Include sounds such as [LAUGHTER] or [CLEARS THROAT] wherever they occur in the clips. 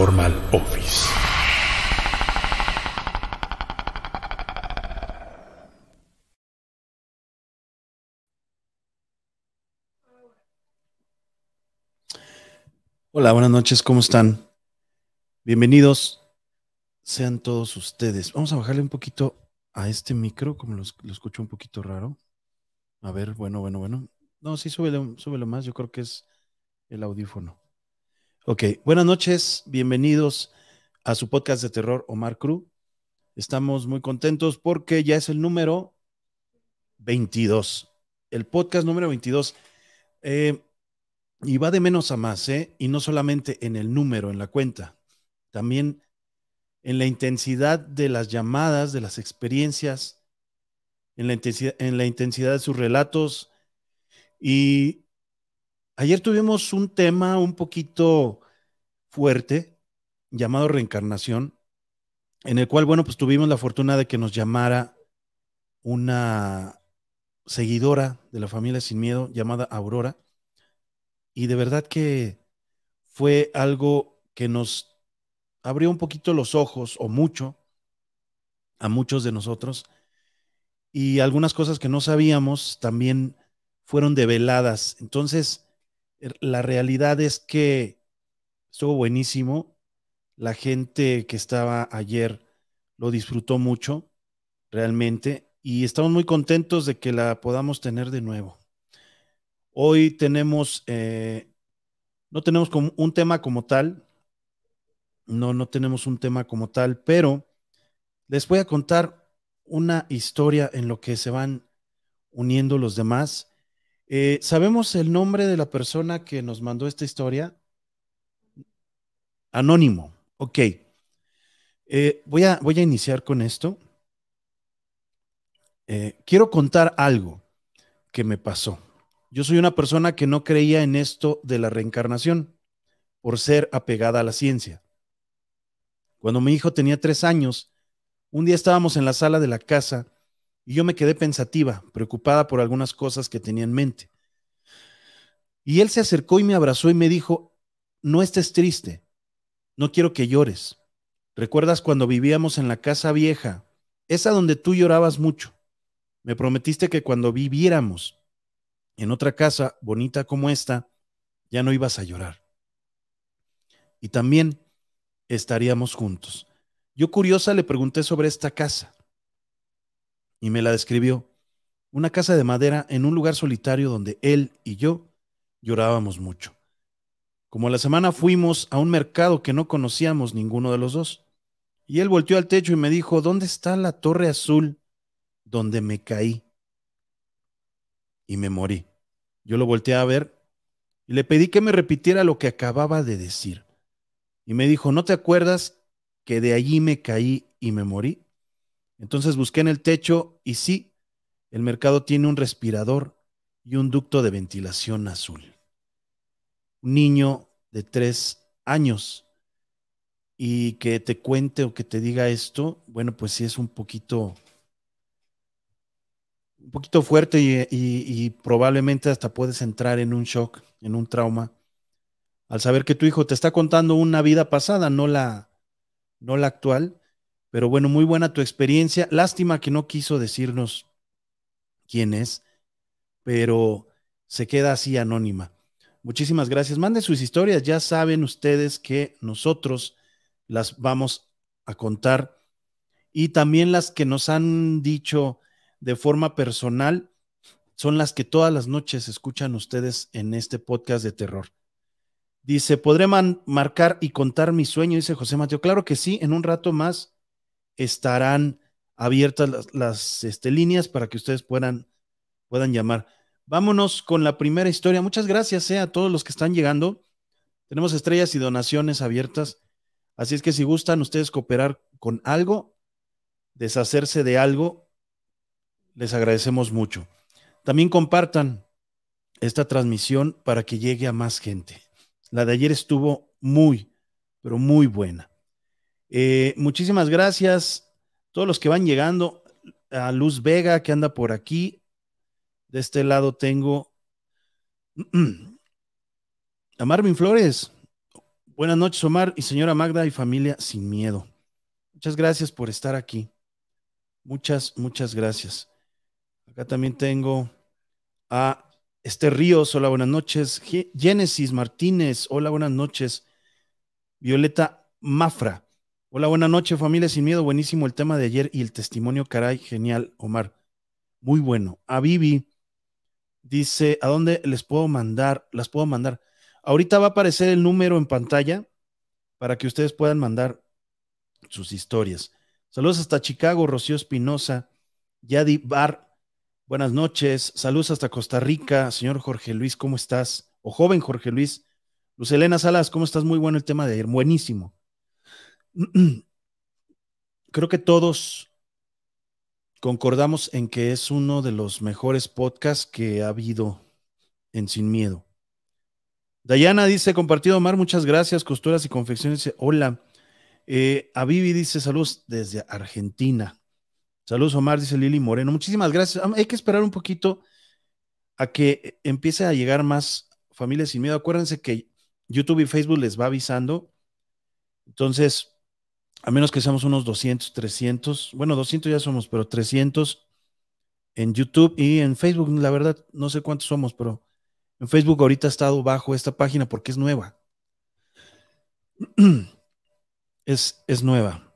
Normal Office. Hola, buenas noches, ¿cómo están? Bienvenidos sean todos ustedes. Vamos a bajarle un poquito a este micro, como lo, escucho un poquito raro. A ver, bueno, bueno, bueno. No, sí, súbelo, súbelo más, yo creo que es el audífono. Ok, buenas noches, bienvenidos a su podcast de terror Omar Cruz. Estamos muy contentos porque ya es el número 22, el podcast número 22. Eh, y va de menos a más, ¿eh? Y no solamente en el número, en la cuenta, también en la intensidad de las llamadas, de las experiencias, en la intensidad, en la intensidad de sus relatos y Ayer tuvimos un tema un poquito fuerte llamado reencarnación, en el cual, bueno, pues tuvimos la fortuna de que nos llamara una seguidora de la familia Sin Miedo llamada Aurora. Y de verdad que fue algo que nos abrió un poquito los ojos, o mucho, a muchos de nosotros. Y algunas cosas que no sabíamos también fueron develadas. Entonces, Er, la realidad es que estuvo buenísimo. La gente que estaba ayer lo disfrutó mucho, realmente, y estamos muy contentos de que la podamos tener de nuevo. Hoy tenemos, eh, no tenemos un tema como tal, no, no tenemos un tema como tal, pero les voy a contar una historia en lo que se van uniendo los demás eh, ¿Sabemos el nombre de la persona que nos mandó esta historia? Anónimo. Ok. Eh, voy, a, voy, a, iniciar con esto. Eh, quiero contar algo que me pasó. Yo soy una persona que no creía en esto de la reencarnación por ser apegada a la ciencia. Cuando mi hijo tenía tres años, un día estábamos en la sala de la casa y yo me quedé pensativa, preocupada por algunas cosas que tenía en mente. Y él se acercó y me abrazó y me dijo, no estés triste, no quiero que llores. ¿Recuerdas cuando vivíamos en la casa vieja, esa donde tú llorabas mucho? Me prometiste que cuando viviéramos en otra casa bonita como esta, ya no ibas a llorar. Y también estaríamos juntos. Yo curiosa le pregunté sobre esta casa y me la describió. Una casa de madera en un lugar solitario donde él y yo Llorábamos mucho. Como la semana fuimos a un mercado que no conocíamos ninguno de los dos. Y él volteó al techo y me dijo, ¿dónde está la torre azul donde me caí? Y me morí. Yo lo volteé a ver y le pedí que me repitiera lo que acababa de decir. Y me dijo, ¿no te acuerdas que de allí me caí y me morí? Entonces busqué en el techo y sí, el mercado tiene un respirador y un ducto de ventilación azul un niño de tres años y que te cuente o que te diga esto, bueno, pues sí es un poquito, un poquito fuerte y, y probablemente hasta puedes entrar en un shock, en un trauma, al saber que tu hijo te está contando una vida pasada, no la, no la actual. Pero bueno, muy buena tu experiencia. Lástima que no quiso decirnos quién es, pero se queda así anónima. Muchísimas gracias. Manden sus historias. Ya saben ustedes que nosotros las vamos a contar. Y también las que nos han dicho de forma personal son las que todas las noches escuchan ustedes en este podcast de terror. Dice, ¿podré marcar y contar mi sueño? Dice José Mateo. Claro que sí, en un rato más estarán abiertas las, este, líneas para que ustedes puedan, puedan llamar. Vámonos con la primera historia. Muchas gracias eh, a todos los que están llegando. Tenemos estrellas y donaciones abiertas. Así es que si gustan ustedes cooperar con algo, deshacerse de algo, les agradecemos mucho. También compartan esta transmisión para que llegue a más gente. La de ayer estuvo muy, pero muy buena. Eh, muchísimas gracias. Todos los que van llegando, a Luz Vega que anda por aquí, de este lado tengo [CLEARS THROAT] a Marvin Flores. Buenas noches, Omar y señora Magda y familia sin miedo. Muchas gracias por estar aquí. Muchas, muchas gracias. Acá también tengo a este Ríos. Hola, buenas noches. Génesis Martínez. Hola, buenas noches. Violeta Mafra. Hola, buenas noches, familia sin miedo. Buenísimo el tema de ayer y el testimonio, caray, genial, Omar. Muy bueno. A Vivi, Dice, ¿a dónde les puedo mandar? Las puedo mandar. Ahorita va a aparecer el número en pantalla para que ustedes puedan mandar sus historias. Saludos hasta Chicago, Rocío Espinosa, Yadi Bar. Buenas noches. Saludos hasta Costa Rica. Señor Jorge Luis, ¿cómo estás? O joven Jorge Luis. Luz Elena Salas, ¿cómo estás? Muy bueno el tema de ayer. Buenísimo. [CLEARS THROAT] Creo que todos concordamos en que es uno de los mejores podcasts que ha habido en Sin Miedo. Dayana dice, compartido Omar, muchas gracias. Costuras y confecciones, hola. Eh, a Vivi dice, saludos desde Argentina. Saludos Omar, dice Lili Moreno. Muchísimas gracias. Ah, hay que esperar un poquito a que eh, empiece a llegar más familias sin miedo. Acuérdense que YouTube y Facebook les va avisando. Entonces, a menos que seamos unos 200, 300, bueno, 200 ya somos, pero 300 en YouTube y en Facebook, la verdad, no sé cuántos somos, pero en Facebook ahorita ha estado bajo esta página porque es nueva. [CLEARS THROAT] Es, es nueva.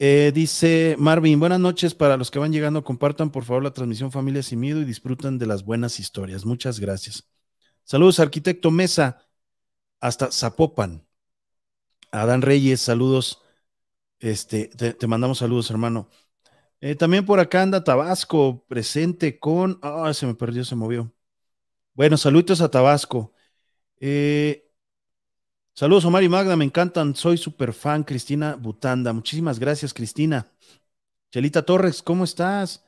Eh, dice Marvin, buenas noches para los que van llegando. Compartan por favor la transmisión Familia Sin Miedo y disfrutan de las buenas historias. Muchas gracias. Saludos, arquitecto Mesa, hasta Zapopan. Adán Reyes, saludos este, te, mandamos saludos, hermano. Eh, también por acá anda Tabasco, presente con. Ah, se me perdió, se movió. Bueno, saludos a Tabasco. Eh, saludos, Omar y Magda, me encantan. Soy super fan, Cristina Butanda. Muchísimas gracias, Cristina. Chelita Torres, ¿cómo estás?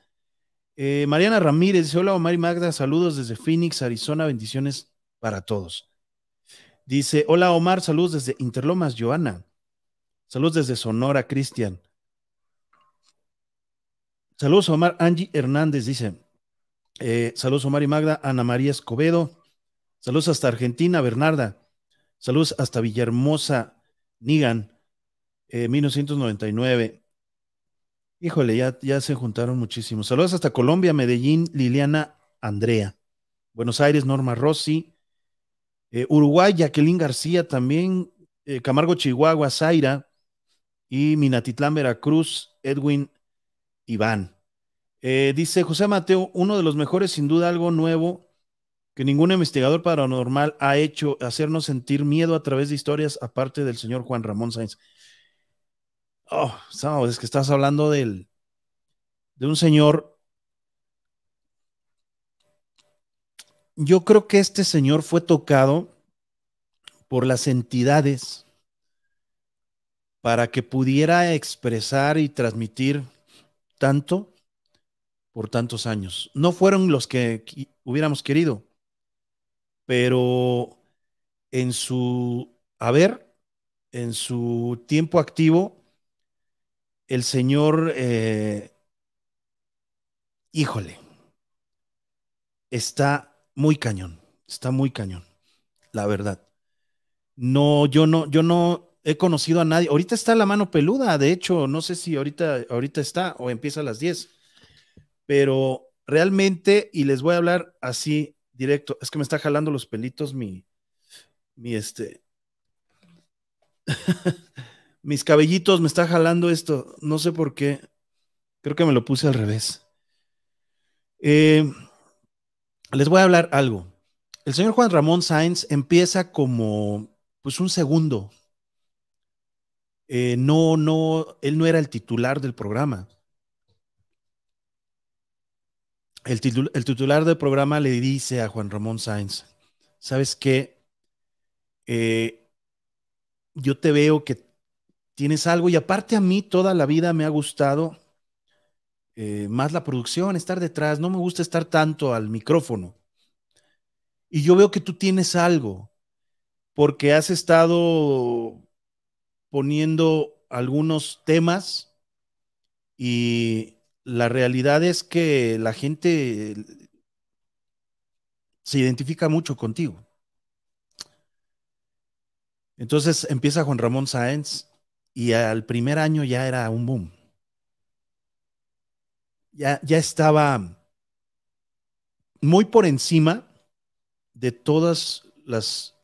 Eh, Mariana Ramírez dice: Hola, Omar y Magda, saludos desde Phoenix, Arizona. Bendiciones para todos. Dice: Hola, Omar, saludos desde Interlomas, Joana. Saludos desde Sonora, Cristian. Saludos Omar Angie Hernández, dice. Eh, saludos Omar y Magda, Ana María Escobedo. Saludos hasta Argentina, Bernarda. Saludos hasta Villahermosa, Nigan, 1999. Eh, Híjole, ya, se juntaron muchísimos. Saludos hasta Colombia, Medellín, Liliana Andrea. Buenos Aires, Norma Rossi. Eh, Uruguay, Jacqueline García también. Camargo, Chihuahua, Zaira y Minatitlán, Veracruz, Edwin Iván. Eh, dice José Mateo, uno de los mejores, sin duda algo nuevo que ningún investigador paranormal ha hecho, hacernos sentir miedo a través de historias, aparte del señor Juan Ramón Sáenz. Oh, sabes es que estás hablando del, de un señor. Yo creo que este señor fue tocado por las entidades para que pudiera expresar y transmitir tanto por tantos años. No fueron los que hubiéramos querido, pero en su haber, en su tiempo activo, el Señor, eh, híjole, está muy cañón, está muy cañón, la verdad. No, yo no, yo no, he conocido a nadie. Ahorita está la mano peluda, de hecho, no sé si ahorita, ahorita está o empieza a las 10. Pero realmente, y les voy a hablar así directo, es que me está jalando los pelitos mi, mi este, [LAUGHS] mis cabellitos, me está jalando esto, no sé por qué, creo que me lo puse al revés. Eh, les voy a hablar algo. El señor Juan Ramón Sainz empieza como, pues, un segundo, eh, no, no, él no era el titular del programa. El, titular del programa le dice a Juan Ramón Sáenz, ¿sabes qué? Eh, yo te veo que tienes algo y aparte a mí toda la vida me ha gustado eh, más la producción, estar detrás, no me gusta estar tanto al micrófono. Y yo veo que tú tienes algo, porque has estado poniendo algunos temas y la realidad es que la gente eh, se identifica mucho contigo. Entonces empieza Juan Ramón Sáenz y al primer año ya era un boom. Ya, ya estaba muy por encima de todas las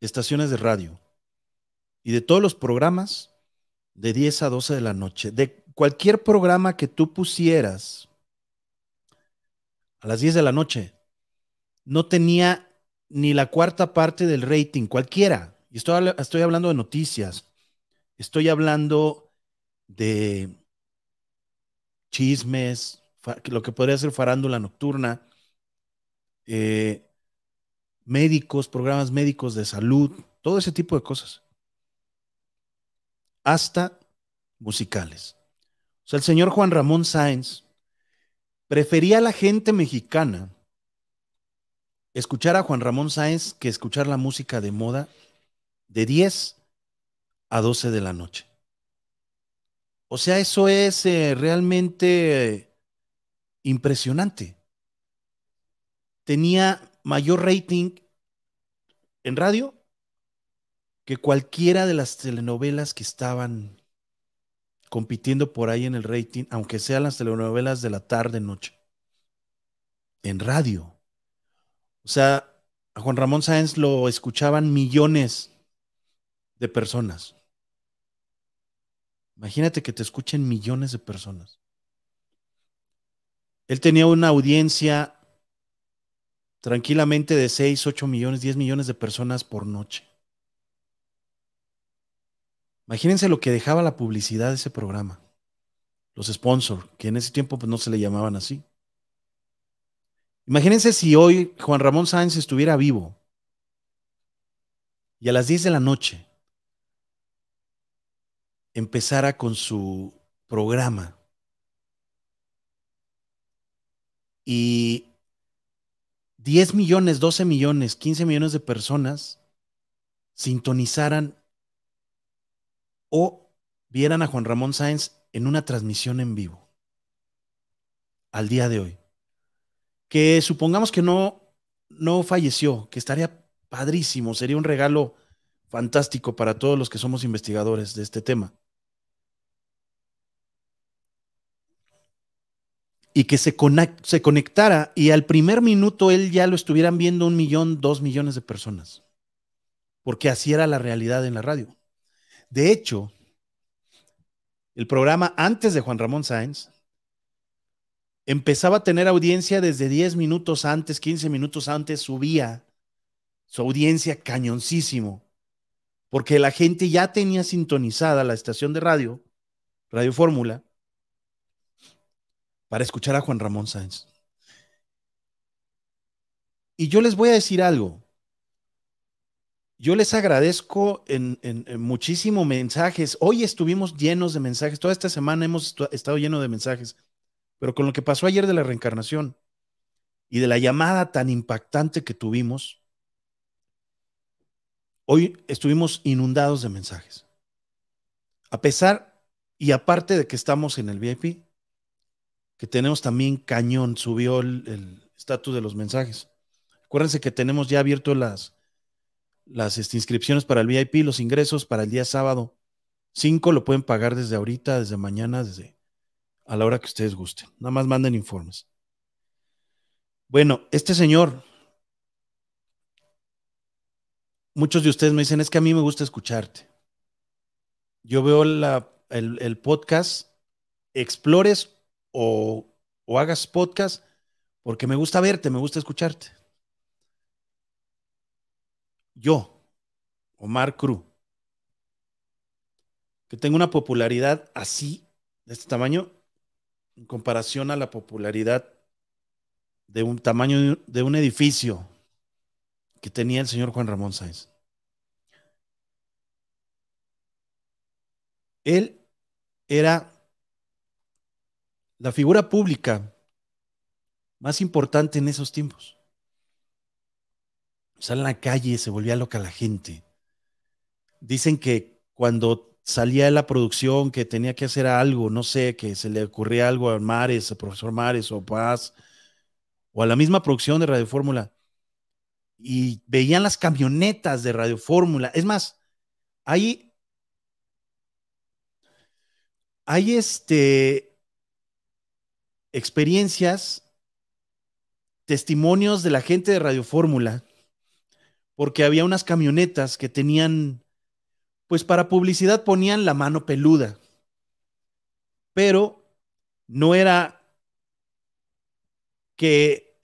estaciones de radio y de todos los programas de 10 a 12 de la noche, de cualquier programa que tú pusieras a las 10 de la noche, no tenía ni la cuarta parte del rating, cualquiera. Y estoy, hablando de noticias, estoy hablando de chismes, lo que podría ser farándula nocturna, eh, médicos, programas médicos de salud, todo ese tipo de cosas hasta musicales. O sea, el señor Juan Ramón Sáenz prefería a la gente mexicana escuchar a Juan Ramón Sáenz que escuchar la música de moda de 10 a 12 de la noche. O sea, eso es eh, realmente impresionante. Tenía mayor rating en radio que cualquiera de las telenovelas que estaban compitiendo por ahí en el rating, aunque sean las telenovelas de la tarde, noche, en radio. O sea, a Juan Ramón Sáenz lo escuchaban millones de personas. Imagínate que te escuchen millones de personas. Él tenía una audiencia tranquilamente de 6, 8 millones, 10 millones de personas por noche. Imagínense lo que dejaba la publicidad de ese programa. Los sponsors, que en ese tiempo pues, no se le llamaban así. Imagínense si hoy Juan Ramón Sáenz estuviera vivo y a las 10 de la noche empezara con su programa y 10 millones, 12 millones, 15 millones de personas sintonizaran o vieran a Juan Ramón Sáenz en una transmisión en vivo al día de hoy. Que supongamos que no, no falleció, que estaría padrísimo, sería un regalo fantástico para todos los que somos investigadores de este tema. y que se, se, conectara y al primer minuto él ya lo estuvieran viendo un millón, dos millones de personas, porque así era la realidad en la radio. De hecho, el programa antes de Juan Ramón Sáenz empezaba a tener audiencia desde 10 minutos antes, 15 minutos antes, subía su audiencia cañoncísimo, porque la gente ya tenía sintonizada la estación de radio, Radio Fórmula, para escuchar a Juan Ramón Sáenz. Y yo les voy a decir algo. Yo les agradezco en, muchísimo mensajes. Hoy estuvimos llenos de mensajes. Toda esta semana hemos estado llenos de mensajes. Pero con lo que pasó ayer de la reencarnación y de la llamada tan impactante que tuvimos, hoy estuvimos inundados de mensajes. A pesar y aparte de que estamos en el VIP, que tenemos también cañón, subió el estatus de los mensajes. Acuérdense que tenemos ya abierto las, las este, inscripciones para el VIP, los ingresos para el día sábado. Cinco lo pueden pagar desde ahorita, desde mañana, desde a la hora que ustedes gusten. Nada más manden informes. Bueno, este señor, muchos de ustedes me dicen, es que a mí me gusta escucharte. Yo veo el, podcast, explores o hagas podcast, porque me gusta verte, me gusta escucharte yo, Omar Cruz, que tengo una popularidad así, de este tamaño, en comparación a la popularidad de un tamaño de un edificio que tenía el señor Juan Ramón Sáenz. Él era la figura pública más importante en esos tiempos. Salen a la calle, se volvía loca la gente. Dicen que cuando salía de la producción, que tenía que hacer algo, no sé, que se le ocurría algo a Mares, a profesor Mares o Paz, o a la misma producción de Radio Fórmula, y veían las camionetas de Radio Fórmula. Es más, hay, hay este, experiencias, testimonios de la gente de Radio Fórmula porque había unas camionetas que tenían, pues para publicidad ponían la mano peluda, pero no era que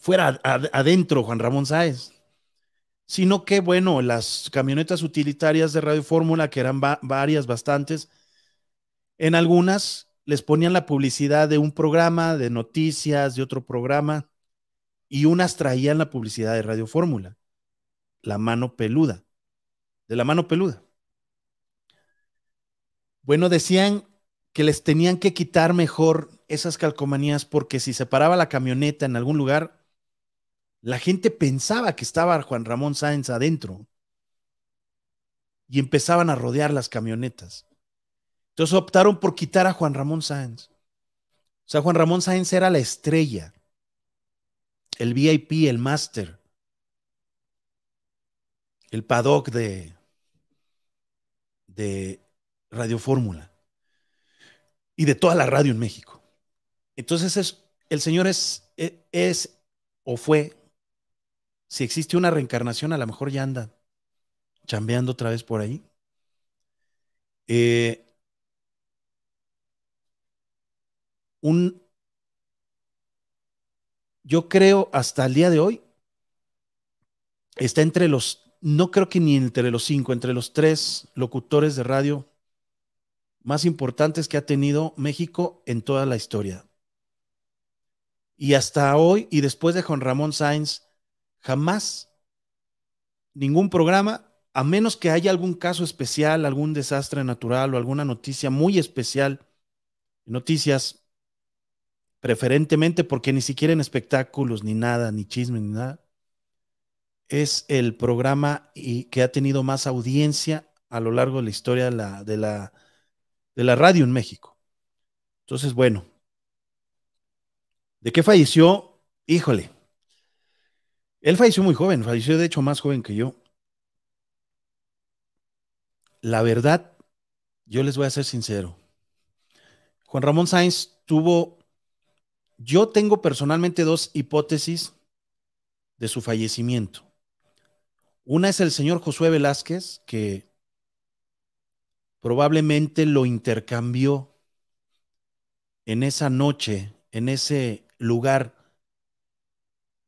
fuera adentro Juan Ramón Sáez, sino que, bueno, las camionetas utilitarias de Radio Fórmula, que eran varias, bastantes, en algunas les ponían la publicidad de un programa, de noticias, de otro programa, y unas traían la publicidad de Radio Fórmula la mano peluda, de la mano peluda. Bueno, decían que les tenían que quitar mejor esas calcomanías porque si se paraba la camioneta en algún lugar, la gente pensaba que estaba Juan Ramón Sáenz adentro y empezaban a rodear las camionetas. Entonces optaron por quitar a Juan Ramón Sáenz. O sea, Juan Ramón Sáenz era la estrella, el VIP, el máster el paddock de, de Radio Fórmula y de toda la radio en México. Entonces es, el Señor es, e, es, o fue, si existe una reencarnación, a lo mejor ya anda chambeando otra vez por ahí. Eh, un, yo creo hasta el día de hoy, está entre los no creo que ni entre los cinco, entre los tres locutores de radio más importantes que ha tenido México en toda la historia. Y hasta hoy, y después de Juan Ramón Sainz, jamás ningún programa, a menos que haya algún caso especial, algún desastre natural o alguna noticia muy especial, noticias preferentemente porque ni siquiera en espectáculos, ni nada, ni chismes, ni nada, es el programa y que ha tenido más audiencia a lo largo de la historia de la, de la, radio en México. Entonces, bueno, ¿de qué falleció? Híjole, él falleció muy joven, falleció de hecho más joven que yo. La verdad, yo les voy a ser sincero. Juan Ramón Sáenz tuvo, yo tengo personalmente dos hipótesis de su fallecimiento. Una es el señor Josué Velázquez, que probablemente lo intercambió en esa noche, en ese lugar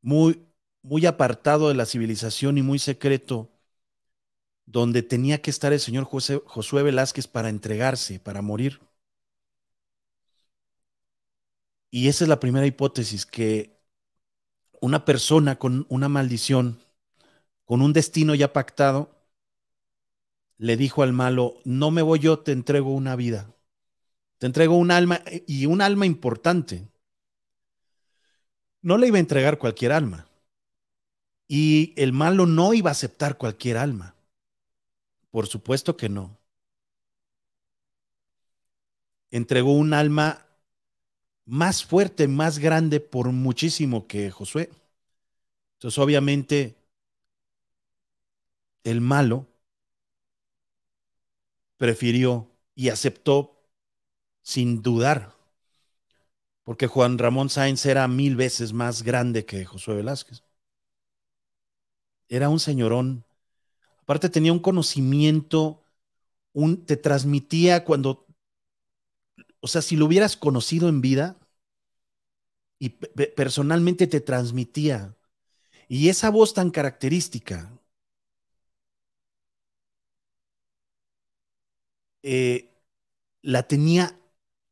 muy, muy apartado de la civilización y muy secreto, donde tenía que estar el señor José, Josué Velázquez para entregarse, para morir. Y esa es la primera hipótesis, que una persona con una maldición con un destino ya pactado, le dijo al malo, no me voy yo, te entrego una vida, te entrego un alma y un alma importante. No le iba a entregar cualquier alma y el malo no iba a aceptar cualquier alma. Por supuesto que no. Entregó un alma más fuerte, más grande por muchísimo que Josué. Entonces, obviamente, el malo, prefirió y aceptó sin dudar, porque Juan Ramón Sáenz era mil veces más grande que Josué Velázquez. Era un señorón. Aparte tenía un conocimiento, un, te transmitía cuando, o sea, si lo hubieras conocido en vida, y personalmente te transmitía. Y esa voz tan característica, Eh, la tenía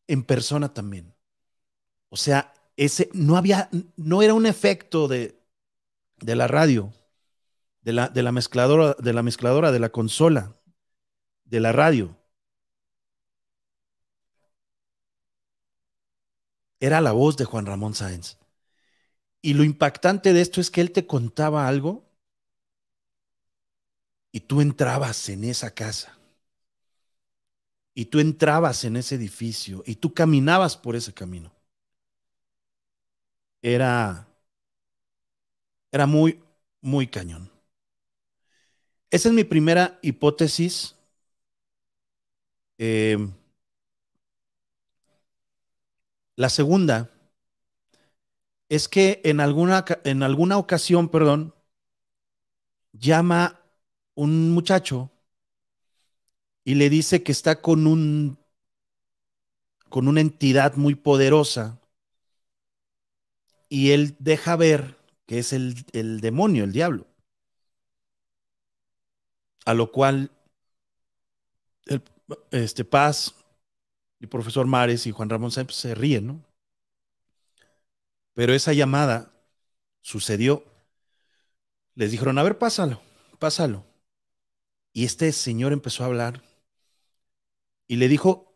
en persona también. O sea, ese no había, no era un efecto de, de la radio, de la, de la mezcladora, de la mezcladora, de la consola, de la radio. Era la voz de Juan Ramón Sáenz. Y lo impactante de esto es que él te contaba algo y tú entrabas en esa casa. Y tú entrabas en ese edificio y tú caminabas por ese camino. Era, era muy, muy cañón. Esa es mi primera hipótesis. Em, la segunda es que en alguna, en alguna ocasión, perdón, llama un muchacho y le dice que está con un con una entidad muy poderosa y él deja ver que es el, demonio, el diablo. A lo cual este Paz y profesor Mares y Juan Ramón se ríen, ¿no? Pero esa llamada sucedió. Les dijeron, a ver, pásalo, pásalo. Y este señor empezó a hablar y le dijo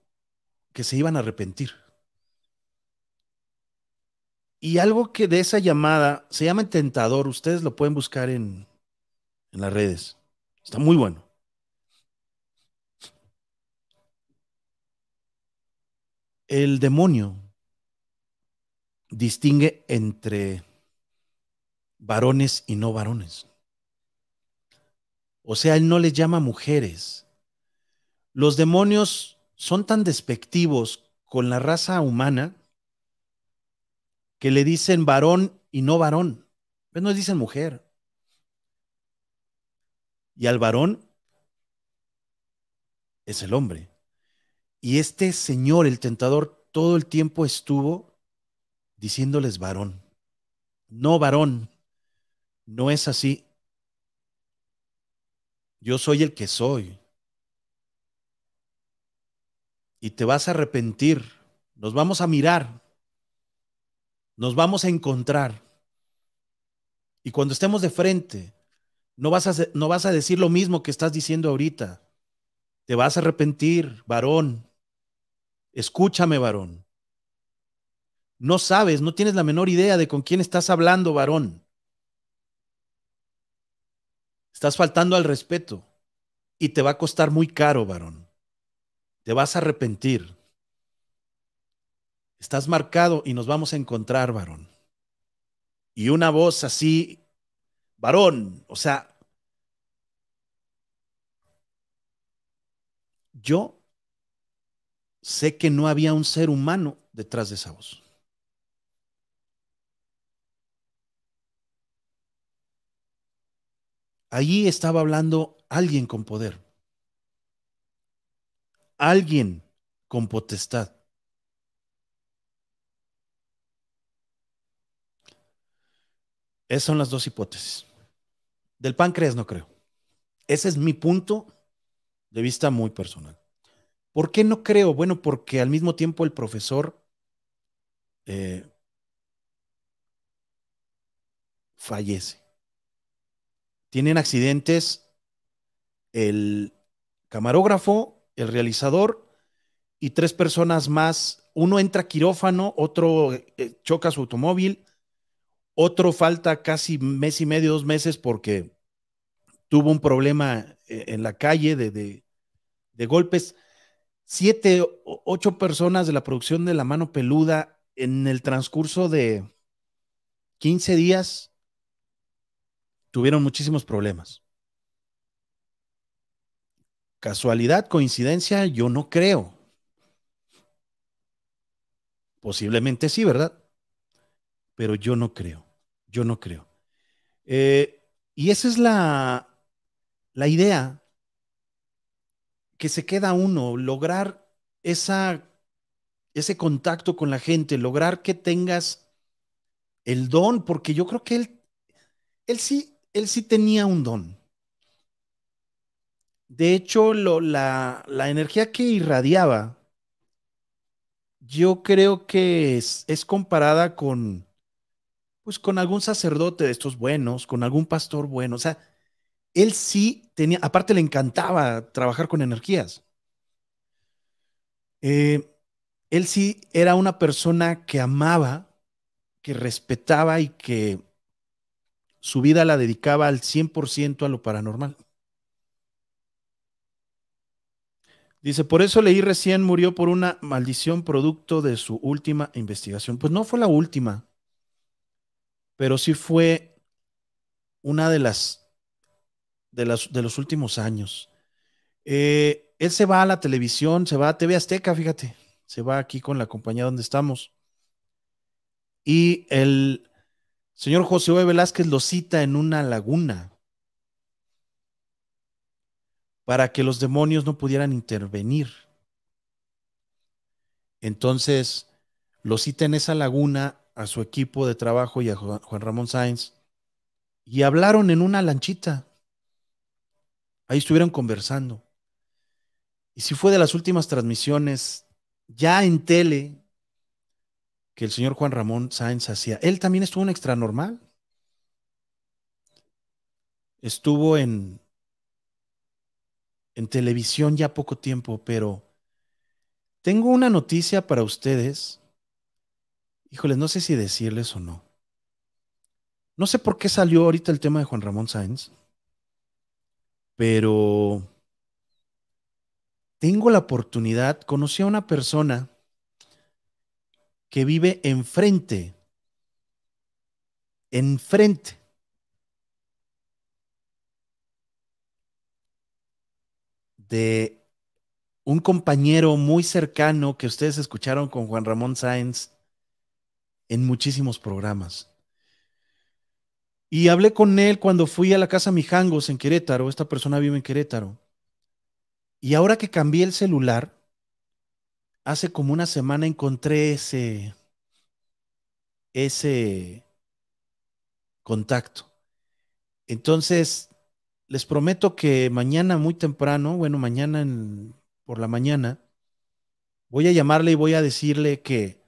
que se iban a arrepentir. Y algo que de esa llamada se llama Tentador, ustedes lo pueden buscar en, en las redes. Está muy bueno. El demonio distingue entre varones y no varones. O sea, él no les llama mujeres, los demonios son tan despectivos con la raza humana que le dicen varón y no varón. Pero pues no dicen mujer. Y al varón es el hombre. Y este señor, el tentador, todo el tiempo estuvo diciéndoles varón. No varón. No es así. Yo soy el que soy y te vas a arrepentir. Nos vamos a mirar. Nos vamos a encontrar. Y cuando estemos de frente, no vas a, no vas a decir lo mismo que estás diciendo ahorita. Te vas a arrepentir, varón. Escúchame, varón. No sabes, no tienes la menor idea de con quién estás hablando, varón. Estás faltando al respeto y te va a costar muy caro, varón. Te vas a arrepentir. Estás marcado y nos vamos a encontrar, varón. Y una voz así, varón, o sea, yo sé que no había un ser humano detrás de esa voz. Allí estaba hablando alguien con poder alguien con potestad. Esas son las dos hipótesis. Del páncreas no creo. Ese es mi punto de vista muy personal. ¿Por qué no creo? Bueno, porque al mismo tiempo el profesor eh, fallece. Tienen accidentes el camarógrafo el realizador y tres personas más. Uno entra quirófano, otro eh, choca su automóvil, otro falta casi mes y medio, dos meses porque tuvo un problema eh, en la calle de, golpes. Siete, ocho personas de la producción de La Mano Peluda en el transcurso de 15 días tuvieron muchísimos problemas. Casualidad, coincidencia, yo no creo. Posiblemente sí, ¿verdad? Pero yo no creo, yo no creo. Eh, y esa es la, la idea que se queda uno, lograr esa, ese contacto con la gente, lograr que tengas el don, porque yo creo que él, él, sí, él sí tenía un don. De hecho, la, energía que irradiaba, yo creo que es, comparada con, pues, con algún sacerdote de estos buenos, con algún pastor bueno. O sea, él sí tenía, aparte le encantaba trabajar con energías. Eh, él sí era una persona que amaba, que respetaba y que su vida la dedicaba al 100% a lo paranormal. Dice, por eso leí recién murió por una maldición producto de su última investigación. Pues no fue la última, pero sí fue una de las de, las, de los últimos años. Eh, él se va a la televisión, se va a TV Azteca, fíjate, se va aquí con la compañía donde estamos. Y el señor José e. Velázquez lo cita en una laguna para que los demonios no pudieran intervenir. Entonces, lo cita en esa laguna a su equipo de trabajo y a Juan Ramón Sáenz, y hablaron en una lanchita. Ahí estuvieron conversando. Y si fue de las últimas transmisiones ya en tele que el señor Juan Ramón Sáenz hacía. Él también estuvo en Extranormal. Estuvo en en televisión ya poco tiempo, pero tengo una noticia para ustedes. Híjoles, no sé si decirles o no. No sé por qué salió ahorita el tema de Juan Ramón Sáenz, pero tengo la oportunidad, conocí a una persona que vive enfrente, enfrente de un compañero muy cercano que ustedes escucharon con Juan Ramón Sáenz en muchísimos programas. Y hablé con él cuando fui a la casa Mijangos en Querétaro, esta persona vive en Querétaro. Y ahora que cambié el celular, hace como una semana encontré ese ese contacto. Entonces, les prometo que mañana muy temprano, bueno, mañana por la mañana, voy a llamarle y voy a decirle que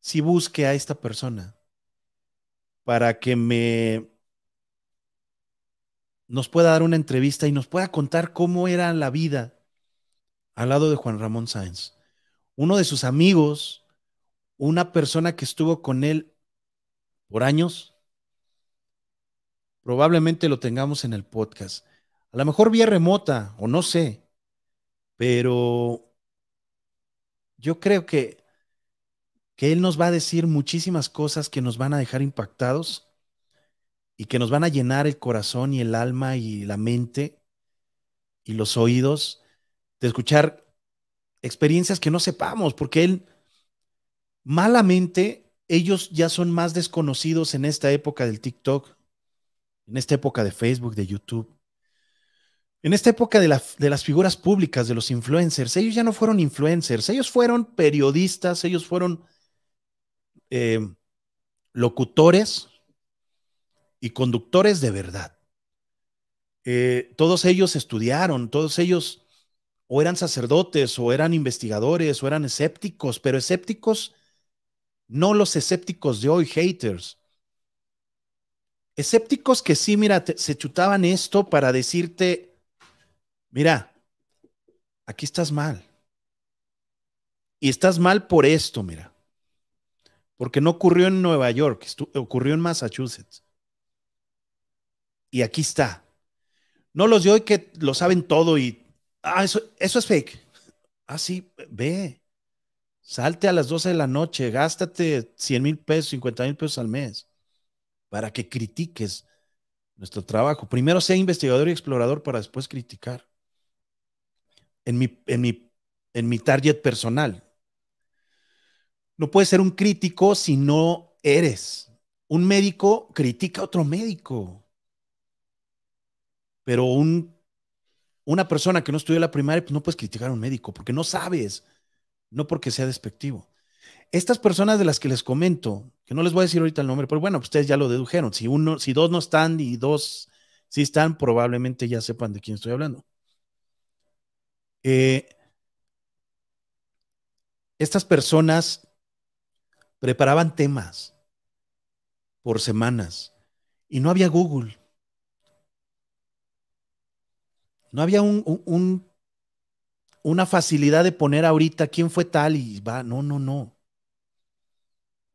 si busque a esta persona para que me nos pueda dar una entrevista y nos pueda contar cómo era la vida al lado de Juan Ramón Sáenz. Uno de sus amigos, una persona que estuvo con él por años, probablemente lo tengamos en el podcast. A lo mejor vía remota o no sé, pero yo creo que, que Él nos va a decir muchísimas cosas que nos van a dejar impactados y que nos van a llenar el corazón y el alma y la mente y los oídos de escuchar experiencias que no sepamos, porque Él malamente ellos ya son más desconocidos en esta época del TikTok en esta época de Facebook, de YouTube, en esta época de, las figuras públicas, de los influencers, ellos ya no fueron influencers, ellos fueron periodistas, ellos fueron eh, locutores y conductores de verdad. Eh, todos ellos estudiaron, todos ellos o eran sacerdotes, o eran investigadores, o eran escépticos, pero escépticos, no los escépticos de hoy, haters, Escépticos que sí, mira, se chutaban esto para decirte, mira, aquí estás mal. Y estás mal por esto, mira. Porque no ocurrió en Nueva York, ocurrió en Massachusetts. Y aquí está. No los de hoy que lo saben todo y, ah, eso, eso es fake. Ah, sí, ve. Salte a las 12 de la noche, gástate 100 mil pesos, 50 mil pesos al mes para que critiques nuestro trabajo. Primero sea investigador y explorador para después criticar. En mi, en mi, target personal. No puedes ser un crítico si no eres. Un médico critica a otro médico. Pero un, una persona que no estudió la primaria, pues no puedes criticar a un médico porque no sabes, no porque sea despectivo. Estas personas de las que les comento, que no les voy a decir ahorita el nombre, pero bueno, ustedes ya lo dedujeron. Si uno, si dos no están y dos sí están, probablemente ya sepan de quién estoy hablando. Eh, estas personas preparaban temas por semanas y no había Google. No había una facilidad de poner ahorita quién fue tal y va. No, no, no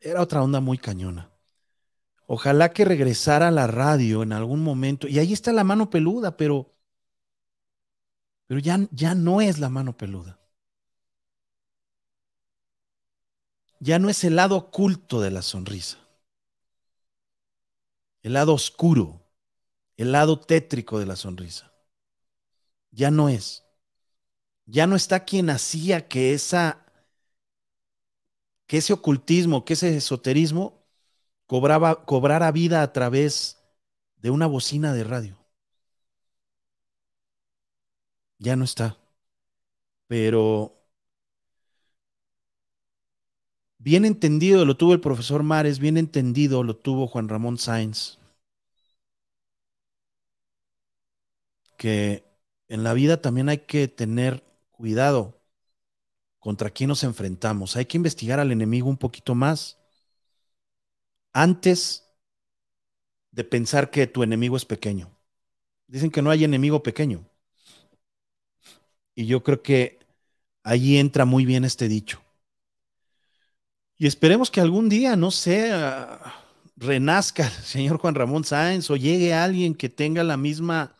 era otra onda muy cañona. Ojalá que regresara a la radio en algún momento. Y ahí está la mano peluda, pero, pero ya, ya no es la mano peluda. Ya no es el lado oculto de la sonrisa. El lado oscuro, el lado tétrico de la sonrisa. Ya no es. Ya no está quien hacía que esa que ese ocultismo, que ese esoterismo cobraba, cobrara vida a través de una bocina de radio. Ya no está. Pero bien entendido lo tuvo el profesor Mares, bien entendido lo tuvo Juan Ramón Sainz. que en la vida también hay que tener cuidado contra quién nos enfrentamos. Hay que investigar al enemigo un poquito más antes de pensar que tu enemigo es pequeño. Dicen que no hay enemigo pequeño. Y yo creo que allí entra muy bien este dicho. Y esperemos que algún día, no sé, ah, renazca el señor Juan Ramón Sáenz o llegue alguien que tenga la misma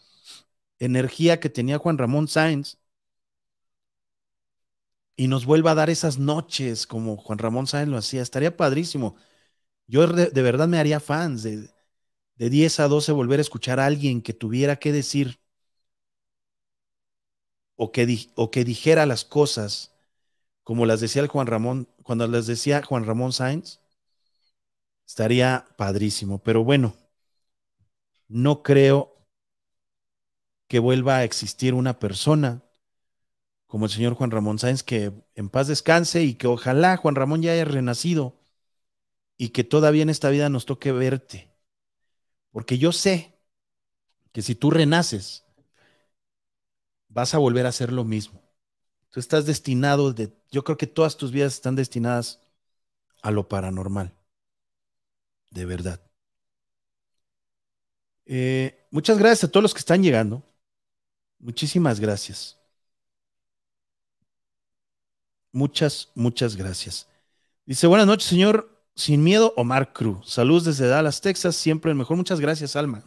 energía que tenía Juan Ramón Sáenz y nos vuelva a dar esas noches como Juan Ramón Sáenz lo hacía. Estaría padrísimo. Yo de, verdad me haría fans de, 10 a 12 volver a escuchar a alguien que tuviera que decir o que, o que dijera las cosas como las decía el Juan Ramón, cuando las decía Juan Ramón Sáenz, estaría padrísimo. Pero bueno, no creo que vuelva a existir una persona como el señor Juan Ramón Sáenz, que en paz descanse y que ojalá Juan Ramón ya haya renacido y que todavía en esta vida nos toque verte. Porque yo sé que si tú renaces, vas a volver a hacer lo mismo. Tú estás destinado de, yo creo que todas tus vidas están destinadas a lo paranormal. De verdad. Eh, muchas gracias a todos los que están llegando. Muchísimas gracias. Muchas, muchas gracias. Dice, buenas noches, señor Sin Miedo Omar Cruz. Saludos desde Dallas, Texas. Siempre el mejor. Muchas gracias, Alma.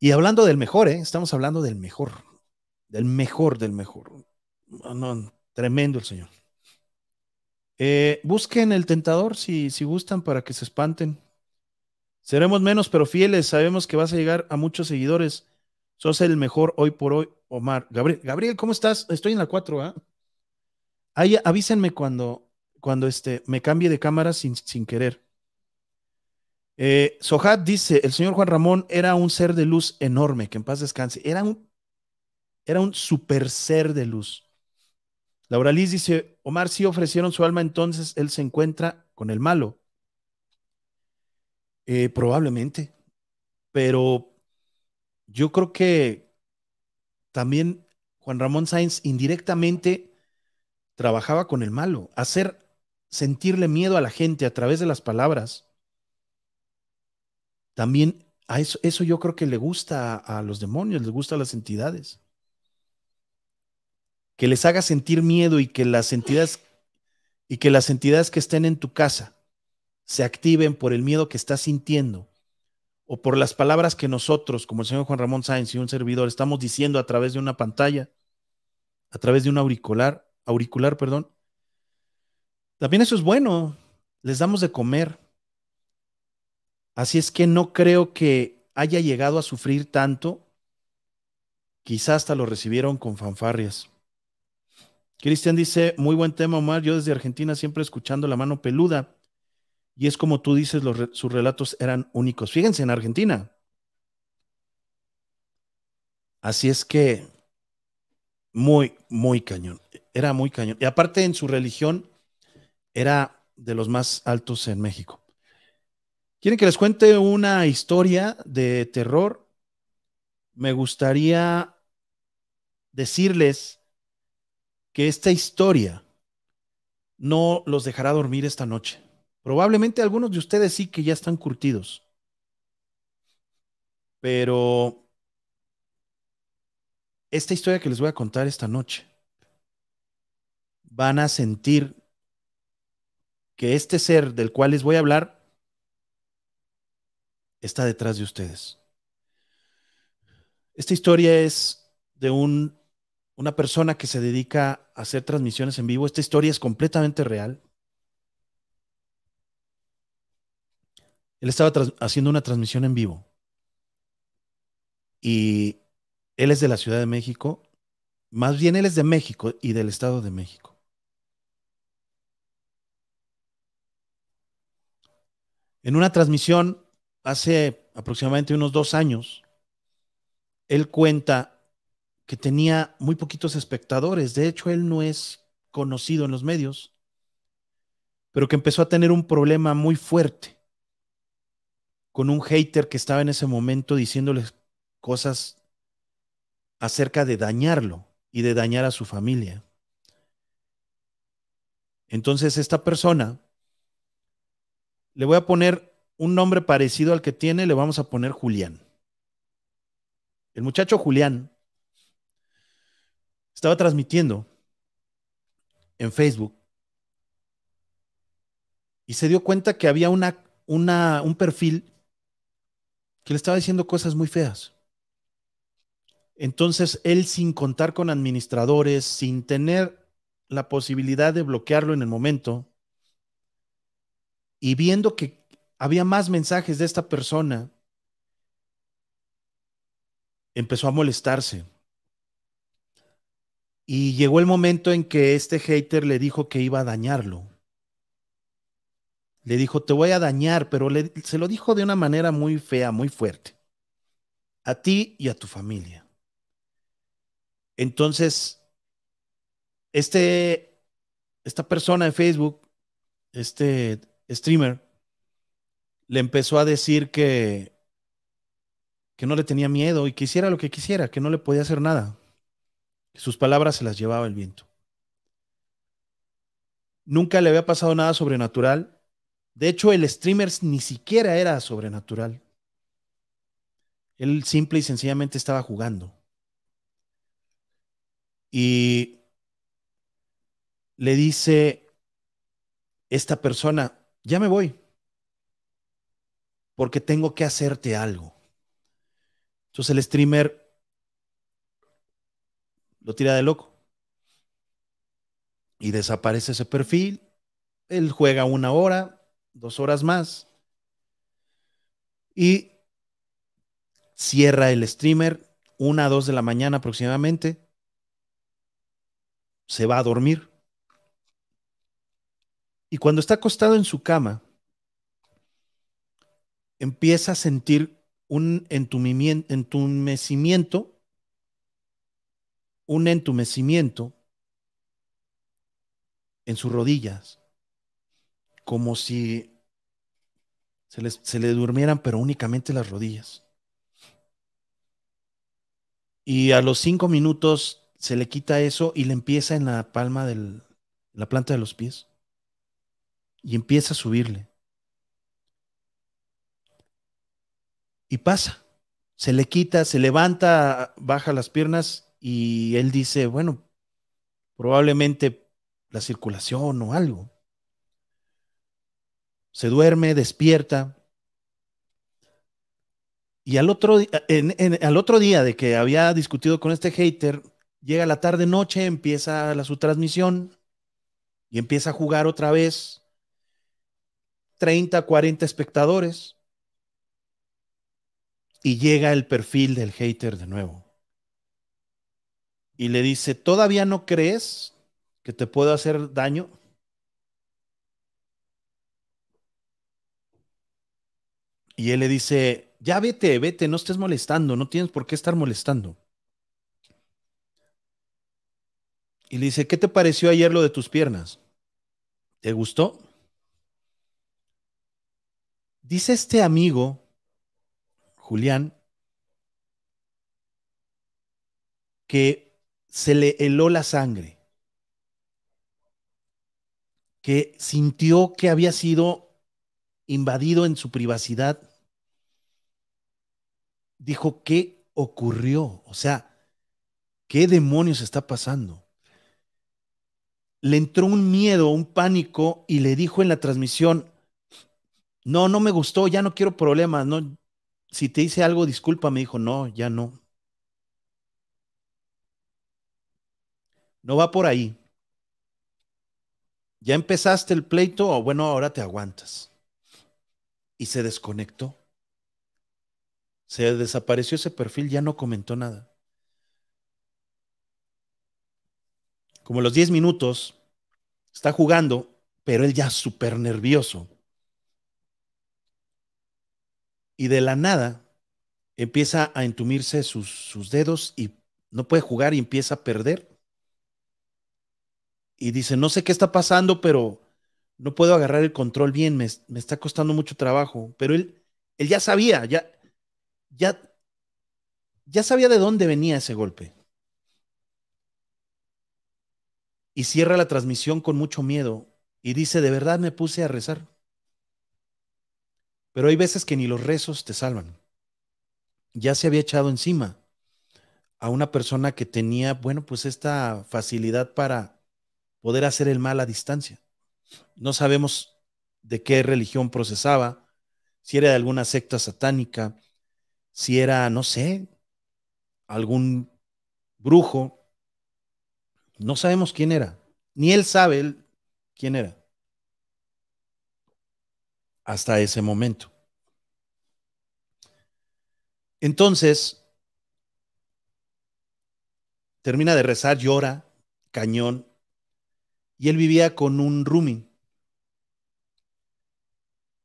Y hablando del mejor, ¿eh? estamos hablando del mejor. Del mejor, del mejor. tremendo el señor. Eh, busquen el tentador si, si gustan para que se espanten. Seremos menos, pero fieles. Sabemos que vas a llegar a muchos seguidores. Sos el mejor hoy por hoy, Omar. Gabriel, Gabriel ¿cómo estás? Estoy en la 4, ¿ah? Ahí, avísenme cuando, cuando este, me cambie de cámara sin, querer. Eh, Sohat dice, el señor Juan Ramón era un ser de luz enorme, que en paz descanse. Era un, era un super ser de luz. Laura Liz dice, Omar si ofrecieron su alma, entonces él se encuentra con el malo. Eh, probablemente, pero yo creo que también Juan Ramón Sainz indirectamente trabajaba con el malo, hacer sentirle miedo a la gente a través de las palabras. También a eso, eso yo creo que le gusta a, los demonios, les gusta a las entidades. Que les haga sentir miedo y que las entidades y que las entidades que estén en tu casa se activen por el miedo que estás sintiendo o por las palabras que nosotros, como el señor Juan Ramón Sáenz y un servidor, estamos diciendo a través de una pantalla, a través de un auricular auricular, perdón. También eso es bueno, les damos de comer. Así es que no creo que haya llegado a sufrir tanto. Quizás hasta lo recibieron con fanfarrias. Cristian dice, muy buen tema, Omar. Yo desde Argentina siempre escuchando la mano peluda. Y es como tú dices, sus relatos eran únicos. Fíjense en Argentina. Así es que muy, muy cañón. Era muy cañón. Y aparte en su religión era de los más altos en México. ¿Quieren que les cuente una historia de terror? Me gustaría decirles que esta historia no los dejará dormir esta noche. Probablemente algunos de ustedes sí que ya están curtidos. Pero esta historia que les voy a contar esta noche, van a sentir que este ser del cual les voy a hablar está detrás de ustedes. Esta historia es de una persona que se dedica a hacer transmisiones en vivo. Esta historia es completamente real. Él estaba haciendo una transmisión en vivo y él es de la Ciudad de México, más bien él es de México y del Estado de México. En una transmisión hace aproximadamente unos dos años, él cuenta que tenía muy poquitos espectadores. De hecho, él no es conocido en los medios, pero que empezó a tener un problema muy fuerte con un hater que estaba en ese momento diciéndoles cosas acerca de dañarlo y de dañar a su familia. Entonces esta persona, le voy a poner un nombre parecido al que tiene, le vamos a poner Julián. El muchacho Julián estaba transmitiendo en Facebook y se dio cuenta que había una, un perfil que le estaba diciendo cosas muy feas. Entonces, él sin contar con administradores, sin tener la posibilidad de bloquearlo en el momento, y viendo que había más mensajes de esta persona, empezó a molestarse. Y llegó el momento en que este hater le dijo que iba a dañarlo. Le dijo, te voy a dañar, pero se lo dijo de una manera muy fea, muy fuerte. A ti y a tu familia. Entonces, este, esta persona de Facebook, este streamer, le empezó a decir que, que no le tenía miedo y que hiciera lo que quisiera, que no le podía hacer nada. sus palabras se las llevaba el viento. Nunca le había pasado nada sobrenatural. De hecho, el streamer ni siquiera era sobrenatural. Él simple y sencillamente estaba jugando. Y le dice esta persona, ya me voy, porque tengo que hacerte algo. Entonces el streamer lo tira de loco y desaparece ese perfil. Él juega una hora, dos horas más y cierra el streamer una a dos de la mañana aproximadamente se va a dormir. Y cuando está acostado en su cama, empieza a sentir un entumecimiento, un entumecimiento en sus rodillas, como si se, se le durmieran, pero únicamente las rodillas. Y a los cinco minutos se le quita eso y le empieza en la palma de la planta de los pies. Y empieza a subirle. Y pasa. Se le quita, se levanta, baja las piernas y él dice, bueno, probablemente la circulación o algo. Se duerme, despierta. Y al otro, al otro día de que había discutido con este hater, Llega la tarde-noche, empieza la, su transmisión y empieza a jugar otra vez 30, 40 espectadores. Y llega el perfil del hater de nuevo. Y le dice, ¿todavía no crees que te puedo hacer daño? Y él le dice, ya vete, vete, no estés molestando, no tienes por qué estar molestando. Y le dice, ¿qué te pareció ayer lo de tus piernas? ¿Te gustó? Dice este amigo, Julián, que se le heló la sangre, que sintió que había sido invadido en su privacidad. Dijo, ¿qué ocurrió? O sea, ¿qué demonios está pasando? le entró un miedo, un pánico y le dijo en la transmisión, no, no me gustó, ya no quiero problemas, no, si te hice algo, disculpa, me dijo, no, ya no. No va por ahí. Ya empezaste el pleito, o bueno, ahora te aguantas. Y se desconectó. Se desapareció ese perfil, ya no comentó nada. como los 10 minutos, está jugando, pero él ya súper nervioso. Y de la nada empieza a entumirse sus, dedos y no puede jugar y empieza a perder. Y dice, no sé qué está pasando, pero no puedo agarrar el control bien, me, me está costando mucho trabajo. Pero él, él ya sabía, ya, ya, ya sabía de dónde venía ese golpe. y cierra la transmisión con mucho miedo y dice, de verdad me puse a rezar. Pero hay veces que ni los rezos te salvan. Ya se había echado encima a una persona que tenía, bueno, pues esta facilidad para poder hacer el mal a distancia. No sabemos de qué religión procesaba, si era de alguna secta satánica, si era, no sé, algún brujo, no sabemos quién era. Ni él sabe quién era. Hasta ese momento. Entonces, termina de rezar, llora, cañón. Y él vivía con un rumi.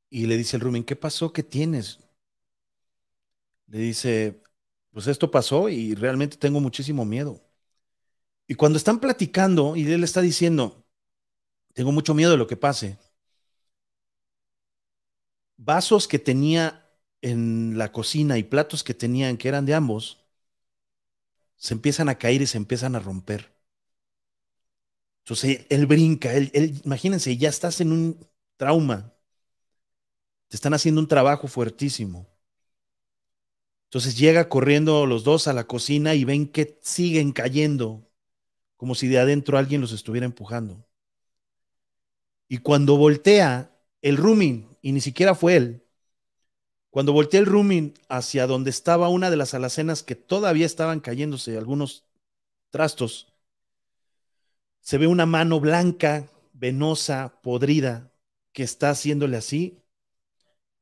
Y le dice el rumi, ¿qué pasó? ¿Qué tienes? Le dice, pues esto pasó y realmente tengo muchísimo miedo. Y cuando están platicando y él está diciendo, tengo mucho miedo de lo que pase, vasos que tenía en la cocina y platos que tenían, que eran de ambos, se empiezan a caer y se empiezan a romper. Entonces él, brinca, él, él, imagínense, ya estás en un trauma. Te están haciendo un trabajo fuertísimo. Entonces llega corriendo los dos a la cocina y ven que siguen cayendo como si de adentro alguien los estuviera empujando. Y cuando voltea el rooming, y ni siquiera fue él, cuando voltea el rooming hacia donde estaba una de las alacenas que todavía estaban cayéndose algunos trastos, se ve una mano blanca, venosa, podrida, que está haciéndole así,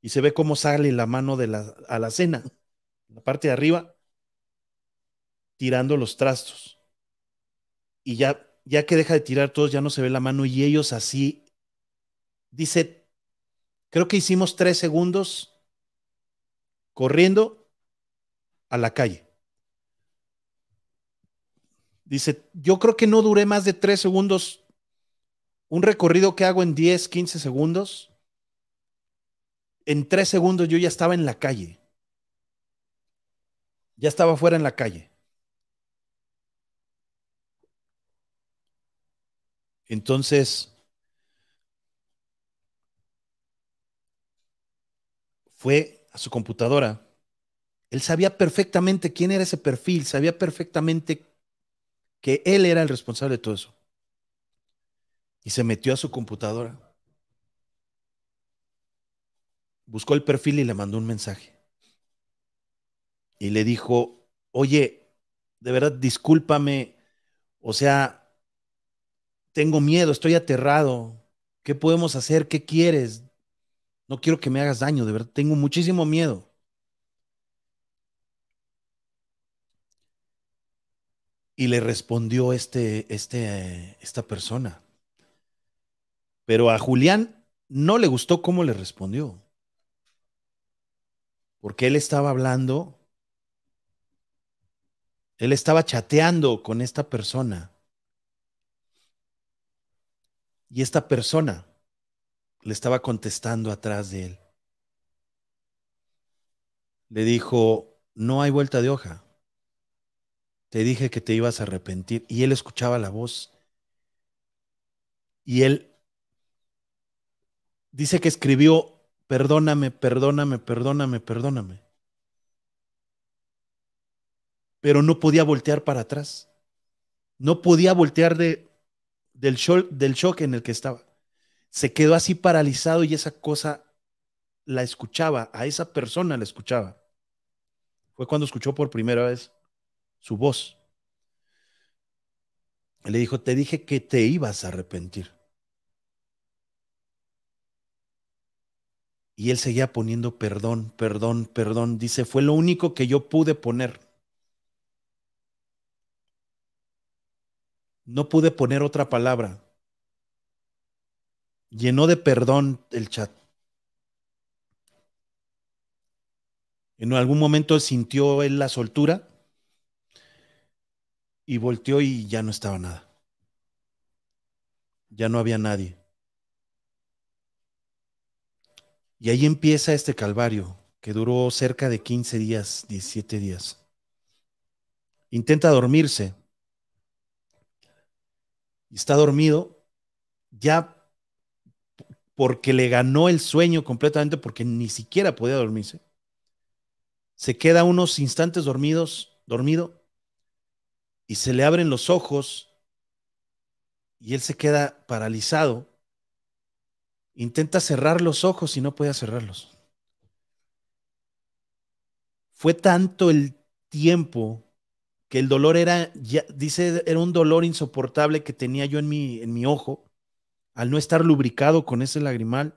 y se ve cómo sale la mano de la alacena, la parte de arriba, tirando los trastos y ya, ya que deja de tirar todos, ya no se ve la mano y ellos así, dice, creo que hicimos tres segundos corriendo a la calle. Dice, yo creo que no duré más de tres segundos. Un recorrido que hago en 10, 15 segundos. En tres segundos yo ya estaba en la calle. Ya estaba fuera en la calle. Entonces, fue a su computadora. Él sabía perfectamente quién era ese perfil, sabía perfectamente que él era el responsable de todo eso. Y se metió a su computadora. Buscó el perfil y le mandó un mensaje. Y le dijo, oye, de verdad, discúlpame. O sea, tengo miedo, estoy aterrado, ¿qué podemos hacer? ¿Qué quieres? No quiero que me hagas daño, de verdad, tengo muchísimo miedo. Y le respondió este, este, esta persona. Pero a Julián no le gustó cómo le respondió. Porque él estaba hablando, él estaba chateando con esta persona y esta persona le estaba contestando atrás de él. Le dijo, no hay vuelta de hoja. Te dije que te ibas a arrepentir. Y él escuchaba la voz. Y él dice que escribió, perdóname, perdóname, perdóname, perdóname. Pero no podía voltear para atrás. No podía voltear de, del, shock, en el que estaba. Se quedó así paralizado y esa cosa la escuchaba, a esa persona la escuchaba. Fue cuando escuchó por primera vez su voz. le dijo, te dije que te ibas a arrepentir. Y él seguía poniendo perdón, perdón, perdón. Dice, fue lo único que yo pude poner. No pude poner otra palabra. Llenó de perdón el chat. En algún momento sintió él la soltura y volteó y ya no estaba nada. Ya no había nadie. Y ahí empieza este calvario que duró cerca de 15 días, 17 días. Intenta dormirse, y está dormido, ya porque le ganó el sueño completamente, porque ni siquiera podía dormirse, se queda unos instantes dormidos, dormido, y se le abren los ojos y él se queda paralizado. Intenta cerrar los ojos y no puede cerrarlos. Fue tanto el tiempo que el dolor era, dice, era un dolor insoportable que tenía yo en mi, en mi ojo, al no estar lubricado con ese lagrimal,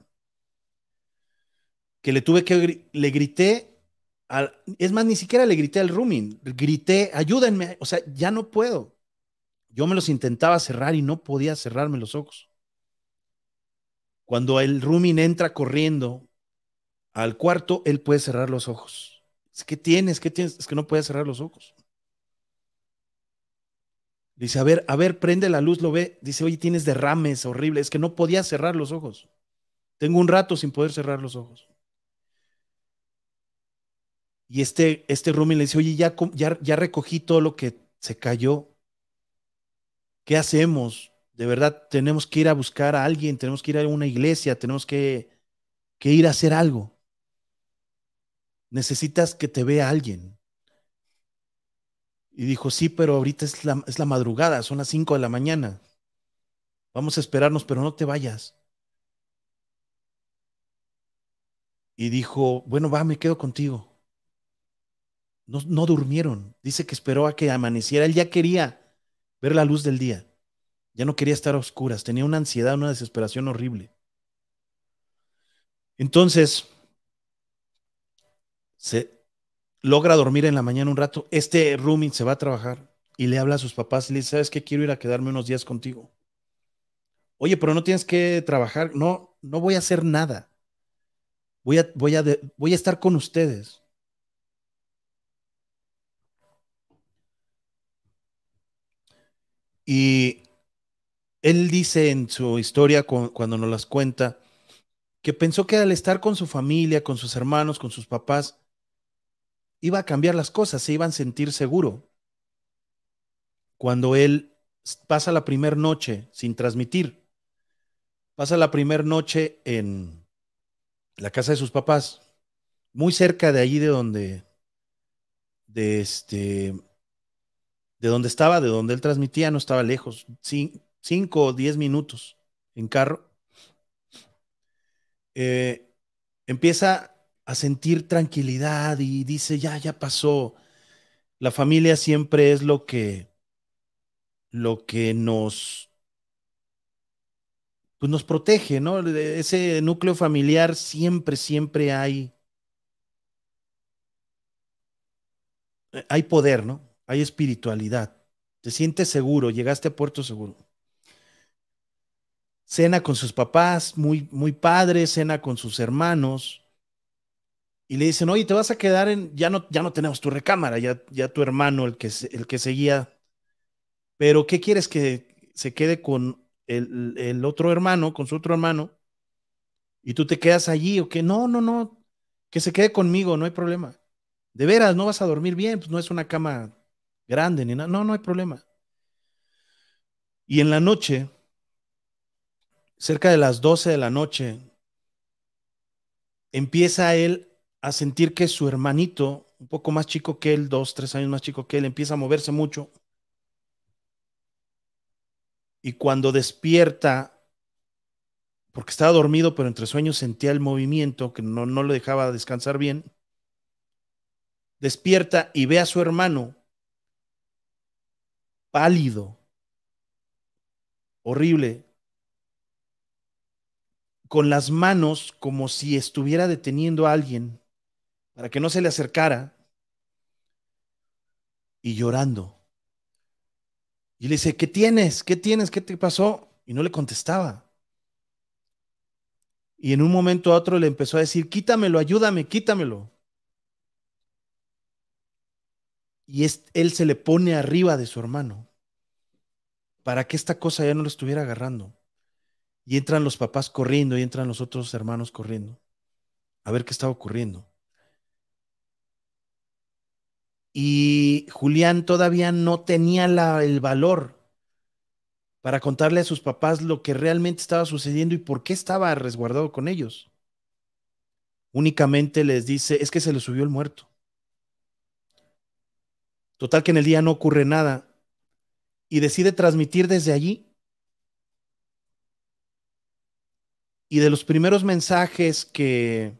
que le tuve que, le grité, al, es más, ni siquiera le grité al Rumin grité, ayúdenme, o sea, ya no puedo. Yo me los intentaba cerrar y no podía cerrarme los ojos. Cuando el Rumin entra corriendo al cuarto, él puede cerrar los ojos. ¿Qué tienes? ¿Qué tienes? Es que no puede cerrar los ojos. Dice, a ver, a ver, prende la luz, lo ve. Dice, oye, tienes derrames horribles. Es que no podía cerrar los ojos. Tengo un rato sin poder cerrar los ojos. Y este, este Rumi le dice, oye, ya, ya, recogí todo lo que se cayó. ¿Qué hacemos? De verdad, tenemos que ir a buscar a alguien, tenemos que ir a una iglesia, tenemos que, que ir a hacer algo. Necesitas que te vea alguien. Y dijo, sí, pero ahorita es la, madrugada, son las 5 de la mañana. Vamos a esperarnos, pero no te vayas. Y dijo, bueno, va, me quedo contigo. No, no durmieron. Dice que esperó a que amaneciera. Él ya quería ver la luz del día. Ya no quería estar a oscuras. Tenía una ansiedad, una desesperación horrible. Entonces, se, logra dormir en la mañana un rato, este rooming se va a trabajar y le habla a sus papás y le dice, ¿sabes qué? Quiero ir a quedarme unos días contigo. Oye, pero no tienes que trabajar. No, no voy a hacer nada. Voy a, voy a, voy a estar con ustedes. Y él dice en su historia, cuando nos las cuenta, que pensó que al estar con su familia, con sus hermanos, con sus papás, iba a cambiar las cosas, se iban a sentir seguro. Cuando él pasa la primera noche sin transmitir, pasa la primera noche en la casa de sus papás, muy cerca de allí de donde, de este, de donde estaba, de donde él transmitía, no estaba lejos, cinco o diez minutos en carro. Eh, empieza a sentir tranquilidad y dice, ya, ya pasó. La familia siempre es lo que, lo que nos, pues nos protege, ¿no? Ese núcleo familiar siempre, siempre hay, hay poder, ¿no? Hay espiritualidad. Te sientes seguro, llegaste a puerto seguro. Cena con sus papás, muy, muy padre, cena con sus hermanos y le dicen, oye, te vas a quedar en, ya no, ya no tenemos tu recámara, ya, tu hermano, el que, el que seguía, pero ¿qué quieres que se quede con el, el otro hermano, con su otro hermano? Y tú te quedas allí o que no, no, no, que se quede conmigo, no hay problema. De veras, no vas a dormir bien, pues no es una cama grande ni nada, no, no hay problema. Y en la noche, cerca de las 12 de la noche, empieza él a sentir que su hermanito, un poco más chico que él, dos, tres años más chico que él, empieza a moverse mucho. Y cuando despierta, porque estaba dormido, pero entre sueños sentía el movimiento que no, no lo dejaba descansar bien, despierta y ve a su hermano pálido, horrible, con las manos como si estuviera deteniendo a alguien para que no se le acercara, y llorando. Y le dice, ¿qué tienes? ¿Qué tienes? ¿Qué te pasó? Y no le contestaba. Y en un momento a otro le empezó a decir, quítamelo, ayúdame, quítamelo. Y es, él se le pone arriba de su hermano para que esta cosa ya no lo estuviera agarrando. Y entran los papás corriendo y entran los otros hermanos corriendo a ver qué estaba ocurriendo y Julián todavía no tenía el valor para contarle a sus papás lo que realmente estaba sucediendo y por qué estaba resguardado con ellos. Únicamente les dice, es que se le subió el muerto. Total que en el día no ocurre nada y decide transmitir desde allí. Y de los primeros mensajes que,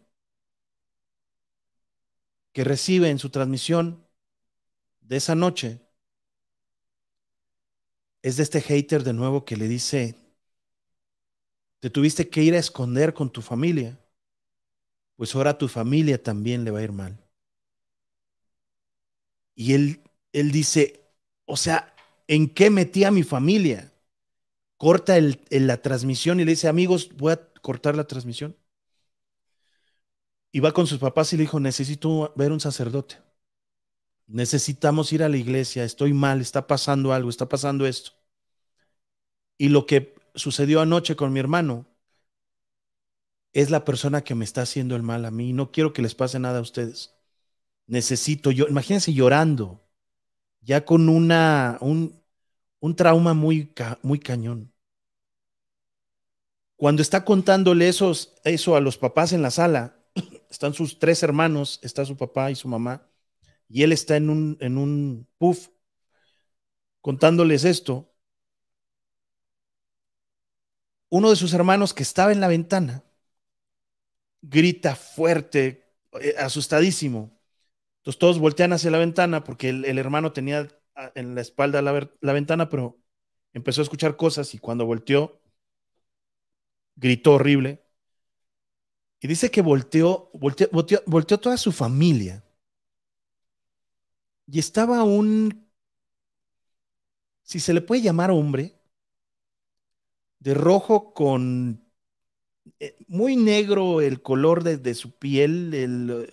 que recibe en su transmisión de esa noche es de este hater de nuevo que le dice, te tuviste que ir a esconder con tu familia, pues ahora tu familia también le va a ir mal. Y él, él dice, o sea, ¿en qué metí a mi familia? Corta el, la transmisión y le dice, amigos, voy a cortar la transmisión. Y va con sus papás y le dijo, necesito ver un sacerdote necesitamos ir a la iglesia, estoy mal, está pasando algo, está pasando esto. Y lo que sucedió anoche con mi hermano es la persona que me está haciendo el mal a mí. No quiero que les pase nada a ustedes. Necesito, yo, imagínense llorando, ya con una, un, un trauma muy, muy cañón. Cuando está contándole eso a los papás en la sala, [CLEARS THROAT] están sus tres hermanos, está su papá y su mamá y él está en un, en puff contándoles esto. Uno de sus hermanos que estaba en la ventana grita fuerte, eh, asustadísimo. Entonces todos voltean hacia la ventana porque el, hermano tenía ah, en la espalda la, ventana, pero empezó a escuchar cosas y cuando volteó, gritó horrible. Y dice que volteó, volteó, volteó, volteó toda su familia. Y estaba un, si se le puede llamar hombre, de rojo con eh, muy negro el color de, su piel,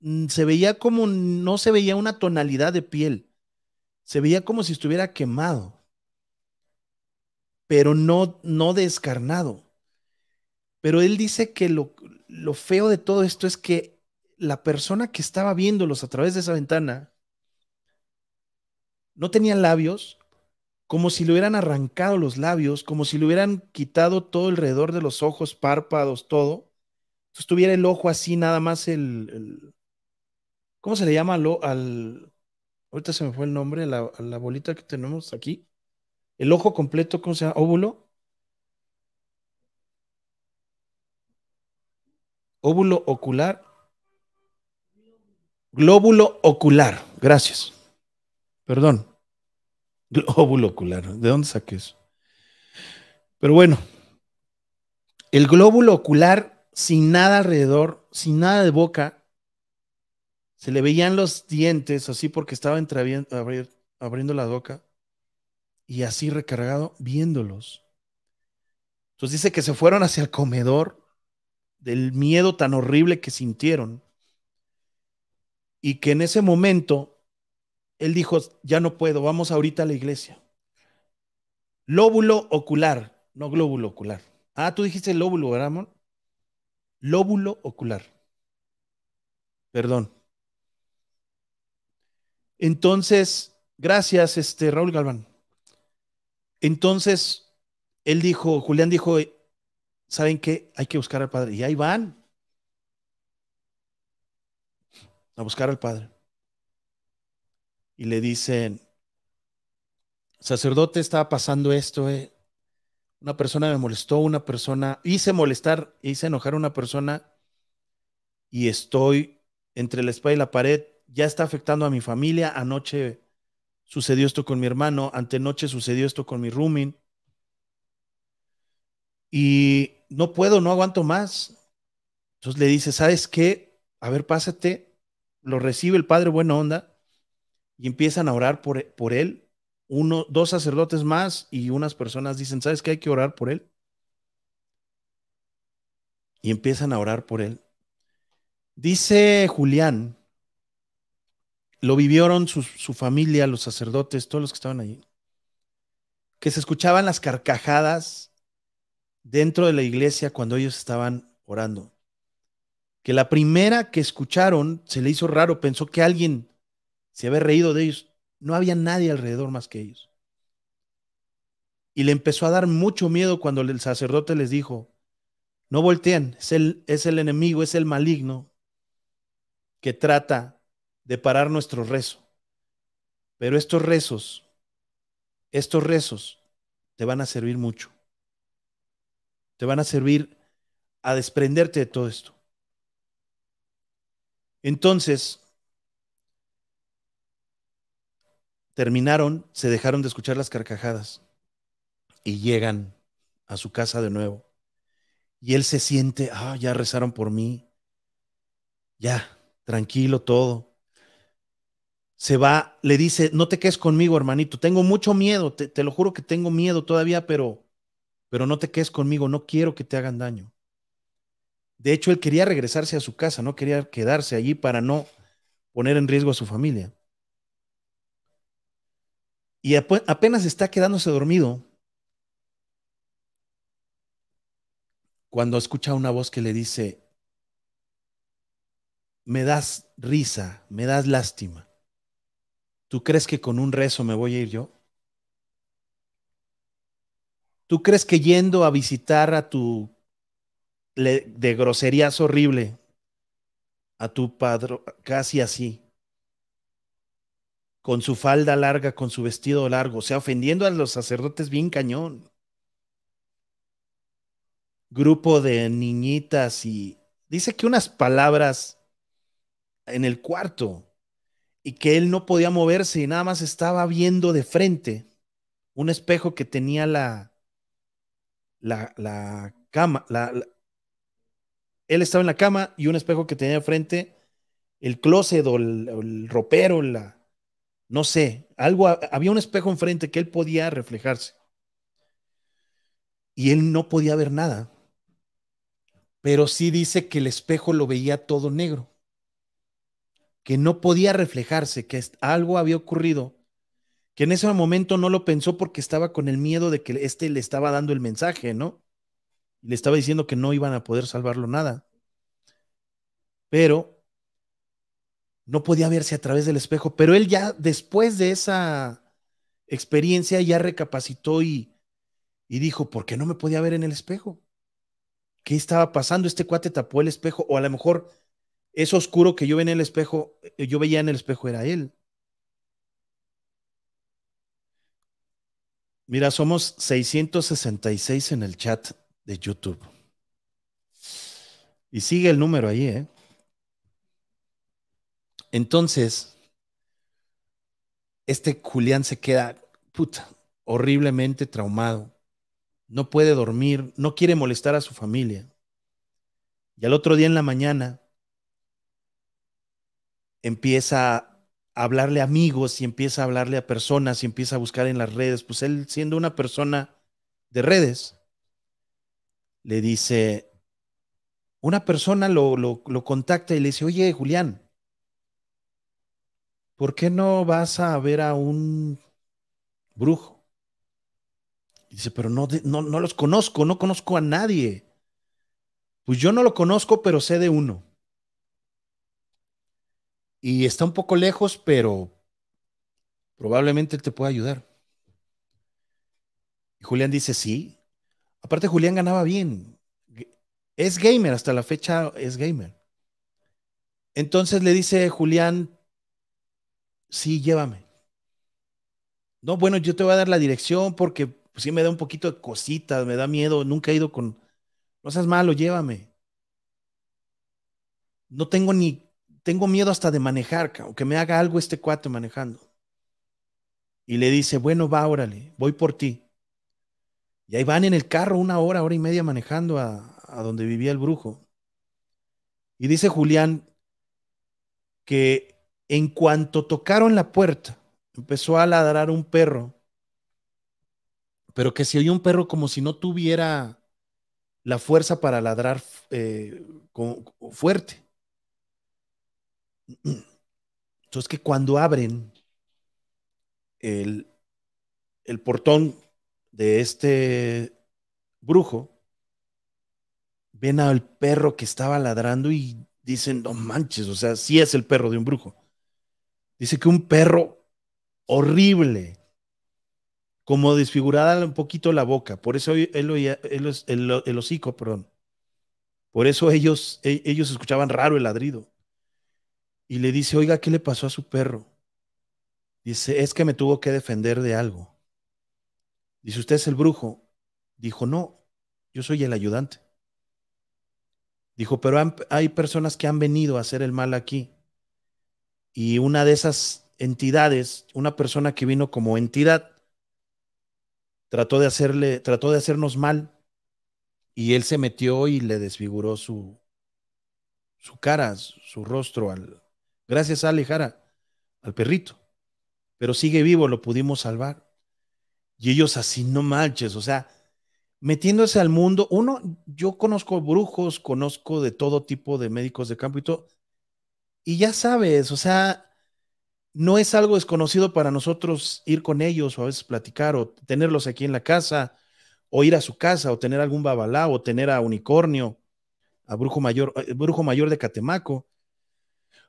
mm, se veía como, no se veía una tonalidad de piel, se veía como si estuviera quemado, pero no, no descarnado. Pero él dice que lo, lo feo de todo esto es que la persona que estaba viéndolos a través de esa ventana no tenía labios, como si le hubieran arrancado los labios, como si le hubieran quitado todo alrededor de los ojos, párpados, todo. Entonces tuviera el ojo así, nada más el. ¿Cómo se le llama al, al, Ahorita se me fue el nombre, la, a la bolita que tenemos aquí. El ojo completo, ¿cómo se llama? Óvulo. Óvulo ocular. Glóbulo ocular. Gracias. Perdón. Glóbulo ocular. ¿De dónde saqué eso? Pero bueno, el glóbulo ocular sin nada alrededor, sin nada de boca, se le veían los dientes así porque estaba abriendo la boca y así recargado viéndolos. Entonces dice que se fueron hacia el comedor del miedo tan horrible que sintieron y que en ese momento él dijo, ya no puedo, vamos ahorita a la iglesia. Lóbulo ocular, no glóbulo ocular. Ah, tú dijiste lóbulo, ¿verdad, amor? Lóbulo ocular. Perdón. Entonces, gracias, este Raúl Galván. Entonces, él dijo, Julián dijo, ¿saben qué? Hay que buscar al Padre. Y ahí van a buscar al Padre y le dicen, sacerdote, estaba pasando esto, eh. una persona me molestó, una persona, hice molestar, hice enojar a una persona y estoy entre la espada y la pared, ya está afectando a mi familia, anoche sucedió esto con mi hermano, antenoche sucedió esto con mi rooming y no puedo, no aguanto más. Entonces le dice, ¿sabes qué? A ver, pásate. Lo recibe el padre buena onda y empiezan a orar por, por él. Uno, dos sacerdotes más y unas personas dicen, ¿sabes qué? Hay que orar por él. Y empiezan a orar por él. Dice Julián, lo vivieron su, su familia, los sacerdotes, todos los que estaban allí, que se escuchaban las carcajadas dentro de la iglesia cuando ellos estaban orando. Que la primera que escucharon se le hizo raro, pensó que alguien se había reído de ellos. No había nadie alrededor más que ellos. Y le empezó a dar mucho miedo cuando el sacerdote les dijo, no volteen, es el enemigo, es el maligno que trata de parar nuestro rezo. Pero estos rezos, estos rezos te van a servir mucho. Te van a servir a desprenderte de todo esto. Entonces, Terminaron, se dejaron de escuchar las carcajadas y llegan a su casa de nuevo. Y él se siente, ah, ya rezaron por mí, ya, tranquilo todo. Se va, le dice, no te quedes conmigo, hermanito, tengo mucho miedo, te, te lo juro que tengo miedo todavía, pero, pero no te quedes conmigo, no quiero que te hagan daño. De hecho, él quería regresarse a su casa, no quería quedarse allí para no poner en riesgo a su familia y apenas está quedándose dormido cuando escucha una voz que le dice, me das risa, me das lástima. ¿Tú crees que con un rezo me voy a ir yo? ¿Tú crees que yendo a visitar a tu de groserías horrible, a tu padre, casi así, con su falda larga, con su vestido largo, o sea, ofendiendo a los sacerdotes bien cañón. Grupo de niñitas y dice que unas palabras en el cuarto y que él no podía moverse y nada más estaba viendo de frente un espejo que tenía la, la, cama, él estaba en la cama y un espejo que tenía de frente el closet o el ropero, la, no sé, algo, había un espejo enfrente que él podía reflejarse. Y él no podía ver nada. Pero sí dice que el espejo lo veía todo negro, que no podía reflejarse, que algo había ocurrido, que en ese momento no lo pensó porque estaba con el miedo de que este le estaba dando el mensaje, ¿no? Le estaba diciendo que no iban a poder salvarlo nada. Pero no podía verse a través del espejo, pero él ya después de esa experiencia ya recapacitó y, dijo, ¿por qué no me podía ver en el espejo? ¿Qué estaba pasando? Este cuate tapó el espejo o a lo mejor eso oscuro que yo veía en el espejo, eh, yo veía en el espejo era él. Mira, somos 666 en el chat de YouTube. Y sigue el número ahí, ¿eh? Entonces, este Julián se queda, puta, horriblemente traumado. No puede dormir, no quiere molestar a su familia. Y al otro día en la mañana empieza a hablarle a amigos y empieza a hablarle a personas y empieza a buscar en las redes. Pues él, siendo una persona de redes, le dice, una persona lo, lo contacta y le dice, oye, Julián, ¿por qué no vas a ver a un brujo? dice, pero no, no, los conozco, no conozco a nadie. Pues yo no lo conozco, pero sé de uno. Y está un poco lejos, pero probablemente te pueda ayudar. Y Julián dice, sí. Aparte, Julián ganaba bien. Es gamer, hasta la fecha es gamer. Entonces le dice Julián, sí, llévame. No, bueno, yo te voy a dar la dirección porque sí me da un poquito de cositas, me da miedo, nunca he ido con, no seas malo, llévame. No tengo ni, tengo miedo hasta de manejar, que me haga algo este cuate manejando. Y le dice, bueno, va, órale, voy por ti. Y ahí van en el carro una hora, hora y media manejando a donde vivía el brujo. Y dice Julián que en cuanto tocaron la puerta, empezó a ladrar un perro, pero que se oyó un perro como si no tuviera la fuerza para ladrar eh, fuerte. Entonces que cuando abren el, el portón de este brujo, ven al perro que estaba ladrando y dicen, no manches, o sea, sí es el perro de un brujo. Dice que un perro horrible, como desfigurada un poquito la boca, por eso él oía, el, hocico, perdón. Por eso ellos, e, ellos escuchaban raro el ladrido. Y le dice, oiga, ¿qué le pasó a su perro? Dice, es que me tuvo que defender de algo. Dice, ¿usted es el brujo? Dijo, no, yo soy el ayudante. Dijo, pero hay personas que han venido a hacer el mal aquí y una de esas entidades, una persona que vino como entidad, trató de hacerle, trató de hacernos mal y él se metió y le desfiguró su, su cara, su rostro al, gracias a Alejara, al perrito. Pero sigue vivo, lo pudimos salvar. Y ellos así, no manches, o sea, metiéndose al mundo. Uno, yo conozco brujos, conozco de todo tipo de médicos de campo y todo. Y ya sabes, o sea, no es algo desconocido para nosotros ir con ellos o a veces platicar o tenerlos aquí en la casa o ir a su casa o tener algún babalao, o tener a Unicornio, a Brujo Mayor, eh, Brujo Mayor de Catemaco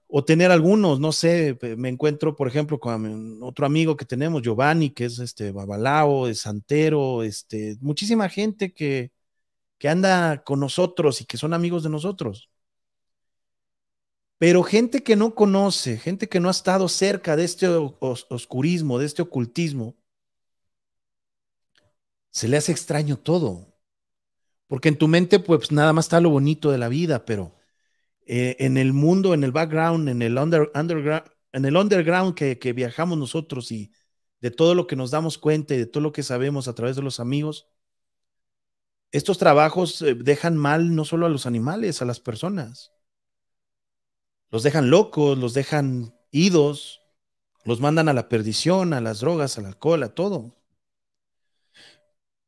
o tener algunos, no sé, me encuentro, por ejemplo, con otro amigo que tenemos, Giovanni, que es este babalao, es santero, este, muchísima gente que, que anda con nosotros y que son amigos de nosotros. Pero gente que no conoce, gente que no ha estado cerca de este oscurismo, de este ocultismo, se le hace extraño todo. Porque en tu mente, pues nada más está lo bonito de la vida, pero eh, en el mundo, en el background, en el, underground, en el underground que, que viajamos nosotros y de todo lo que nos damos cuenta y de todo lo que sabemos a través de los amigos, estos trabajos eh, dejan mal no solo a los animales, a las personas los dejan locos, los dejan idos, los mandan a la perdición, a las drogas, al alcohol, a todo.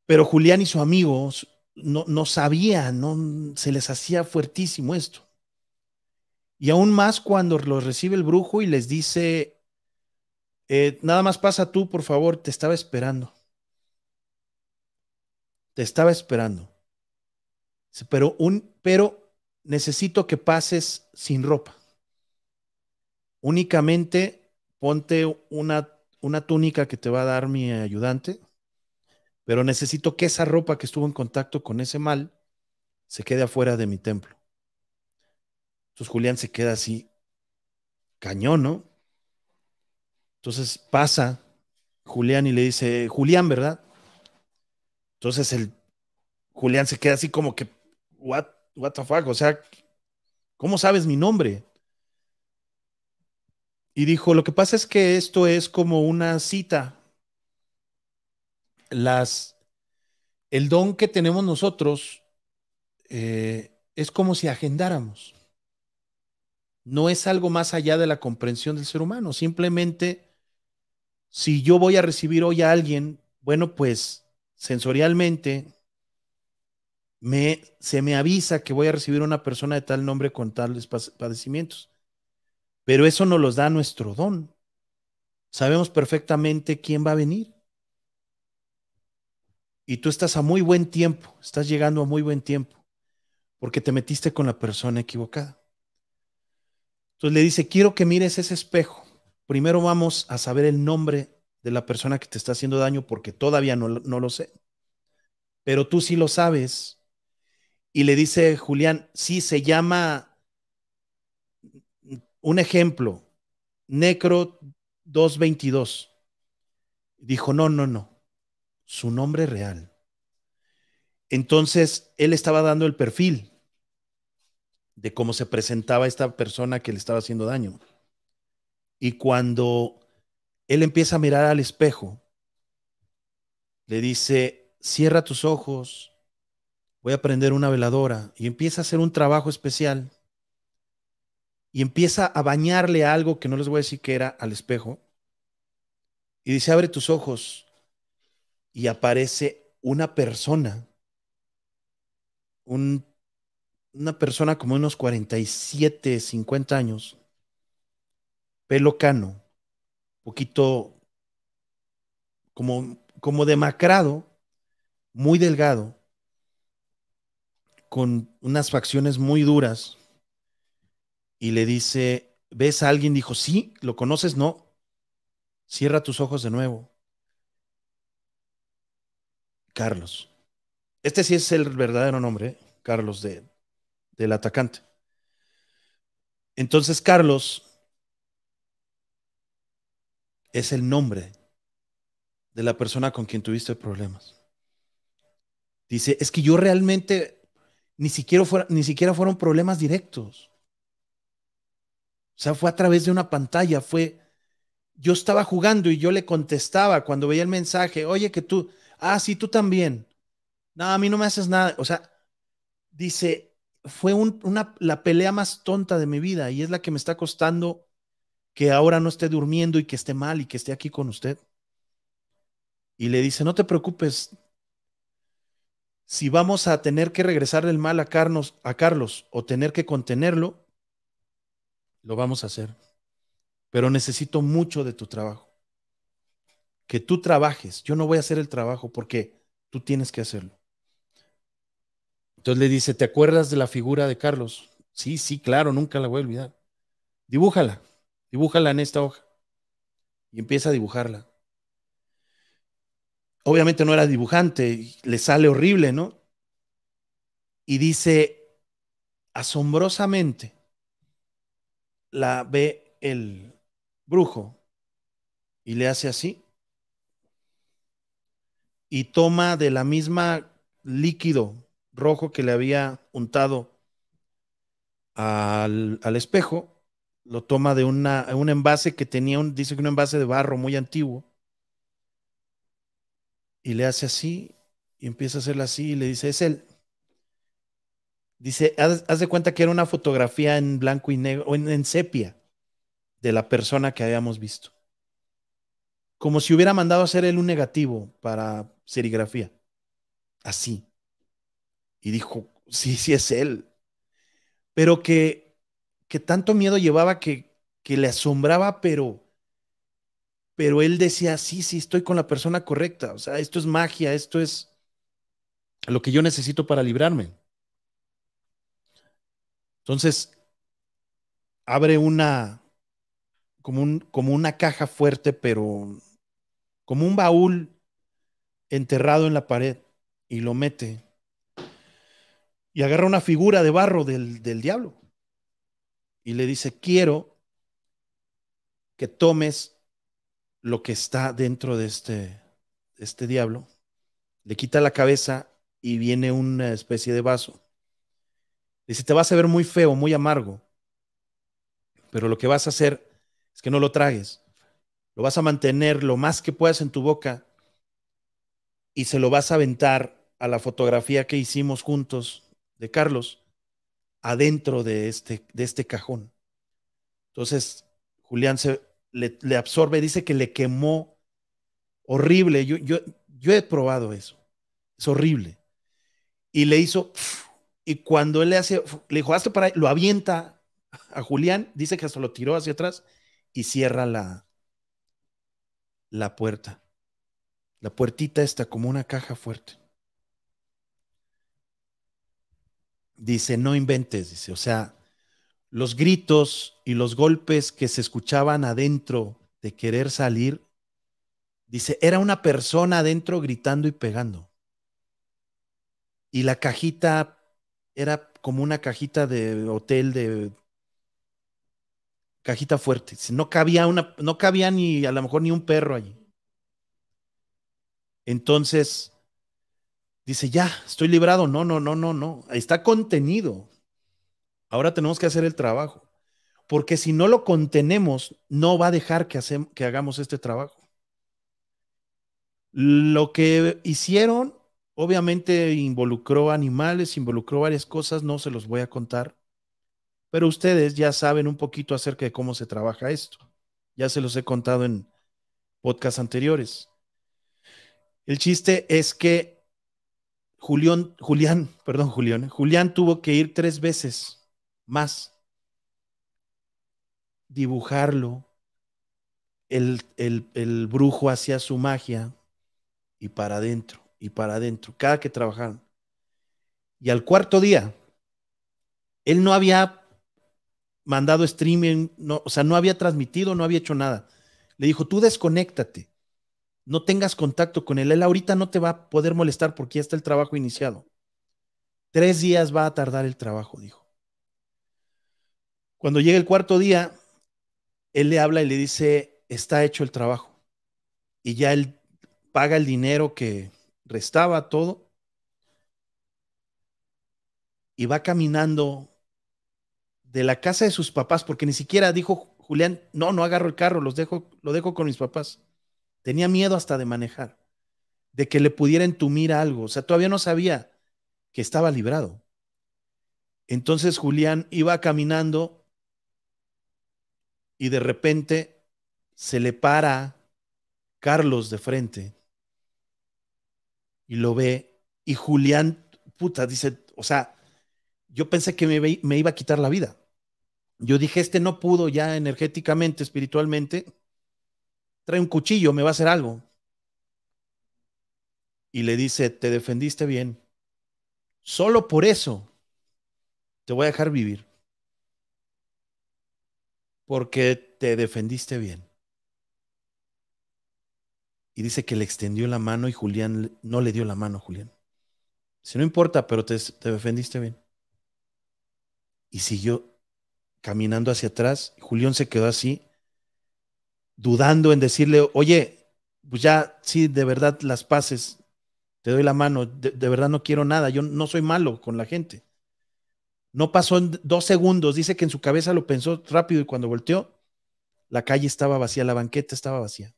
Pero Julián y su amigo no, sabían, se les hacía fuertísimo esto. Y aún más cuando los recibe el brujo y les dice, eh, nada más pasa tú, por favor, te estaba esperando. Te estaba esperando. Pero, un, pero necesito que pases sin ropa únicamente ponte una, una túnica que te va a dar mi ayudante, pero necesito que esa ropa que estuvo en contacto con ese mal se quede afuera de mi templo. Entonces Julián se queda así, cañón, ¿no? Entonces pasa Julián y le dice, Julián, ¿verdad? Entonces el Julián se queda así como que, what, the fuck, o sea, ¿cómo sabes mi nombre? Y dijo, lo que pasa es que esto es como una cita. Las, el don que tenemos nosotros eh, es como si agendáramos. No es algo más allá de la comprensión del ser humano. Simplemente, si yo voy a recibir hoy a alguien, bueno, pues sensorialmente se me avisa que voy a recibir a una persona de tal nombre con tales padecimientos. Pero eso nos los da nuestro don. Sabemos perfectamente quién va a venir. Y tú estás a muy buen tiempo, estás llegando a muy buen tiempo, porque te metiste con la persona equivocada. Entonces le dice, quiero que mires ese espejo. Primero vamos a saber el nombre de la persona que te está haciendo daño, porque todavía no, no lo sé. Pero tú sí lo sabes. Y le dice Julián, sí, se llama un ejemplo, Necro 222. Dijo, no, no, no, su nombre real. Entonces, él estaba dando el perfil de cómo se presentaba esta persona que le estaba haciendo daño. Y cuando él empieza a mirar al espejo, le dice, cierra tus ojos, voy a prender una veladora y empieza a hacer un trabajo especial y empieza a bañarle algo que no les voy a decir que era al espejo. Y dice, abre tus ojos. Y aparece una persona, un, una persona como unos 47, 50 años, pelo cano, poquito como, como demacrado, muy delgado, con unas facciones muy duras y le dice, ¿ves a alguien? Dijo, sí, ¿lo conoces? No. Cierra tus ojos de nuevo. Carlos. Este sí es el verdadero nombre, ¿eh? Carlos, del atacante. Entonces, Carlos es el nombre de la persona con quien tuviste problemas. Dice, es que yo realmente ni siquiera fueron problemas directos. O sea, fue a través de una pantalla, fue, yo estaba jugando y yo le contestaba cuando veía el mensaje, oye, que tú, ah, sí, tú también. No, a mí no me haces nada. O sea, dice, fue una, la pelea más tonta de mi vida y es la que me está costando que ahora no esté durmiendo y que esté mal y que esté aquí con usted. Y le dice, no te preocupes, si vamos a tener que regresar el mal a Carlos, a Carlos o tener que contenerlo, lo vamos a hacer. Pero necesito mucho de tu trabajo. Que tú trabajes. Yo no voy a hacer el trabajo porque tú tienes que hacerlo. Entonces le dice, ¿te acuerdas de la figura de Carlos? Sí, sí, claro, nunca la voy a olvidar. Dibújala, dibújala en esta hoja. Y empieza a dibujarla. Obviamente no era dibujante, le sale horrible, ¿no? Y dice, asombrosamente, la ve el brujo y le hace así. Y toma de la misma líquido rojo que le había untado al, espejo, lo toma de una, un envase que tenía, un, dice que un envase de barro muy antiguo, y le hace así, y empieza a hacerlo así, y le dice, es él. Dice, haz, de cuenta que era una fotografía en blanco y negro, o en, sepia, de la persona que habíamos visto. Como si hubiera mandado hacer él un negativo para serigrafía. Así. Y dijo, sí, sí es él. Pero que, que tanto miedo llevaba que, que le asombraba, pero, pero él decía, sí, sí, estoy con la persona correcta. O sea, esto es magia, esto es lo que yo necesito para librarme. Entonces, abre una, como, un, como una caja fuerte, pero como un baúl enterrado en la pared y lo mete y agarra una figura de barro del, diablo y le dice, quiero que tomes lo que está dentro de este, este diablo. Le quita la cabeza y viene una especie de vaso. Dice, te vas a ver muy feo, muy amargo, pero lo que vas a hacer es que no lo tragues. Lo vas a mantener lo más que puedas en tu boca y se lo vas a aventar a la fotografía que hicimos juntos de Carlos adentro de este, de este cajón. Entonces, Julián se, le, absorbe, dice que le quemó horrible. Yo, yo, he probado eso. Es horrible. Y le hizo... Y cuando él le hace, le dijo, hazte para ahí", lo avienta a Julián, dice que hasta lo tiró hacia atrás y cierra la, la puerta. La puertita está como una caja fuerte. Dice, no inventes, dice, o sea, los gritos y los golpes que se escuchaban adentro de querer salir, dice, era una persona adentro gritando y pegando. Y la cajita era como una cajita de hotel de cajita fuerte. No cabía una, no cabía ni a lo mejor ni un perro allí. Entonces, dice, ya, estoy librado. No, no, no, no, no. Está contenido. Ahora tenemos que hacer el trabajo. Porque si no lo contenemos, no va a dejar que, que hagamos este trabajo. Lo que hicieron Obviamente involucró animales, involucró varias cosas, no se los voy a contar, pero ustedes ya saben un poquito acerca de cómo se trabaja esto. Ya se los he contado en podcasts anteriores. El chiste es que Julián, Julián, [LAUGHS] perdón, Julián, ¿eh? Julián tuvo que ir tres veces más, dibujarlo, el, el brujo hacía su magia y para adentro y para adentro, cada que trabajaron. Y al cuarto día, él no había mandado streaming, no, o sea, no había transmitido, no había hecho nada. Le dijo, tú desconéctate, no tengas contacto con él, él ahorita no te va a poder molestar porque ya está el trabajo iniciado. Tres días va a tardar el trabajo, dijo. Cuando llega el cuarto día, él le habla y le dice, está hecho el trabajo. Y ya él paga el dinero que, restaba todo y va caminando de la casa de sus papás, porque ni siquiera dijo Julián, no, no agarro el carro, los dejo, lo dejo con mis papás. Tenía miedo hasta de manejar, de que le pudieran entumir algo, o sea, todavía no sabía que estaba librado. Entonces Julián iba caminando y de repente se le para Carlos de frente y lo ve. Y Julián, puta, dice, o sea, yo pensé que me, me iba a quitar la vida. Yo dije, este no pudo ya energéticamente, espiritualmente. Trae un cuchillo, me va a hacer algo. Y le dice, te defendiste bien. Solo por eso te voy a dejar vivir. Porque te defendiste bien. Y dice que le extendió la mano y Julián no le dio la mano, Julián. Si no importa, pero te, defendiste bien. Y siguió caminando hacia atrás. Julián se quedó así, dudando en decirle, oye, pues ya, sí, de verdad las pases, te doy la mano, de, de, verdad no quiero nada, yo no soy malo con la gente. No pasó en dos segundos, dice que en su cabeza lo pensó rápido y cuando volteó, la calle estaba vacía, la banqueta estaba vacía.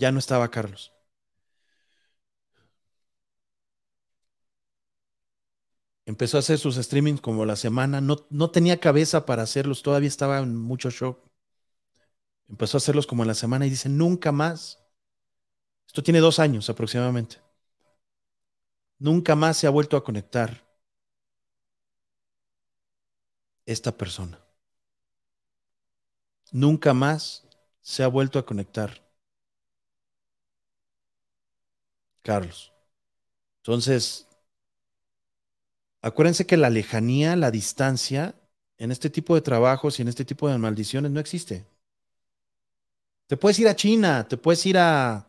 Ya no estaba Carlos. Empezó a hacer sus streamings como la semana, no, no tenía cabeza para hacerlos, todavía estaba en mucho shock. Empezó a hacerlos como la semana y dice, nunca más. Esto tiene dos años aproximadamente. Nunca más se ha vuelto a conectar esta persona. Nunca más se ha vuelto a conectar Carlos. Entonces, acuérdense que la lejanía, la distancia, en este tipo de trabajos y en este tipo de maldiciones no existe. Te puedes ir a China, te puedes ir a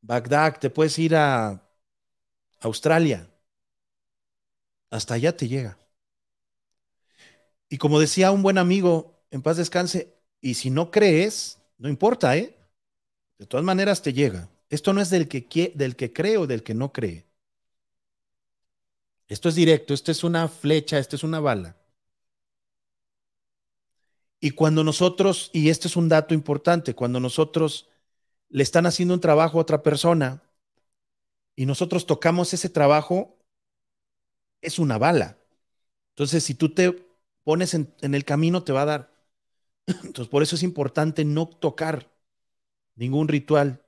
Bagdad, te puedes ir a Australia. Hasta allá te llega. Y como decía un buen amigo, en paz descanse, y si no crees, no importa, ¿eh? De todas maneras te llega. Esto no es del que, del que cree o del que no cree. Esto es directo, esto es una flecha, esto es una bala. Y cuando nosotros, y este es un dato importante, cuando nosotros le están haciendo un trabajo a otra persona y nosotros tocamos ese trabajo, es una bala. Entonces, si tú te pones en el camino, te va a dar. [CLEARS THROAT] Entonces, por eso es importante no tocar ningún ritual,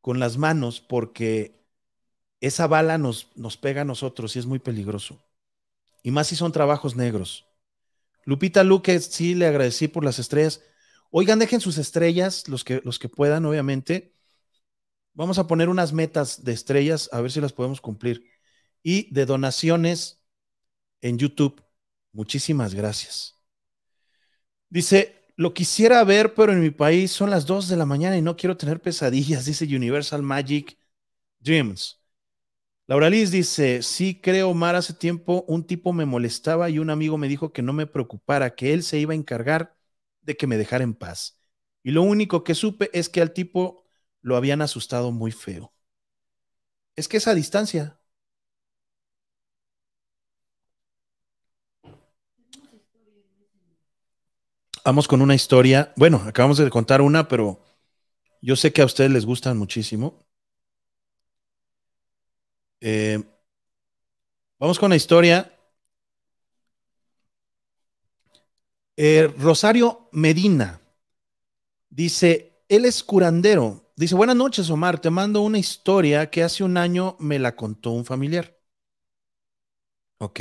con las manos porque esa bala nos, nos pega a nosotros y es muy peligroso. Y más si son trabajos negros. Lupita Luque, sí le agradecí por las estrellas. Oigan, dejen sus estrellas, los que, los que puedan, obviamente. Vamos a poner unas metas de estrellas, a ver si las podemos cumplir. Y de donaciones en YouTube. Muchísimas gracias. Dice lo quisiera ver, pero en mi país son las 2 de la mañana y no quiero tener pesadillas, [LAUGHS] dice Universal Magic Dreams. Laura Liz dice, sí creo, Mar, hace tiempo un tipo me molestaba y un amigo me dijo que no me preocupara, que él se iba a encargar de que me dejara en paz. Y lo único que supe es que al tipo lo habían asustado muy feo. Es que esa distancia, Vamos con una historia. Bueno, acabamos de contar una, pero yo sé que a ustedes les gustan muchísimo. Eh, vamos con la historia. Eh, Rosario Medina dice, él es curandero. Dice, buenas noches, Omar. Te mando una historia que hace un año me la contó un familiar. Ok.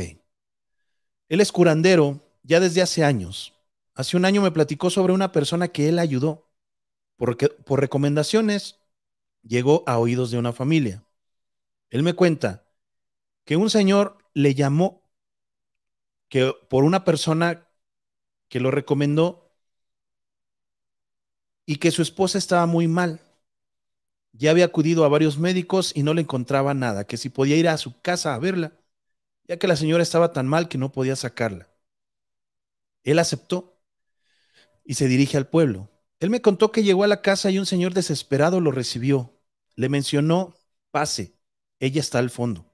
Él es curandero ya desde hace años. Hace un año me platicó sobre una persona que él ayudó. Porque, por recomendaciones, llegó a oídos de una familia. Él me cuenta que un señor le llamó que por una persona que lo recomendó y que su esposa estaba muy mal. Ya había acudido a varios médicos y no le encontraba nada, que si podía ir a su casa a verla, ya que la señora estaba tan mal que no podía sacarla. Él aceptó y se dirige al pueblo. Él me contó que llegó a la casa y un señor desesperado lo recibió. Le mencionó, pase, ella está al fondo.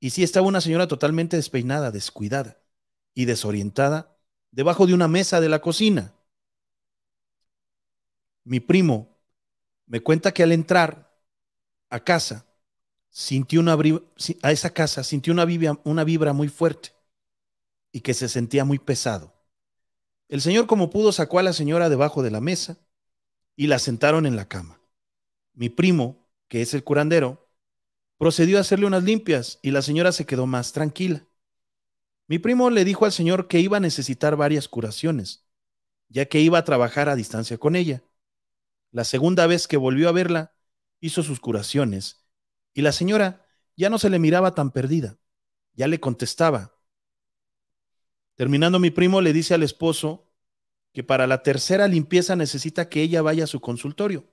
Y sí estaba una señora totalmente despeinada, descuidada y desorientada, debajo de una mesa de la cocina. Mi primo me cuenta que al entrar a casa, sintió una, a esa casa, sintió una vibra muy fuerte y que se sentía muy pesado. El señor como pudo sacó a la señora debajo de la mesa y la sentaron en la cama. Mi primo, que es el curandero, procedió a hacerle unas limpias y la señora se quedó más tranquila. Mi primo le dijo al señor que iba a necesitar varias curaciones, ya que iba a trabajar a distancia con ella. La segunda vez que volvió a verla, hizo sus curaciones y la señora ya no se le miraba tan perdida, ya le contestaba. Terminando mi primo le dice al esposo que para la tercera limpieza necesita que ella vaya a su consultorio.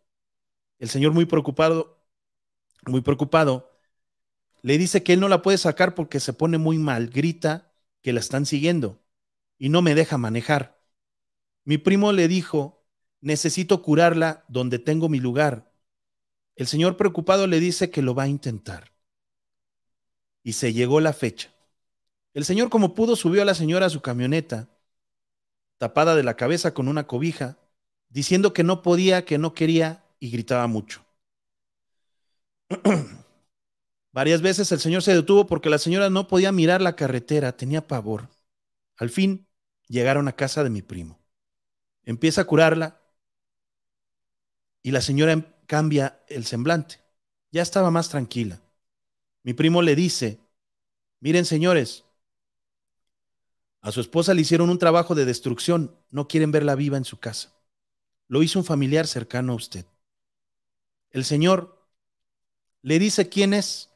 El señor muy preocupado, muy preocupado, le dice que él no la puede sacar porque se pone muy mal, grita que la están siguiendo y no me deja manejar. Mi primo le dijo, necesito curarla donde tengo mi lugar. El señor preocupado le dice que lo va a intentar. Y se llegó la fecha. El señor como pudo subió a la señora a su camioneta tapada de la cabeza con una cobija, diciendo que no podía, que no quería y gritaba mucho. [CLEARS THROAT] Varias veces el señor se detuvo porque la señora no podía mirar la carretera, tenía pavor. Al fin llegaron a casa de mi primo. Empieza a curarla y la señora em, cambia el semblante. Ya estaba más tranquila. Mi primo le dice, miren señores, a su esposa le hicieron un trabajo de destrucción. No quieren verla viva en su casa. Lo hizo un familiar cercano a usted. El Señor le dice quién es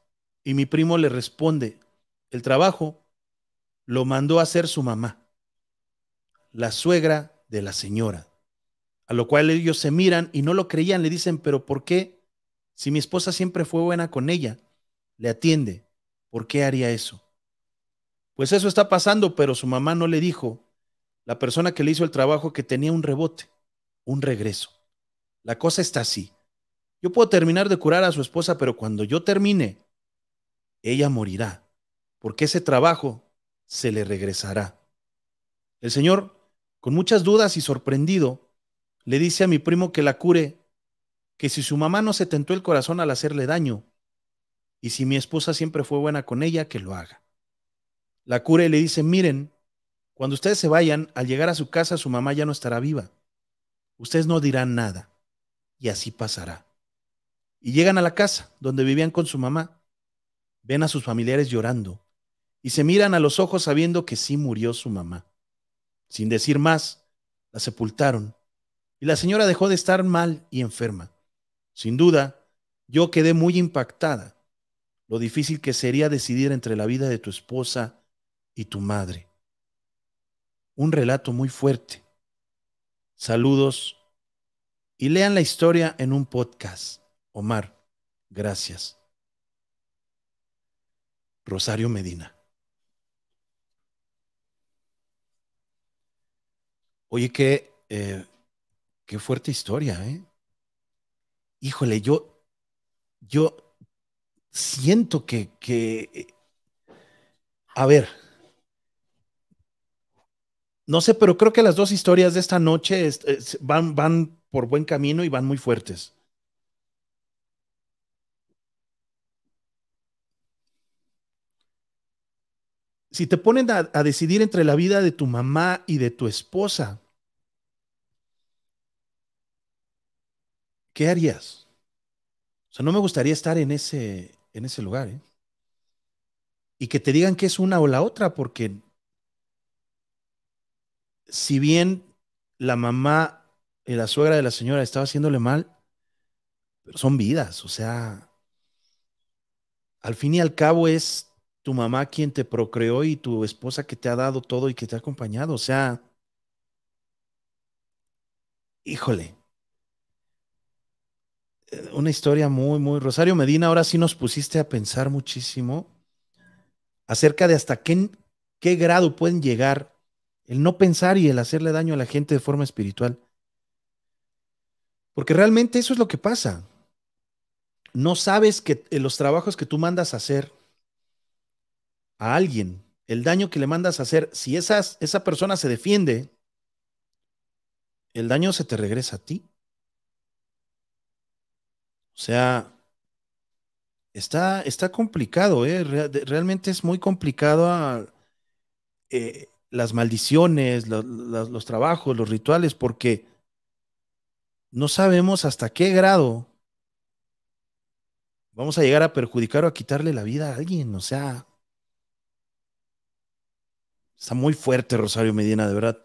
y mi primo le responde, el trabajo lo mandó a hacer su mamá, la suegra de la señora. A lo cual ellos se miran y no lo creían, le dicen, pero ¿por qué? Si mi esposa siempre fue buena con ella, le atiende, ¿por qué haría eso? Pues eso está pasando, pero su mamá no le dijo, la persona que le hizo el trabajo, que tenía un rebote, un regreso. La cosa está así. Yo puedo terminar de curar a su esposa, pero cuando yo termine, ella morirá, porque ese trabajo se le regresará. El Señor, con muchas dudas y sorprendido, le dice a mi primo que la cure, que si su mamá no se tentó el corazón al hacerle daño, y si mi esposa siempre fue buena con ella, que lo haga la cura y le dice, miren, cuando ustedes se vayan, al llegar a su casa su mamá ya no estará viva. Ustedes no dirán nada. Y así pasará. Y llegan a la casa donde vivían con su mamá. Ven a sus familiares llorando y se miran a los ojos sabiendo que sí murió su mamá. Sin decir más, la sepultaron y la señora dejó de estar mal y enferma. Sin duda, yo quedé muy impactada. Lo difícil que sería decidir entre la vida de tu esposa y tu madre. Un relato muy fuerte. Saludos y lean la historia en un podcast. Omar, gracias. Rosario Medina. Oye, qué, eh, qué fuerte historia, ¿eh? Híjole, yo, yo siento que, que, eh, a ver, no sé, pero creo que las dos historias de esta noche van, van por buen camino y van muy fuertes. Si te ponen a, decidir entre la vida de tu mamá y de tu esposa, ¿qué harías? O sea, no me gustaría estar en ese, en ese lugar, ¿eh? Y que te digan que es una o la otra, porque si bien la mamá y la suegra de la señora estaba haciéndole mal, pero son vidas, o sea, al fin y al cabo es tu mamá quien te procreó y tu esposa que te ha dado todo y que te ha acompañado, o sea, híjole, eh, una historia muy, muy. Rosario Medina, ahora sí nos pusiste a pensar muchísimo acerca de hasta qué, qué grado pueden llegar el no pensar y el hacerle daño a la gente de forma espiritual. Porque realmente eso es lo que pasa. No sabes que eh, los trabajos que tú mandas a hacer a alguien, el daño que le mandas a hacer, si esa persona se defiende, el daño se te regresa a ti. O sea, está, está complicado, ¿eh? realmente es muy complicado ah, eh, las maldiciones, los, trabajos, los rituales, porque no sabemos hasta qué grado vamos a llegar a perjudicar o a quitarle la vida a alguien. O sea, está muy fuerte Rosario Medina, de verdad.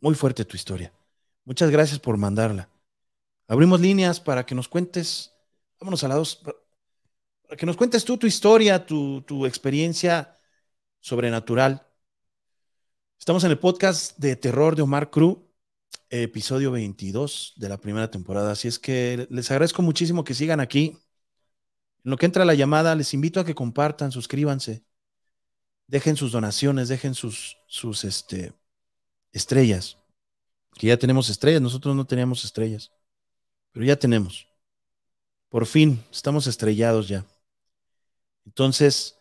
Muy fuerte tu historia. Muchas gracias por mandarla. Abrimos líneas para que nos cuentes, vámonos a la dos, para que nos cuentes tú tu historia, tu, tu experiencia sobrenatural Estamos en el podcast de terror de Omar Cruz, episodio 22 de la primera temporada. Así es que les agradezco muchísimo que sigan aquí. En lo que entra la llamada, les invito a que compartan, suscríbanse, dejen sus donaciones, dejen sus, sus este, estrellas. Que ya tenemos estrellas, nosotros no teníamos estrellas, pero ya tenemos. Por fin, estamos estrellados ya. Entonces,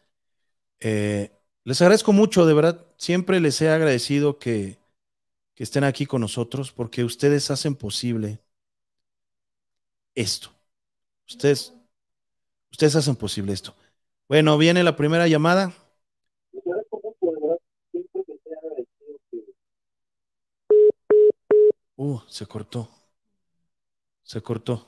eh, les agradezco mucho, de verdad siempre les he agradecido que, estén aquí con nosotros porque ustedes hacen posible esto. Ustedes, ustedes hacen posible esto. Bueno, viene la primera llamada. Uh, se cortó. Se cortó.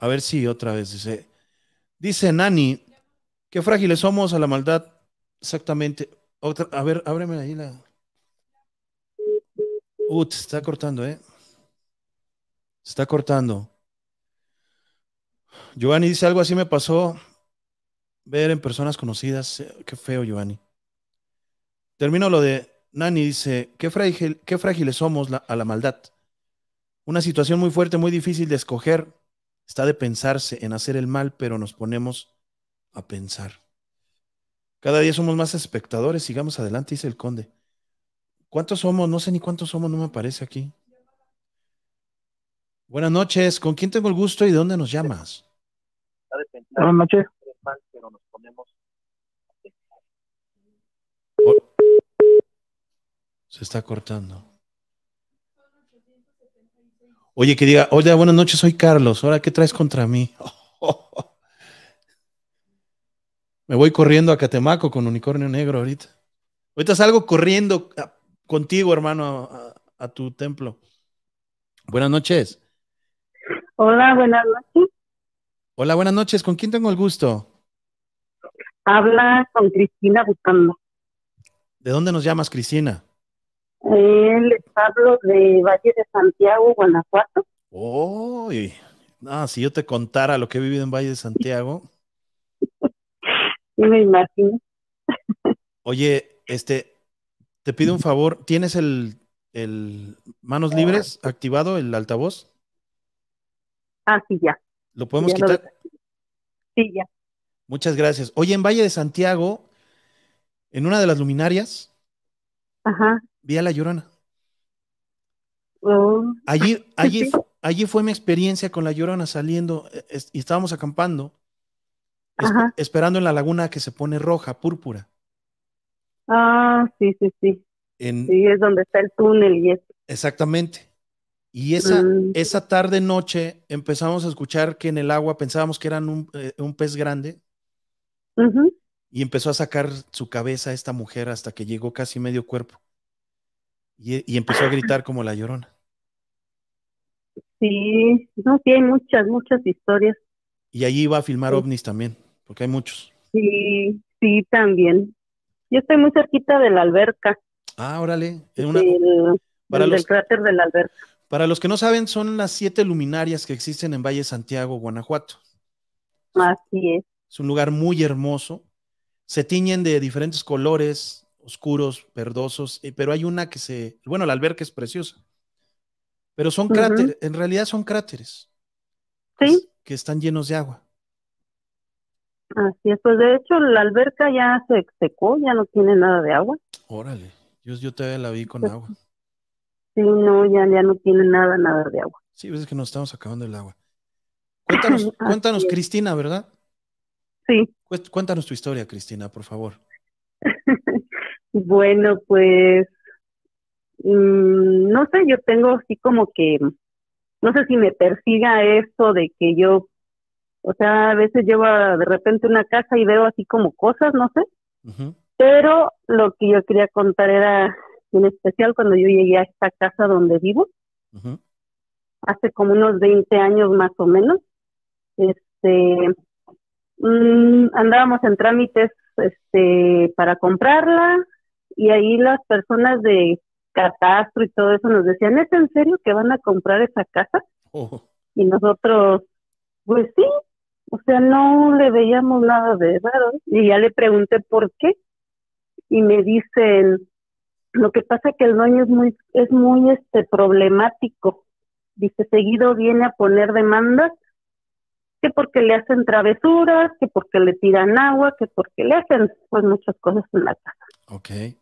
A ver si otra vez dice. Dice Nani, qué frágiles somos a la maldad. Exactamente. a ver, ábreme ahí la. se está cortando, ¿eh? Está cortando. Giovanni dice algo así me pasó ver en personas conocidas. Eh, qué feo, Giovanni. Termino lo de Nani, dice, qué, frágil, frágiles somos a la maldad. Una situación muy fuerte, muy difícil de escoger está de pensarse en hacer el mal, pero nos ponemos a pensar. Cada día somos más espectadores, sigamos adelante, dice el conde. ¿Cuántos somos? No sé ni cuántos somos, no me aparece aquí. Buenas noches, ¿con quién tengo el gusto y de dónde nos llamas? Buenas noches. Se está cortando. Oye, que diga, oye, buenas noches, soy Carlos. Ahora, ¿qué traes contra mí? [LAUGHS] Me voy corriendo a Catemaco con unicornio negro ahorita. Ahorita salgo corriendo ah, contigo, hermano, a, tu templo. Buenas noches. Hola, buenas noches. Hola, buenas noches. ¿Con quién tengo el gusto? Habla con Cristina Buscando. ¿De dónde nos llamas, Cristina? él les hablo de Valle de Santiago, Guanajuato. Uy, ah, si yo te contara lo que he vivido en Valle de Santiago. me imagino. Oye, este, te pido un favor, ¿tienes el, el manos libres activado, el altavoz? Ah, sí, ya. ¿Lo podemos quitar? Sí, ya. Muchas gracias. Oye, en Valle de Santiago, en una de las luminarias, Ajá vi a La Llorona. Oh. Allí, [LAUGHS] allí, allí fue mi experiencia con La Llorona saliendo eh, y estábamos acampando, esperando en la laguna que se pone roja, púrpura. Ah, sí, sí, sí. es donde está el túnel y Exactamente. Y esa, mm. esa tarde noche empezamos a escuchar que en el agua pensábamos que eran un, eh, pez grande. Y empezó a sacar su cabeza esta mujer hasta que llegó casi medio cuerpo y, empezó a gritar como la llorona. Sí, no, sí hay muchas, muchas historias. Y allí va a filmar ovnis también, porque hay muchos. Sí, sí, también. Yo estoy muy cerquita de la alberca. Ah, órale. En una, del cráter de la alberca. Para los que no saben, son las siete luminarias que existen en Valle Santiago, Guanajuato. Así es. Es un lugar muy hermoso. Se tiñen de diferentes colores, oscuros, verdosos, eh, pero hay una que se, bueno, la alberca es preciosa, pero son cráteres, en realidad son cráteres. Sí. Que están llenos de agua. Así es, pues de hecho la alberca ya se secó, ya no tiene nada de agua. Órale, yo, yo todavía la vi con pues, agua. Sí, no, ya, ya no tiene nada, nada de agua. Sí, ves que nos estamos acabando el agua. Cuéntanos, [CLEARS THROAT] cuéntanos Cristina, ¿verdad? Sí. Cuéntanos tu historia, Cristina, por favor. Bueno, pues mm, no sé, yo tengo así como que, no sé si me persiga esto de que yo, o sea, a veces llevo de repente una casa y veo así como cosas, no sé. Pero lo que yo quería contar era, en especial cuando yo llegué a esta casa donde vivo, hace como unos 20 años más o menos, este, mm, andábamos en trámites este, para comprarla y ahí las personas de catastro y todo eso nos decían, ¿es en serio que van a comprar esa casa? Oh. Y nosotros, pues sí, o sea, no le veíamos nada de raro. Y ya le pregunté por qué. Y me dicen, lo que pasa que el dueño es muy, es muy este problemático. Dice, seguido viene a poner demandas, que porque le hacen travesuras, que porque le tiran agua, que porque le hacen pues muchas cosas en la casa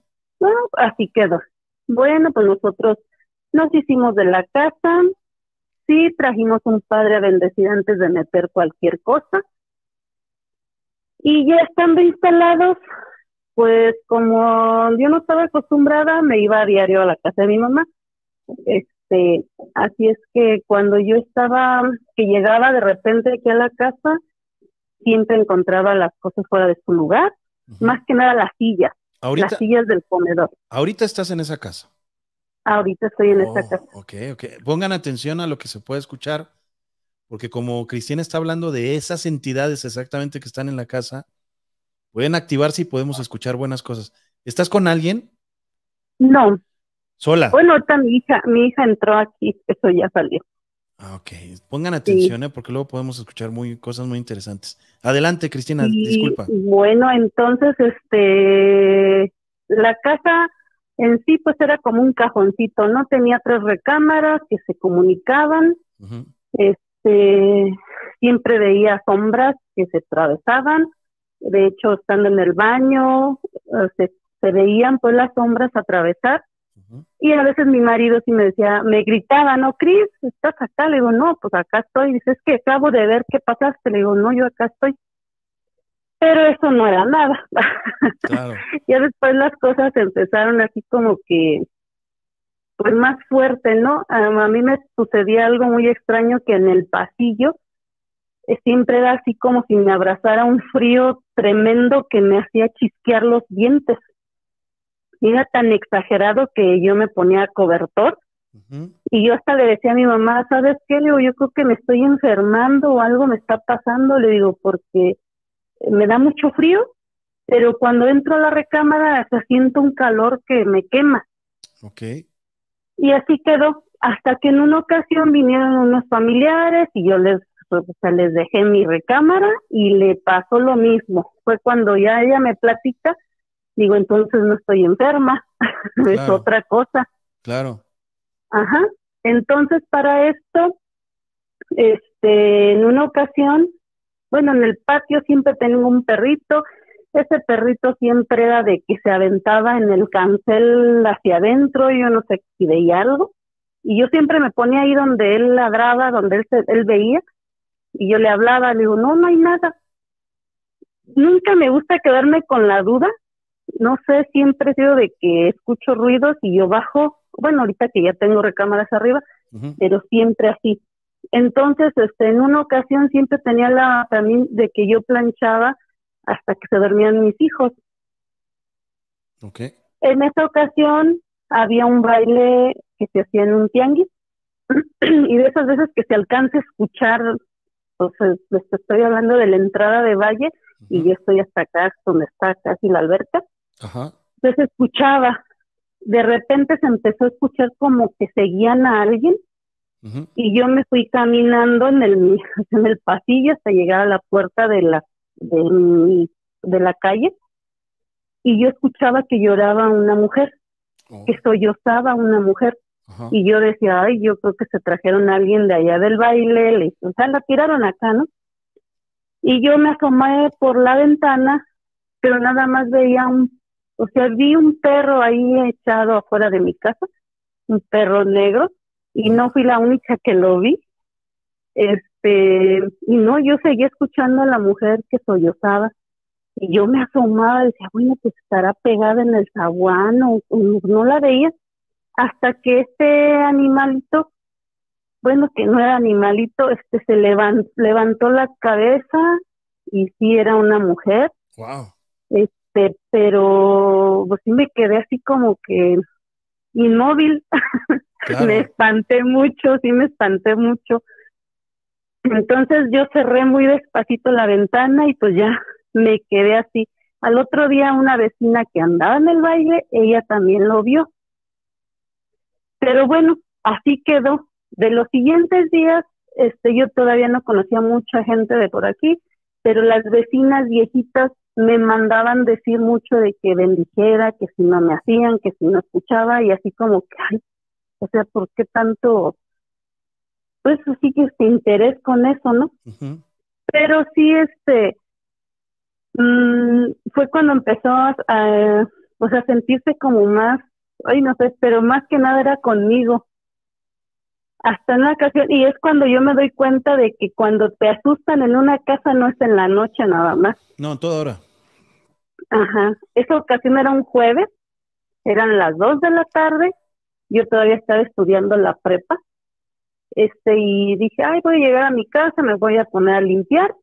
así quedó. Bueno, pues nosotros nos hicimos de la casa, sí trajimos un padre a bendecir antes de meter cualquier cosa. Y ya estando instalados, pues como yo no estaba acostumbrada, me iba a diario a la casa de mi mamá. Este, así es que cuando yo estaba, que llegaba de repente aquí a la casa, siempre encontraba las cosas fuera de su lugar, más que nada las sillas las sillas del comedor. Ahorita estás en esa casa. Ahorita estoy en esa oh, casa. Ok, ok. Pongan atención a lo que se puede escuchar, porque como Cristina está hablando de esas entidades exactamente que están en la casa, pueden activarse y podemos escuchar buenas cosas. ¿Estás con alguien? No. ¿Sola? Bueno, ahorita mi hija, mi hija entró aquí, eso ya salió. Ah, ok. Pongan atención, ¿eh? porque luego podemos escuchar muy, cosas muy interesantes. Adelante, Cristina, disculpa. Bueno, entonces, este, la casa en sí, pues era como un cajoncito, ¿no? Tenía tres recámaras que se comunicaban. Este, siempre veía sombras que se atravesaban. De hecho, estando en el baño, eh, se, se veían pues las sombras atravesar y a veces mi marido sí me decía, me gritaba, no, Cris, estás acá. Le digo, no, pues acá estoy. Dice, es que acabo de ver qué pasaste. Le digo, no, yo acá estoy. Pero eso no era nada. [LAUGHS] Claro. ya después las cosas empezaron así como que, pues más fuerte, ¿no? a mí me sucedía algo muy extraño que en el pasillo eh, siempre era así como si me abrazara un frío tremendo que me hacía chisquear los dientes era tan exagerado que yo me ponía cobertor y yo hasta le decía a mi mamá, ¿sabes qué? Le yo creo que me estoy enfermando o algo me está pasando, le digo, porque eh, me da mucho frío, pero cuando entro a la recámara se siento un calor que me quema. Ok. Y así quedó, hasta que en una ocasión vinieron unos familiares y yo les pues, les dejé mi recámara y le pasó lo mismo. Fue cuando ya ella me platica digo, entonces no estoy enferma, [LAUGHS] es otra cosa. Claro. Ajá. Entonces, para esto, este, en una ocasión, bueno, en el patio siempre tengo un perrito, ese perrito siempre era de que se aventaba en el cancel hacia adentro, yo no sé si veía algo, y yo siempre me ponía ahí donde él ladraba, donde él, se, él veía, y yo le hablaba, le digo, no, no hay nada. Nunca me gusta quedarme con la duda no sé, siempre he sido de que escucho ruidos y yo bajo, bueno, ahorita que ya tengo recámaras arriba, pero siempre así. Entonces, este, en una ocasión siempre tenía la también de que yo planchaba hasta que se dormían mis hijos. En esa ocasión había un baile que se hacía en un tianguis [CLEARS THROAT] y de esas veces que se alcanza a escuchar, o les estoy hablando de la entrada de Valle y yo estoy hasta acá, donde está casi la alberca, entonces escuchaba, de repente se empezó a escuchar como que seguían a alguien y yo me fui caminando en el, [LAUGHS] en el pasillo hasta llegar a la puerta de la, de, de la calle y yo escuchaba que lloraba una mujer, oh. que sollozaba una mujer. Y yo decía, ay, yo creo que se trajeron a alguien de allá del baile, le, o sea, la tiraron acá, ¿no? Y yo me asomé por la ventana, pero nada más veía un o sea, vi un perro ahí echado afuera de mi casa, un perro negro, y no fui la única que lo vi. Este, y no, yo seguía escuchando a la mujer que sollozaba. Y yo me asomaba, y decía, bueno, pues estará pegada en el zaguán, o, no la veía. Hasta que este animalito bueno, que no era animalito, este se levantó, levantó la cabeza y sí era una mujer. Wow. Este, pero pues, sí me quedé así como que inmóvil. [LAUGHS] me espanté mucho, sí me espanté mucho. Entonces yo cerré muy despacito la ventana y pues ya me quedé así. Al otro día una vecina que andaba en el baile, ella también lo vio. Pero bueno, así quedó. De los siguientes días, este, yo todavía no conocía mucha gente de por aquí, pero las vecinas viejitas me mandaban decir mucho de que bendijera, que si no me hacían, que si no escuchaba, y así como que, ay, o sea, ¿por qué tanto? Pues sí que este interés con eso, ¿no? Pero sí, este, mm, fue cuando empezó a, o sea, pues sentirse como más, ay, no sé, pero más que nada era conmigo. Hasta en la ocasión, y es cuando yo me doy cuenta de que cuando te asustan en una casa no es en la noche nada más. No, en toda hora. Ajá. Esa ocasión era un jueves, eran las 2 de la tarde, yo todavía estaba estudiando la prepa, este, y dije, ay, voy a llegar a mi casa, me voy a poner a limpiar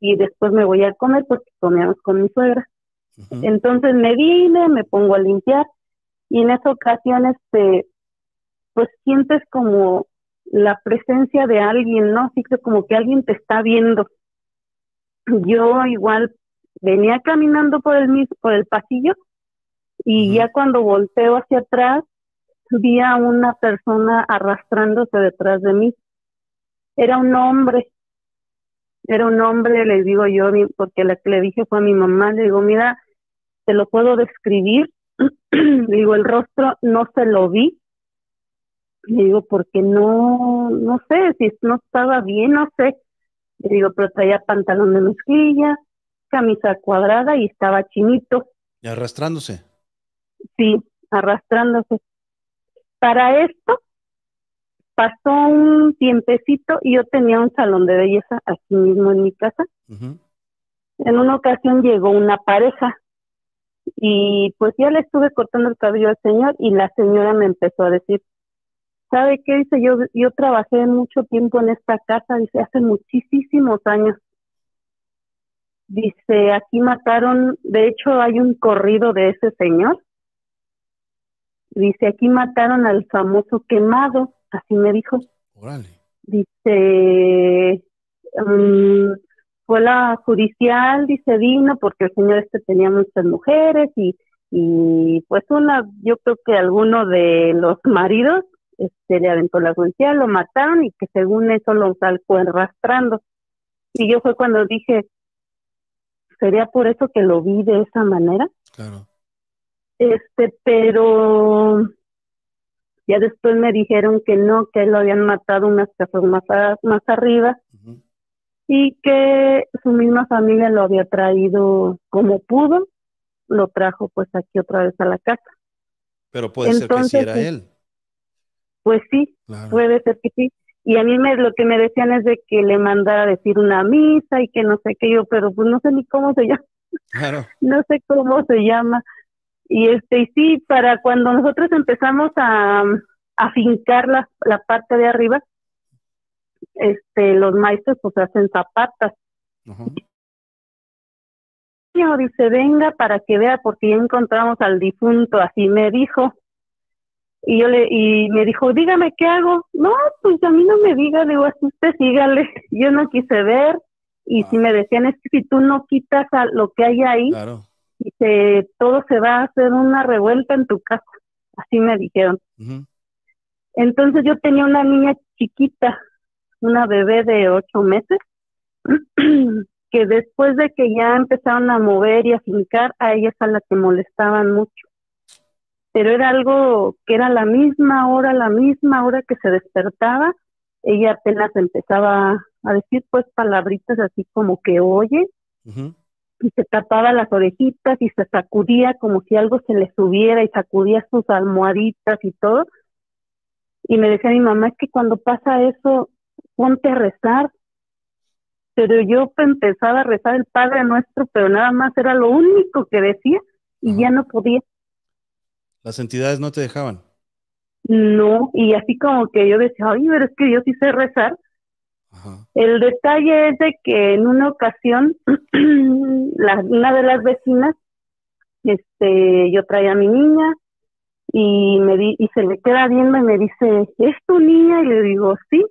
y después me voy a comer porque comíamos con mi suegra. Entonces me vine, me pongo a limpiar y en esa ocasión, este, pues sientes como la presencia de alguien, ¿no? que como que alguien te está viendo. Yo igual venía caminando por el, por el pasillo y ya cuando volteo hacia atrás vi a una persona arrastrándose detrás de mí. Era un hombre, era un hombre, le digo yo, porque la que le dije fue a mi mamá, le digo, mira, te lo puedo describir, [CLEARS THROAT] le digo, el rostro no se lo vi, le digo, porque no, no sé, si no estaba bien, no sé, le digo, pero traía pantalón de mezclilla, camisa cuadrada y estaba chinito. Y arrastrándose. Sí, arrastrándose. Para esto pasó un tiempecito y yo tenía un salón de belleza aquí mismo en mi casa. En una ocasión llegó una pareja y pues ya le estuve cortando el cabello al señor y la señora me empezó a decir, ¿sabe qué? Dice, yo, yo trabajé mucho tiempo en esta casa, dice, hace muchísimos años. Dice, aquí mataron, de hecho hay un corrido de ese señor. Dice, aquí mataron al famoso quemado, así me dijo. Dice, mm, fue la judicial, dice, vino porque el señor este tenía muchas mujeres y, y pues una, yo creo que alguno de los maridos este, le aventó la judicial, lo mataron y que según eso lo salcó arrastrando. Y yo fue cuando dije, sería por eso que lo vi de esa manera. Claro. Este, pero ya después me dijeron que no, que lo habían matado unas casas más, más arriba y que su misma familia lo había traído como pudo, lo trajo pues aquí otra vez a la casa. Pero puede ser que sí era él. Pues sí, puede ser que sí y a mí me, lo que me decían es de que le mandara a decir una misa y que no sé qué yo, pero pues no sé ni cómo se llama. Claro. [LAUGHS] No sé cómo se llama. Y este, y sí, para cuando nosotros empezamos a, afincar fincar la, parte de arriba, este, los maestros pues hacen zapatas. y Dice, venga para que vea, porque ya encontramos al difunto, así me dijo. Y yo le, y me dijo, dígame qué hago. No, pues a mí no me diga, digo, así usted sígale. [LAUGHS] Yo no quise ver. Y ah. si me decían, es que si tú no quitas a lo que hay ahí, y todo se va a hacer una revuelta en tu casa. Así me dijeron. Entonces yo tenía una niña chiquita, una bebé de ocho meses, [CLEARS THROAT] que después de que ya empezaron a mover y a fincar, a es a la que molestaban mucho pero era algo que era la misma hora, la misma hora que se despertaba, ella apenas empezaba a decir pues palabritas así como que oye, y se tapaba las orejitas y se sacudía como si algo se le subiera y sacudía sus almohaditas y todo. Y me decía mi mamá, es que cuando pasa eso, ponte a rezar. Pero yo empezaba a rezar el Padre Nuestro, pero nada más era lo único que decía y ya no podía las entidades no te dejaban. No, y así como que yo decía, ay, pero es que yo sí sé rezar. El detalle es de que en una ocasión, [CLEARS THROAT] la, una de las vecinas, este, yo traía a mi niña y me di, y se me queda viendo y me dice, ¿es tu niña? Y le digo, sí.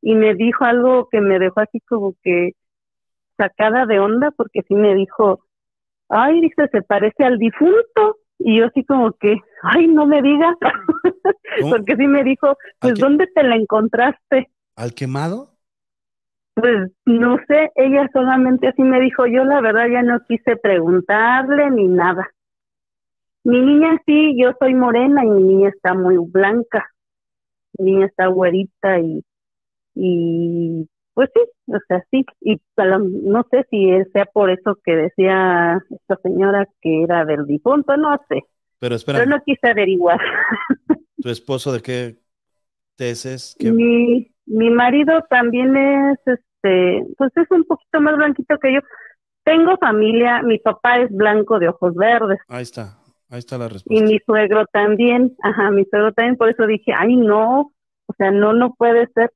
Y me dijo algo que me dejó así como que sacada de onda, porque sí me dijo, ay, dice, se parece al difunto. Y yo así como que, ay, no me digas, [LAUGHS] porque sí me dijo, pues ¿dónde te la encontraste? ¿Al quemado? Pues no sé, ella solamente así me dijo, yo la verdad ya no quise preguntarle ni nada. Mi niña sí, yo soy morena y mi niña está muy blanca. Mi niña está güerita y, y pues sí, o sea, sí. Y no sé si sea por eso que decía esta señora que era del difunto, no sé. Pero espera. no quise averiguar. [LAUGHS] ¿Tu esposo de qué teces? Mi, mi marido también es, este, pues es un poquito más blanquito que yo. Tengo familia, mi papá es blanco de ojos verdes. Ahí está, ahí está la respuesta. Y mi suegro también, ajá, mi suegro también, por eso dije, ay no, o sea, no, no puede ser.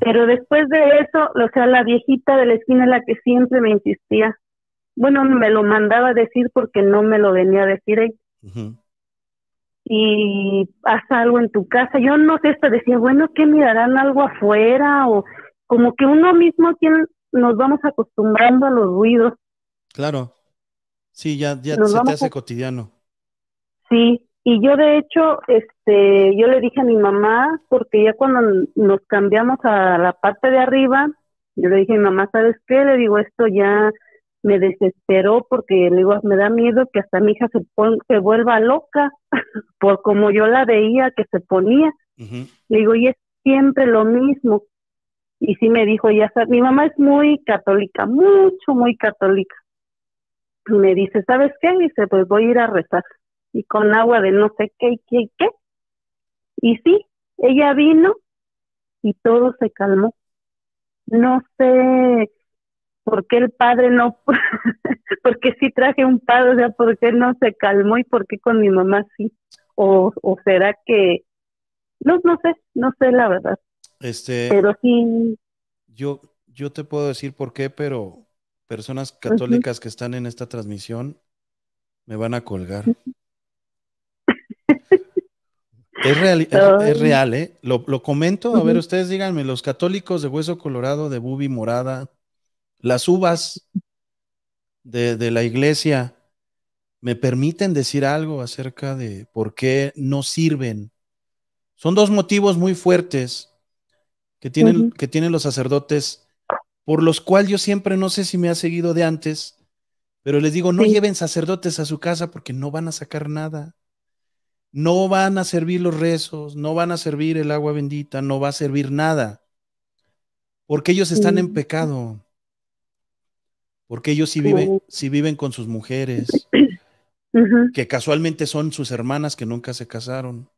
Pero después de eso, o sea, la viejita de la esquina es la que siempre me insistía. Bueno, me lo mandaba a decir porque no me lo venía a decir ella. Y haz algo en tu casa. Yo no sé, esto decía, bueno, que mirarán algo afuera o como que uno mismo nos vamos acostumbrando a los ruidos. Claro. Sí, ya, ya se te hace cotidiano. Sí, y yo de hecho, este, yo le dije a mi mamá, porque ya cuando nos cambiamos a la parte de arriba, yo le dije a mi mamá, ¿sabes qué? Le digo, esto ya me desesperó porque le digo, me da miedo que hasta mi hija se, pon se vuelva loca [LAUGHS] por como yo la veía que se ponía. Le digo, y es siempre lo mismo. Y sí me dijo, ya sabes, mi mamá es muy católica, mucho, muy católica. Y me dice, ¿sabes qué? Y dice, pues voy a ir a rezar y con agua de no sé qué y qué y qué. Y sí, ella vino y todo se calmó. No sé por qué el padre no, [LAUGHS] porque sí traje un padre, o sea, por qué no se calmó y por qué con mi mamá sí. O, o será que, no, no sé, no sé la verdad. Este, pero sí. Yo, yo te puedo decir por qué, pero personas católicas que están en esta transmisión me van a colgar. Es real, es, real, ¿eh? Lo, comento, a ver, ustedes díganme, los católicos de hueso colorado, de bubi morada, las uvas de, la iglesia, ¿me permiten decir algo acerca de por qué no sirven? Son dos motivos muy fuertes que tienen, que tienen los sacerdotes, por los cuales yo siempre no sé si me ha seguido de antes, pero les digo, no lleven sacerdotes a su casa porque no van a sacar nada. No van a servir los rezos, no van a servir el agua bendita, no va a servir nada. Porque ellos están en mm. pecado. Porque ellos sí viven, oh. viven con sus mujeres, [CLEARS THROAT] que casualmente son sus hermanas que nunca se casaron.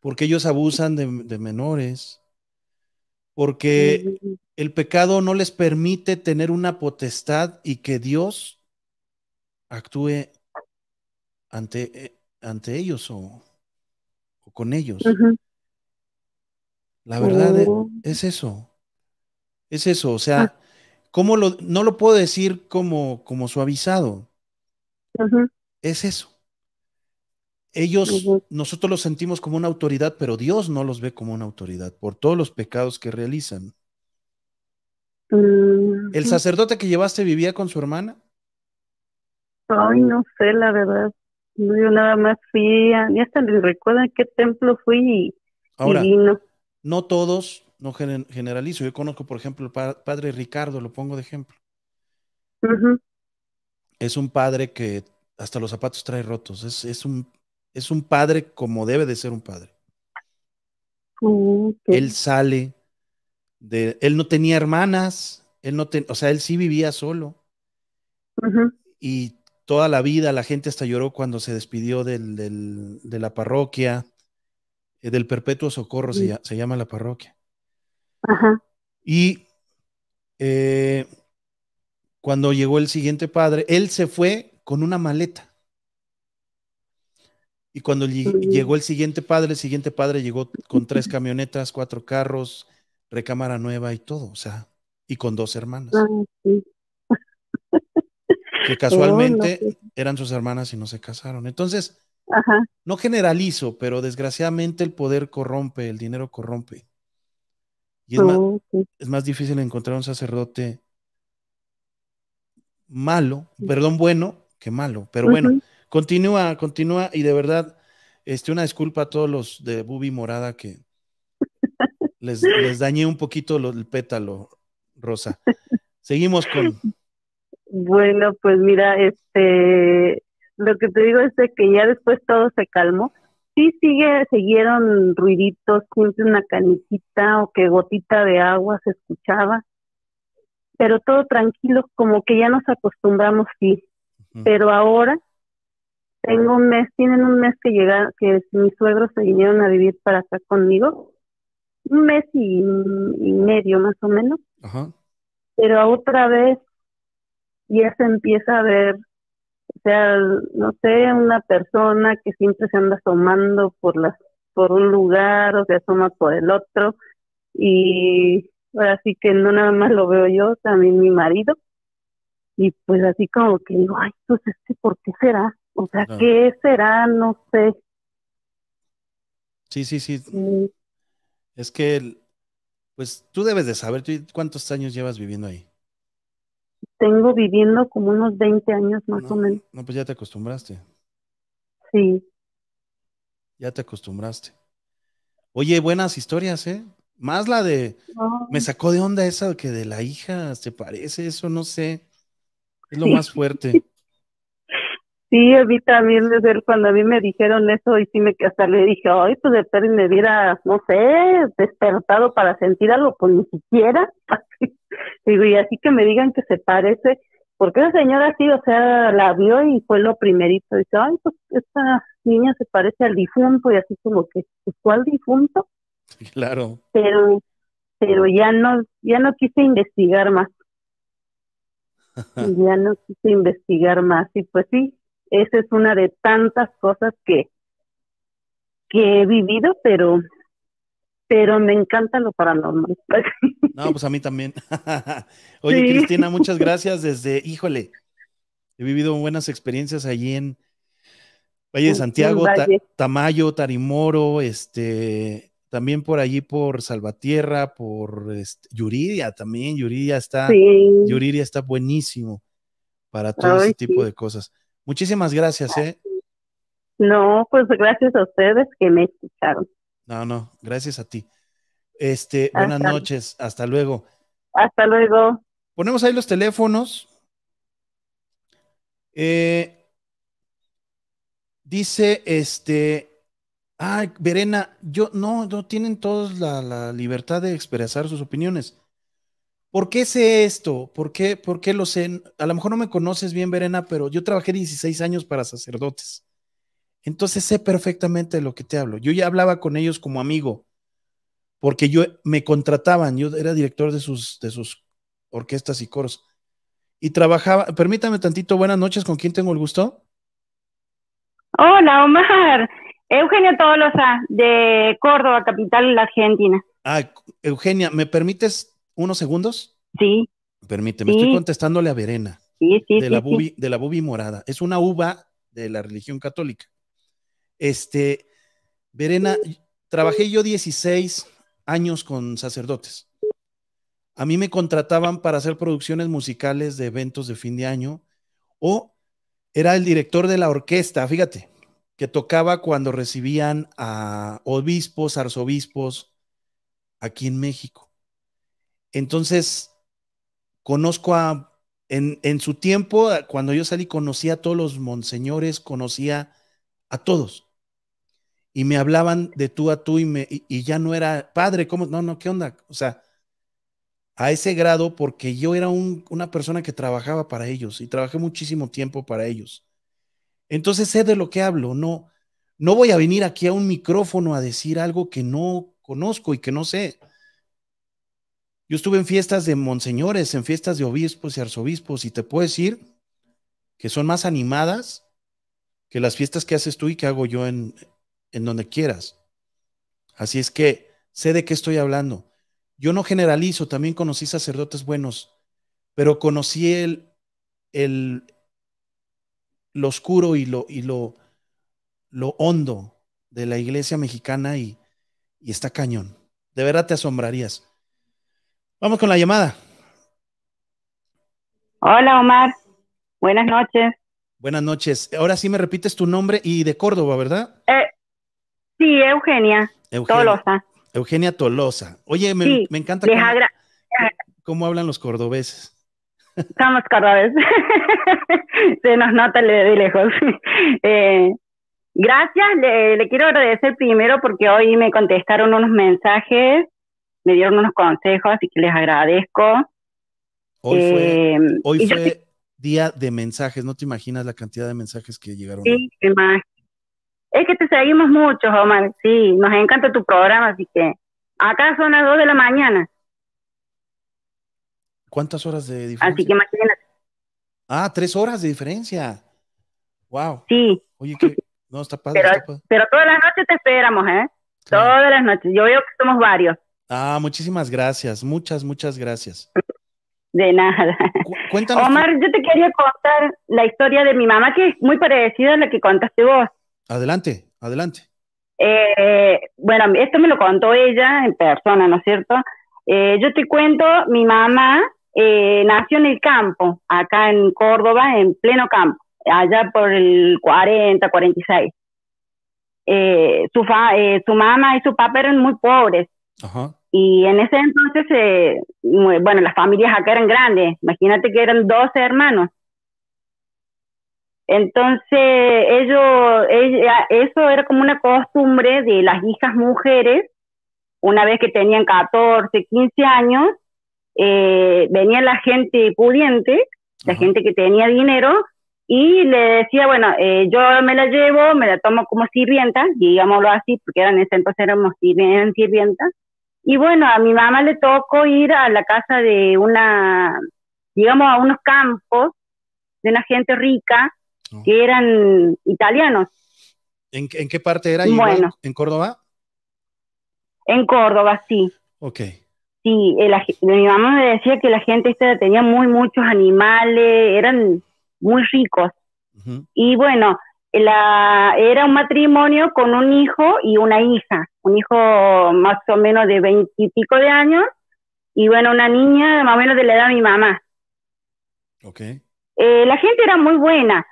Porque ellos abusan de, menores. Porque mm. el pecado no les permite tener una potestad y que Dios actúe ante eh, ante ellos o, con ellos. La verdad e-, oh. es, eso. Es eso, o sea, ah. ¿cómo lo, no lo puedo decir como, como suavizado. Es eso. Ellos, nosotros los sentimos como una autoridad, pero Dios no los ve como una autoridad por todos los pecados que realizan. Mm. ¿El sacerdote que llevaste vivía con su hermana? Ay, no sé, la verdad. Yo nada más fui, a, hasta les recuerda qué templo fui y, Ahora, No todos, no generalizo. Yo conozco, por ejemplo, el padre Ricardo, lo pongo de ejemplo. Es un padre que hasta los zapatos trae rotos. Es, un, es un padre como debe de ser un padre. Él sale de. Él no tenía hermanas. Él no o sea, él sí vivía solo. Y toda la vida, la gente hasta lloró cuando se despidió del, de la parroquia, eh, del perpetuo socorro se, llama la parroquia. Ajá. Y eh, cuando llegó el siguiente padre, él se fue con una maleta. Y cuando mm. llegó el siguiente padre, el siguiente padre llegó con tres camionetas, cuatro carros, recámara nueva y todo, o sea, y con dos hermanas que [LAUGHS] oh, casualmente eran sus hermanas y no se casaron. Entonces, no generalizo, pero desgraciadamente el poder corrompe, el dinero corrompe. Y es, oh, más, difícil encontrar un sacerdote malo, perdón, bueno, que malo. Pero bueno, continúa, continúa y de verdad, este, una disculpa a todos los de Bubi Morada que [LAUGHS] les, dañé un poquito el pétalo, Rosa. Seguimos con, bueno, pues mira, este, lo que te digo es de que ya después todo se calmó. Sí sigue, siguieron ruiditos, siempre una caniquita o que gotita de agua se escuchaba, pero todo tranquilo, como que ya nos acostumbramos, sí. Pero ahora tengo un mes, tienen un mes que llegar, que mis suegros se vinieron a vivir para acá conmigo, un mes y, medio más o menos. Pero otra vez y ya se empieza a ver, o sea, no sé, una persona que siempre se anda asomando por las por un lugar o se asoma por el otro y así que no nada más lo veo yo, también mi marido y pues así como que digo, ay, pues este, ¿por qué será? O sea, ¿qué será? No sé. Sí, sí, sí. Es que, pues tú debes de saber, ¿tú ¿cuántos años llevas viviendo ahí? tengo viviendo como unos 20 años ah, más o menos. No, pues ya te acostumbraste. Sí. Ya te acostumbraste. Oye, buenas historias, ¿eh? Más la de... Me sacó de onda esa que de la hija, ¿te parece eso? No sé. Es lo más fuerte. [LAUGHS] Sí, a mí también, desde cuando a mí me dijeron eso, y sí me hasta le dije, ay, pues de me hubiera, no sé, despertado para sentir algo, pues ni siquiera. [LAUGHS] Digo, y así que me digan que se parece, porque esa señora sí, o sea, la vio y fue lo primerito. Dice, ay, pues esta niña se parece al difunto, y así como que, ¿Pues, ¿cuál difunto? Claro. Pero, pero ya no, ya no quise investigar más. [LAUGHS] ya no quise investigar más, y pues sí, esa es una de tantas cosas que, que he vivido, pero, pero me encantan lo paranormal. [LAUGHS] No, pues a mí también. [LAUGHS] Oye, Cristina, muchas gracias desde, híjole, he vivido buenas experiencias allí en Valle de Santiago, Tamayo, Tarimoro, este, también por allí por Salvatierra, por este, Yuridia también, Yuridia está, está buenísimo para todo ese tipo de cosas. Muchísimas gracias, ¿eh? No, pues gracias a ustedes que me escucharon. No, no, gracias a ti. Este, buenas noches, hasta luego. Hasta luego. Ponemos ahí los teléfonos. Eh, dice este, ay, Verena, yo no, no tienen todos la, la libertad de expresar sus opiniones. ¿Por qué sé esto? ¿Por qué, ¿Por qué lo sé? A lo mejor no me conoces bien, Verena, pero yo trabajé 16 años para sacerdotes. Entonces sé perfectamente de lo que te hablo. Yo ya hablaba con ellos como amigo, porque yo me contrataban, yo era director de sus, de sus orquestas y coros. Y trabajaba, permítame tantito, buenas noches, ¿con quién tengo el gusto? Hola, Omar. Eugenia Tolosa, de Córdoba, capital de la Argentina. Ah, Eugenia, ¿me permites unos segundos. Sí. Permíteme, estoy contestándole a Verena. de, la bubi, de la bubi morada. Es una uva de la religión católica. Este, Verena, trabajé yo 16 años con sacerdotes. A mí me contrataban para hacer producciones musicales de eventos de fin de año o era el director de la orquesta, fíjate, que tocaba cuando recibían a obispos, arzobispos aquí en México. Entonces, conozco a, en, en, su tiempo, cuando yo salí, conocía a todos los monseñores, conocía a todos. Y me hablaban de tú a tú y, me, y, ya no era, padre, ¿cómo? No, no, ¿qué onda? O sea, a ese grado porque yo era un, una persona que trabajaba para ellos y trabajé muchísimo tiempo para ellos. Entonces sé de lo que hablo, no, no voy a venir aquí a un micrófono a decir algo que no conozco y que no sé. Yo estuve en fiestas de monseñores, en fiestas de obispos y arzobispos, y te puedo decir que son más animadas que las fiestas que haces tú y que hago yo en, en donde quieras. Así es que sé de qué estoy hablando. Yo no generalizo, también conocí sacerdotes buenos, pero conocí el, lo oscuro y lo, y lo, lo hondo de la iglesia mexicana y, y está cañón. De verdad te asombrarías. Vamos con la llamada. Hola, Omar. Buenas noches. Buenas noches. Ahora sí me repites tu nombre y de Córdoba, ¿verdad? Eh, sí, Eugenia, Tolosa. Eugenia Tolosa. Oye, me, encanta cómo, hablan los cordobeses. Somos cordobeses. [LAUGHS] Se nos nota de lejos. [LAUGHS] Eh, gracias, le quiero agradecer primero porque hoy me contestaron unos mensajes me dieron unos consejos, así que les agradezco. Hoy fue, em, hoy fue día de mensajes, no te imaginas la cantidad de mensajes que llegaron. Sí, Es que te seguimos mucho, Omar, sí, nos encanta tu programa, así que acá son las 2 de la mañana. ¿Cuántas horas de diferencia? Así que imagínate. Ah, tres horas de diferencia. Wow. Sí. Oye, que no, está padre. Pero, todas las noches te esperamos, ¿eh? Todas las noches. Yo veo que somos varios. Ah, muchísimas gracias, muchas, muchas gracias. De nada. Omar, yo te quería contar la historia de mi mamá, que es muy parecida a la que contaste vos. Adelante, adelante. Eh, bueno, esto me lo contó ella en persona, ¿no es cierto? Eh, yo te cuento, mi mamá eh, nació en el campo, acá en Córdoba, en pleno campo, allá por el 40, 46. su, fa, su mamá y su papá eran muy pobres. Ajá. Y en ese entonces, eh, bueno, las familias acá eran grandes, imagínate que eran 12 hermanos. Entonces, ellos, eso era como una costumbre de las hijas mujeres, una vez que tenían 14, 15 años, eh, venía la gente pudiente, la gente que tenía dinero, y le decía, bueno, eh, yo me la llevo, me la tomo como sirvienta, digámoslo así, porque en ese entonces éramos sirvientas, y bueno, a mi mamá le tocó ir a la casa de una, digamos, a unos campos de una gente rica que eran italianos. ¿En, qué parte era? Bueno, ¿En Córdoba? En Córdoba, sí. Ok. Sí, mi mamá me decía que la gente esta tenía muy muchos animales, eran muy ricos. Y bueno, la, era un matrimonio con un hijo y una hija, un hijo más o menos de veintipico de años y bueno, una niña más o menos de la edad de mi mamá. Okay. Eh, la gente era muy buena,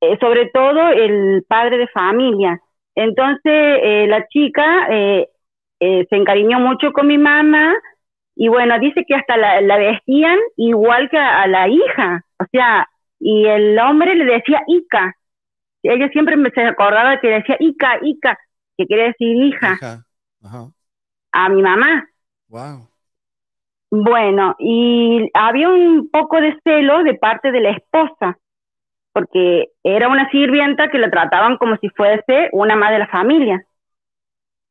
eh, sobre todo el padre de familia. Entonces eh, la chica se encariñó mucho con mi mamá y bueno, dice que hasta la, la vestían igual que a, a la hija, o sea, y el hombre le decía Ica ella siempre me se acordaba que decía Ica, Ica, que quiere decir hija, a mi mamá. Wow. Bueno, y había un poco de celo de parte de la esposa, porque era una sirvienta que la trataban como si fuese una madre de la familia.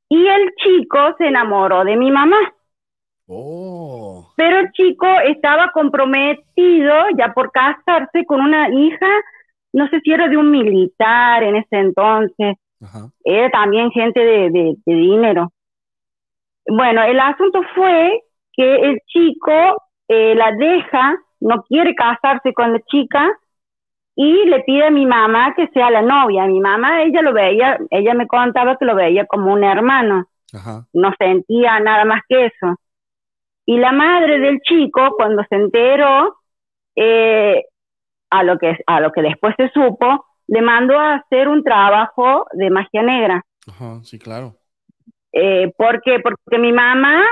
Y el chico se enamoró de mi mamá. Oh. Pero el chico estaba comprometido ya por casarse con una hija no sé si era de un militar en ese entonces, era también gente de, dinero. Bueno, el asunto fue que el chico eh, la deja, no quiere casarse con la chica y le pide a mi mamá que sea la novia. Mi mamá, ella lo veía, ella me contaba que lo veía como un hermano. No sentía nada más que eso. Y la madre del chico, cuando se enteró, eh, a lo que, a lo que después se supo, le mandó a hacer un trabajo de magia negra. Ajá, sí, claro. Eh, ¿Por Porque mi mamá,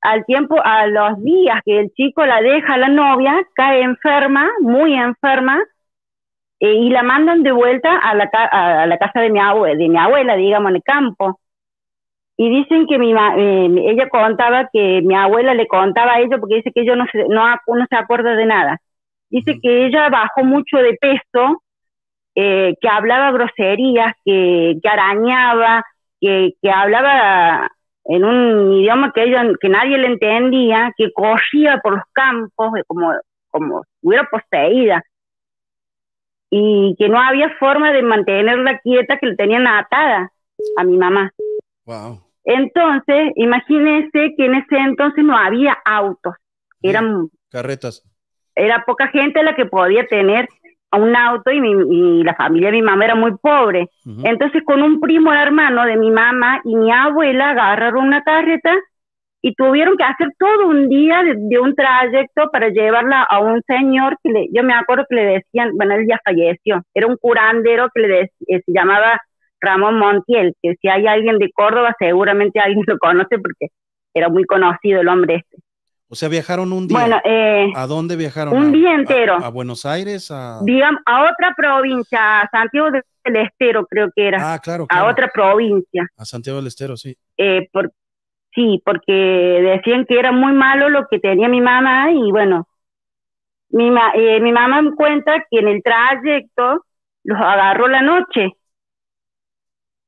al tiempo, a los días que el chico la deja a la novia, cae enferma, muy enferma, eh, y la mandan de vuelta a la, casa de mi, abuela, de mi abuela, digamos, en el campo. Y dicen que mi eh, ella contaba que mi abuela le contaba a porque dice que ellos no se, no, no se acuerda de nada. Dice que ella bajó mucho de peso, eh, que hablaba groserías, que, arañaba, que, hablaba en un idioma que, que nadie le entendía, que corría por los campos eh, como, como si hubiera poseída y que no había forma de mantenerla quieta, que le tenían atada a mi mamá. Wow. Entonces, imagínense que en ese entonces no había autos, eran carretas era poca gente la que podía tener un auto y, y la familia de mi mamá era muy pobre. Entonces con un primo hermano de mi mamá y mi abuela agarraron una carreta y tuvieron que hacer todo un día de, un trayecto para llevarla a un señor que le, yo me acuerdo que le decían, bueno, él ya falleció, era un curandero que le eh, se llamaba Ramón Montiel, que si hay alguien de Córdoba seguramente alguien lo conoce porque era muy conocido el hombre este. O sea, viajaron un día. Eh, ¿a dónde viajaron? Un día entero. ¿A, Buenos Aires? A... a otra provincia, a Santiago del Estero, creo que era. Ah, claro. A otra provincia. A Santiago del Estero, sí. Eh, por, sí, porque decían que era muy malo lo que tenía mi mamá y bueno, mi, eh, mi mamá me cuenta que en el trayecto los agarró la noche.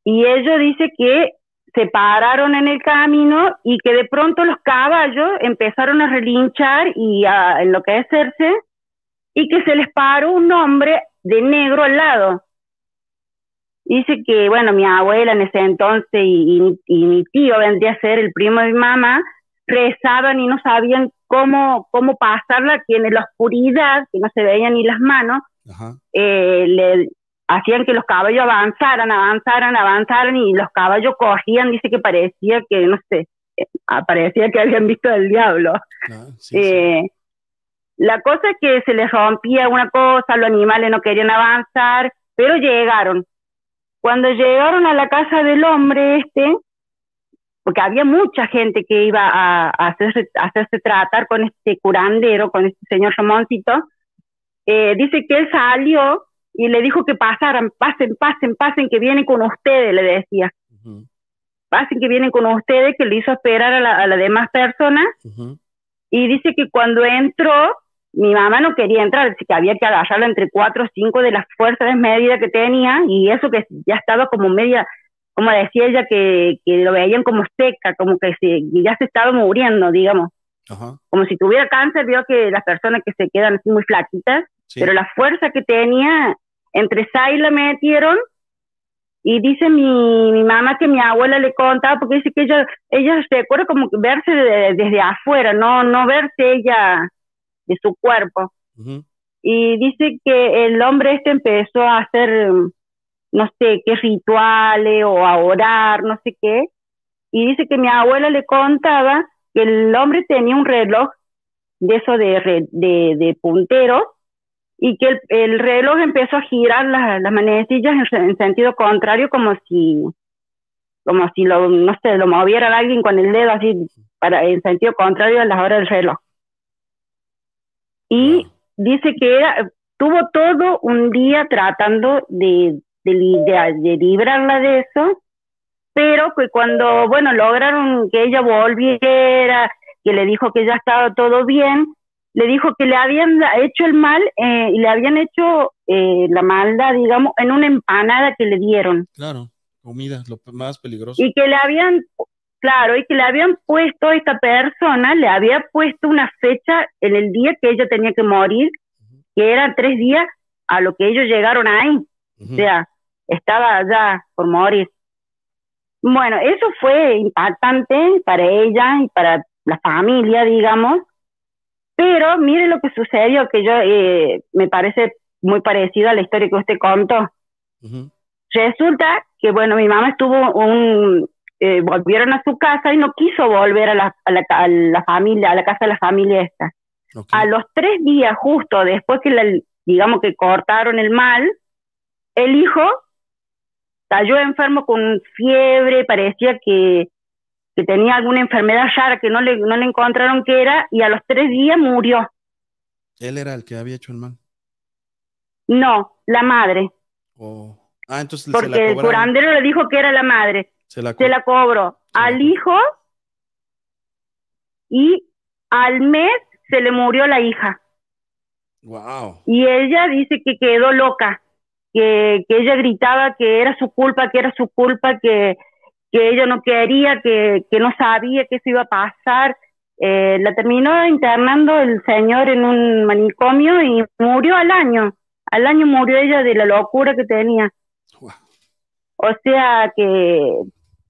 Y ellos dice que se pararon en el camino y que de pronto los caballos empezaron a relinchar y a enloquecerse y que se les paró un hombre de negro al lado. Dice que, bueno, mi abuela en ese entonces y, mi tío vendría a ser el primo de mi mamá, rezaban y no sabían cómo, cómo pasarla, que en la oscuridad, que no se veían ni las manos, eh, le, hacían que los caballos avanzaran, avanzaran, avanzaran y los caballos cogían. dice que parecía que, no sé, eh, parecía que habían visto al diablo. Ah, eh, la cosa es que se les rompía una cosa, los animales no querían avanzar, pero llegaron. Cuando llegaron a la casa del hombre este, porque había mucha gente que iba a, hacerse, tratar con este curandero, con este señor Ramoncito, eh, dice que él salió y le dijo que pasaran, pasen, pasen, pasen, que vienen con ustedes, le decía. Pasen, que vienen con ustedes, que le hizo esperar a las demás personas. Y dice que cuando entró, mi mamá no quería entrar, así que había que agarrarla entre cuatro o cinco de las fuerzas medida que tenía, y eso que ya estaba como media, como decía ella, que, lo veían como seca, como que se, ya se estaba muriendo, digamos. Como si tuviera cáncer, vio que las personas que se quedan así muy flaquitas, pero la fuerza que tenía entre y la metieron y dice mi, mi, mamá que mi abuela le contaba, porque dice que ella, se acuerda como verse desde afuera, no, no verse ella de su cuerpo. Y dice que el hombre este empezó a hacer, no sé qué rituales o a orar, no sé qué. Y dice que mi abuela le contaba que el hombre tenía un reloj de eso de, de, de punteros y que el, reloj empezó a girar las, manecillas en, sentido contrario, como si, como si lo, no sé, lo moviera alguien con el dedo así, para, en sentido contrario a las horas del reloj. Y dice que era, tuvo todo un día tratando de, de, de librarla de eso, pero que cuando, bueno, lograron que ella volviera, que le dijo que ya estaba todo bien, le dijo que le habían hecho el mal eh, y le habían hecho eh, la maldad, digamos, en una empanada que le dieron. Claro, comida, lo más peligroso. Y que le habían, claro, y que le habían puesto a esta persona, le había puesto una fecha en el día que ella tenía que morir, que eran tres días a lo que ellos llegaron ahí. O sea, estaba allá por morir. Bueno, eso fue impactante para ella y para la familia, digamos pero mire lo que sucedió, que yo eh, me parece muy parecido a la historia que usted contó. Resulta que, bueno, mi mamá estuvo un... Eh, volvieron a su casa y no quiso volver a la, a la, a la familia, a la casa de la familia esta. A los tres días, justo después que, la, digamos que cortaron el mal, el hijo cayó enfermo con fiebre, parecía que que tenía alguna enfermedad rara que no le, no le encontraron qué era y a los tres días murió. ¿Él era el que había hecho el mal? No, la madre. Oh. Ah, entonces Porque se la el curandero le dijo que era la madre. Se la, cobró al hijo y al mes se le murió la hija. Wow. Y ella dice que quedó loca, que, que ella gritaba que era su culpa, que era su culpa, que, que ella no quería, que, no sabía que se iba a pasar. Eh, la terminó internando el señor en un manicomio y murió al año. Al año murió ella de la locura que tenía. O sea que,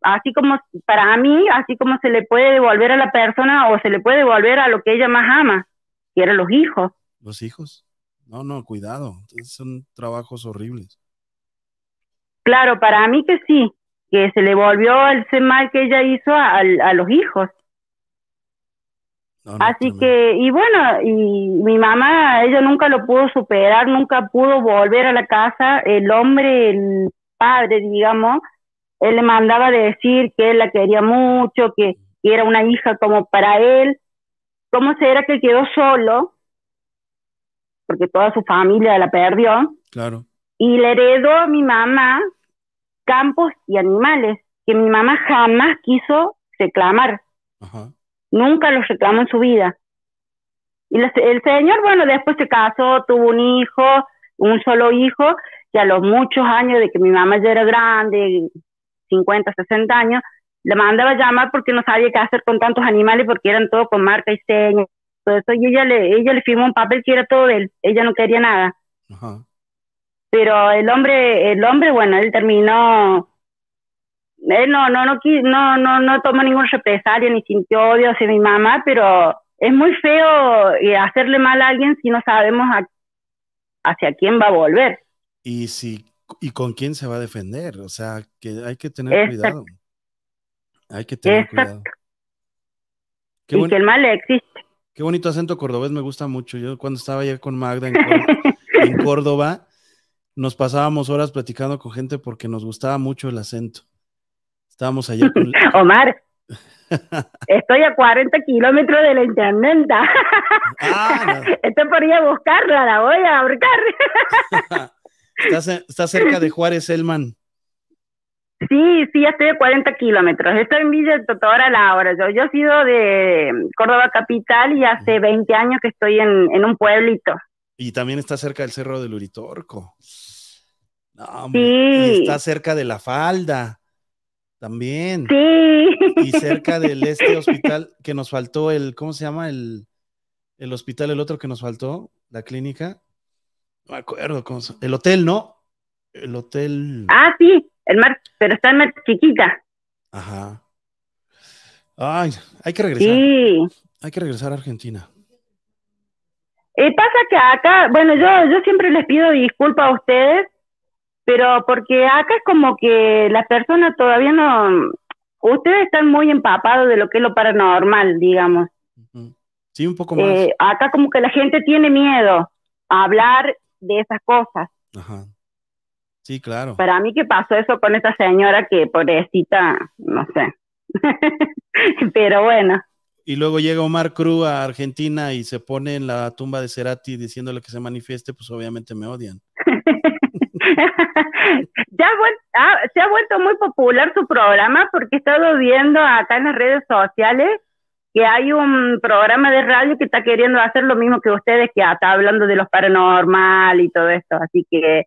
así como para mí, así como se le puede devolver a la persona o se le puede devolver a lo que ella más ama, que eran los hijos. Los hijos. No, no, cuidado. Son trabajos horribles. Claro, para mí que sí que se le volvió el mal que ella hizo a, los hijos. Así pues, que, y bueno, y mi mamá, ella nunca lo pudo superar, nunca pudo volver a la casa. El hombre, el padre, digamos, él le mandaba decir que él la quería mucho, que, era una hija como para él. ¿Cómo será que quedó solo? Porque toda su familia la perdió. Claro. Y le heredó a mi mamá campos y animales, que mi mamá jamás quiso reclamar. Nunca los reclamó en su vida. Y el señor, bueno, después se casó, tuvo un hijo, un solo hijo, que a los muchos años de que mi mamá ya era grande, 50, 60 años, le mandaba a llamar porque no sabía qué hacer con tantos animales porque eran todos con marca y señas, todo eso, y ella le, ella le firmó un papel que era todo de él, ella no quería nada. Pero el hombre, el hombre, bueno, él terminó, él no, no, no, no, no, tomó ningún represalia ni sintió odio hacia mi mamá, pero es muy feo eh, hacerle mal a alguien si no sabemos hacia quién va a volver. Y si y con quién se va a defender, o sea, que hay que tener cuidado. Hay que tener cuidado. Qué y el mal existe. Qué bonito acento cordobés, me gusta mucho. Yo cuando estaba allá con Magda en [LAUGHS] Córdoba nos pasábamos horas platicando con gente porque nos gustaba mucho el acento. Estábamos allá con... [LAUGHS] Omar, Estoy a 40 kilómetros de la internet. Ah, [LAUGHS] Estoy por ir a buscarla, la voy a ahorcar. [LAUGHS] está, cerca de Juárez Elman. Sí, sí, estoy a 40 kilómetros. Estoy en Villa Totora la hora. Yo, yo he sido de Córdoba Capital y hace 20 años que estoy en, en un pueblito. Y también está cerca del Cerro del Luritorco. No, Está cerca de la falda también. Sí. Y cerca del este hospital que nos faltó, el, ¿cómo se llama? El, hospital, el otro que nos faltó, la clínica. No me acuerdo cómo se, El hotel, ¿no? El hotel. Ah, sí, el mar, pero está en mar chiquita. Ajá. Ay, hay que regresar. Sí. Hay que regresar a Argentina. Y pasa que acá, bueno, yo, yo siempre les pido disculpas a ustedes pero porque acá es como que las personas todavía no, ustedes están muy empapados de lo que es lo paranormal, digamos. Sí, un poco eh, más. acá como que la gente tiene miedo a hablar de esas cosas. Ajá. Sí, claro. Para mí que pasó eso con esa señora que pobrecita, no sé. [LAUGHS] Pero bueno. Y luego llega Omar Cruz a Argentina y se pone en la tumba de Cerati diciéndole que se manifieste, pues obviamente me odian. [LAUGHS] [LAUGHS] ya ah, se ha vuelto muy popular su programa porque he estado viendo acá en las redes sociales que hay un programa de radio que está queriendo hacer lo mismo que ustedes, que está hablando de lo paranormal y todo esto. Así que,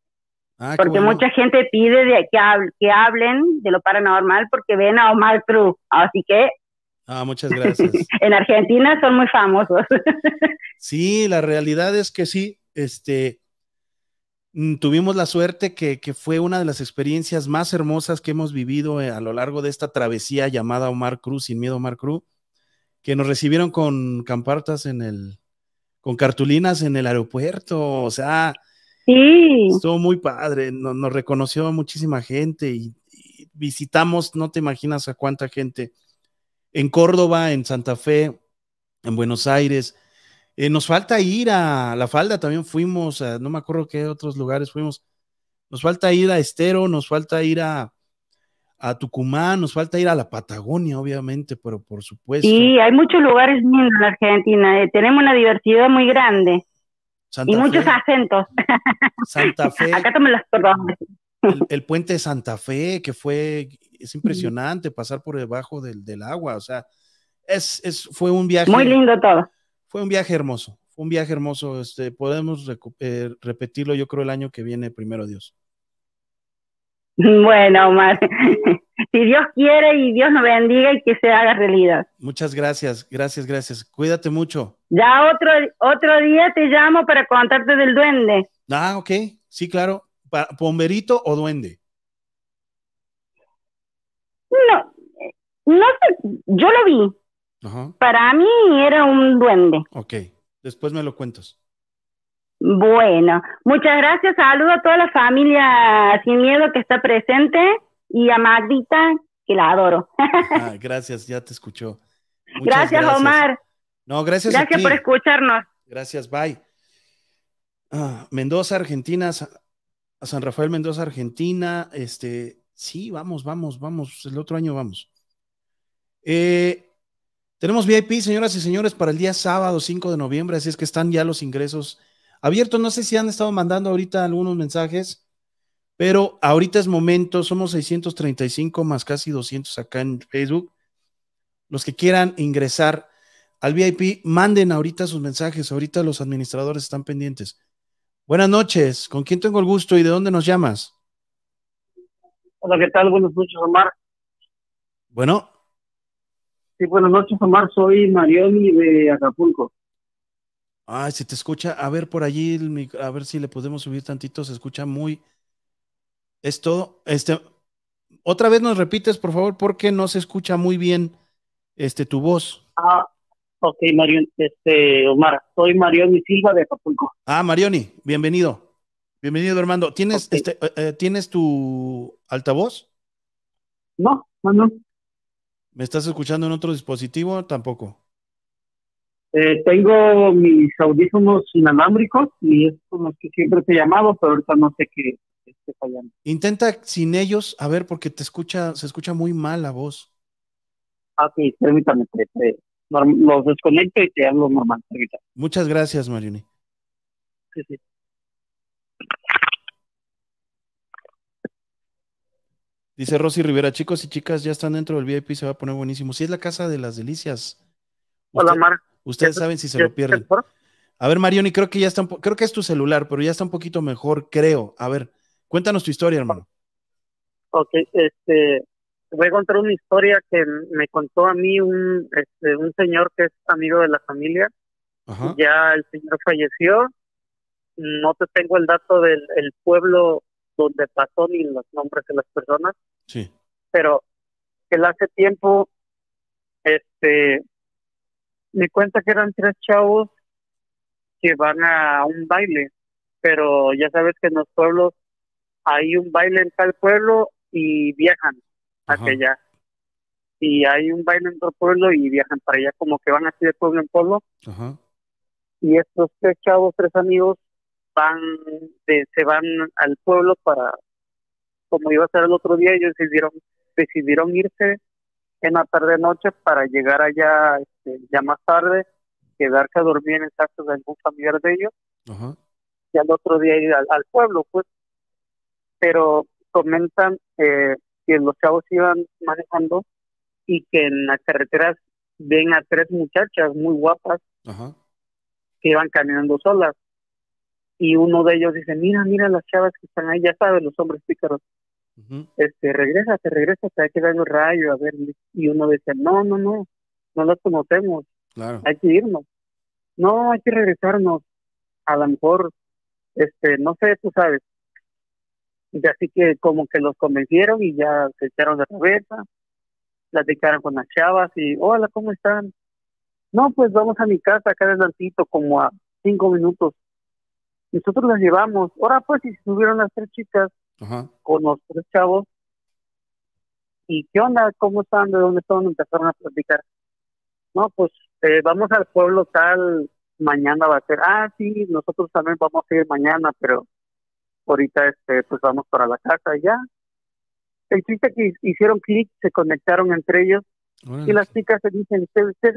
ah, porque mucha gente pide de, que, que hablen de lo paranormal porque ven a Omar Cruz. Así que Ah, muchas gracias. [LAUGHS] en Argentina son muy famosos. [LAUGHS] sí, la realidad es que sí. Este, Mm, tuvimos la suerte que, fue una de las experiencias más hermosas que hemos vivido eh, a lo largo de esta travesía llamada Omar Cruz, Sin Miedo Omar Cruz, que nos recibieron con campartas en el, con cartulinas en el aeropuerto, o sea, estuvo muy padre, nos, reconoció a muchísima gente y, y, visitamos, no te imaginas a cuánta gente, en Córdoba, en Santa Fe, en Buenos Aires, eh, nos falta ir a La Falda, también fuimos, no me acuerdo qué otros lugares fuimos. Nos falta ir a Estero, nos falta ir a, Tucumán, nos falta ir a la Patagonia, obviamente, pero por supuesto. Sí, hay muchos lugares lindos en la Argentina, eh, tenemos una diversidad muy grande. y muchos acentos. Santa [LAUGHS] Fe. Acá tomen las el, el, puente de Santa Fe, que fue, es impresionante pasar por debajo del, del agua, o sea, es, es, fue un viaje. Muy lindo todo fue un viaje hermoso, fue un viaje hermoso. Este, podemos eh, repetirlo, yo creo, el año que viene, primero Dios. [LAUGHS] Bueno, Omar, [LAUGHS] si Dios quiere y Dios nos bendiga y que se haga realidad. Muchas gracias, gracias, gracias. Cuídate mucho. Ya otro, otro día te llamo para contarte del duende. Ah, ok, sí, claro. ¿Pomberito o duende? No, eh, no sé, yo lo vi. Para mí era un duende. Ok, después me lo cuentas. Bueno, muchas gracias. Saludo a toda la familia Sin Miedo que está presente y a Magdita, que la adoro. [LAUGHS] Ah, gracias, ya te escuchó. gracias, Omar. No, gracias. Gracias por escucharnos. Gracias, bye. Ah, Mendoza, Argentina, a San Rafael Mendoza, Argentina. Este, sí, vamos, vamos, vamos. El otro año vamos. Eh, tenemos VIP, señoras y señores, para el día sábado 5 de noviembre, así es que están ya los ingresos abiertos. No sé si han estado mandando ahorita algunos mensajes, pero ahorita es momento, somos 635 más casi 200 acá en Facebook. Los que quieran ingresar al VIP, manden ahorita sus mensajes, ahorita los administradores están pendientes. Buenas noches, ¿con quién tengo el gusto y de dónde nos llamas? Hola, ¿qué tal? Buenas noches, Omar. Bueno. Sí, buenas noches, Omar. Soy Marioni de Acapulco. Ah, se te escucha. A ver por allí, a ver si le podemos subir tantito. Se escucha muy. Es todo. Este, otra vez nos repites, por favor, porque no se escucha muy bien este, tu voz. Ah, ok, Marioni. Este, Omar, soy Marioni Silva de Acapulco. Ah, Marioni, bienvenido. Bienvenido, hermano. ¿Tienes, este, eh, eh, ¿Tienes tu altavoz? No, no, no. ¿Me estás escuchando en otro dispositivo? Tampoco. Eh, tengo mis audífonos inalámbricos y es con los que siempre te he llamado, pero ahorita no sé qué esté fallando. Intenta sin ellos, a ver, porque te escucha, se escucha muy mal la voz. Ah, sí, permítame, los desconecto y te hablo normal. Muchas gracias, Marioni. Sí, sí. Dice Rosy Rivera, chicos y chicas, ya están dentro del VIP, se va a poner buenísimo. Si sí, es la casa de las delicias. Hola, Mar. Ustedes saben si se lo pierden. A ver, Marioni, creo que ya está, creo que es tu celular, pero ya está un poquito mejor, creo. A ver, cuéntanos tu historia, hermano. Ok, este, voy a contar una historia que me contó a mí un, este, un señor que es amigo de la familia. Ajá. Ya el señor falleció. No te tengo el dato del pueblo ...donde pasó ni los nombres de las personas. Sí. Pero él hace tiempo, este, me cuenta que eran tres chavos que van a un baile, pero ya sabes que en los pueblos hay un baile en tal pueblo y viajan hacia allá. Y hay un baile en otro pueblo y viajan para allá, como que van así de pueblo en pueblo. Ajá. Y estos tres chavos, tres amigos, van de, se van al pueblo para, como iba a ser el otro día, ellos decidieron, decidieron irse en la tarde noche para llegar allá este, ya más tarde, quedarse a dormir en el casa de algún familiar de ellos y al otro día ir al, pueblo, pues. Pero comentan eh, que los chavos iban manejando y que en las carreteras ven a tres muchachas muy guapas que iban caminando solas y uno de ellos dice, mira, mira las chavas que están ahí, ya saben, los hombres pícaros, este, regrésate, regrésate, hay que dar un rayo, a ver, y uno dice, no, no, no, no las conocemos, claro. hay que irnos, no, hay que regresarnos, a lo mejor, este, no sé, tú sabes, y así que como que los convencieron y ya se echaron de cabeza, platicaron con las chavas y, hola, ¿cómo están? No, pues vamos a mi casa acá adelantito, como a cinco minutos nosotros las llevamos. Ahora pues, si subieron las tres chicas con los tres chavos. ¿Y qué onda? ¿Cómo están? ¿De dónde están? Empezaron a platicar. No, pues eh, vamos al pueblo tal, mañana va a ser, ah, sí, nosotros también vamos a ir mañana, pero ahorita este pues vamos para la casa ya. El chiste que hicieron clic, se conectaron entre ellos y las chicas se dicen, ¿qué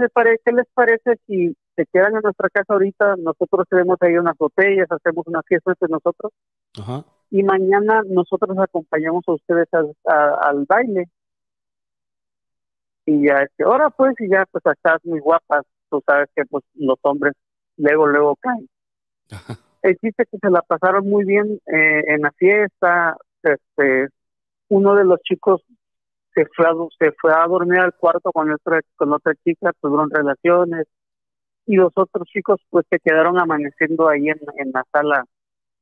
les parece si se quedan en nuestra casa ahorita, nosotros tenemos ahí unas botellas, hacemos una fiesta entre nosotros. Y mañana nosotros acompañamos a ustedes al, baile. Y ya es que ahora pues, y ya pues estás muy guapa tú sabes que pues los hombres luego, luego caen. Existe que se la pasaron muy bien eh, en la fiesta, este, uno de los chicos se fue a, se fue a dormir al cuarto con otra, con otra chica, tuvieron relaciones, y los otros chicos pues se quedaron amaneciendo ahí en, en la sala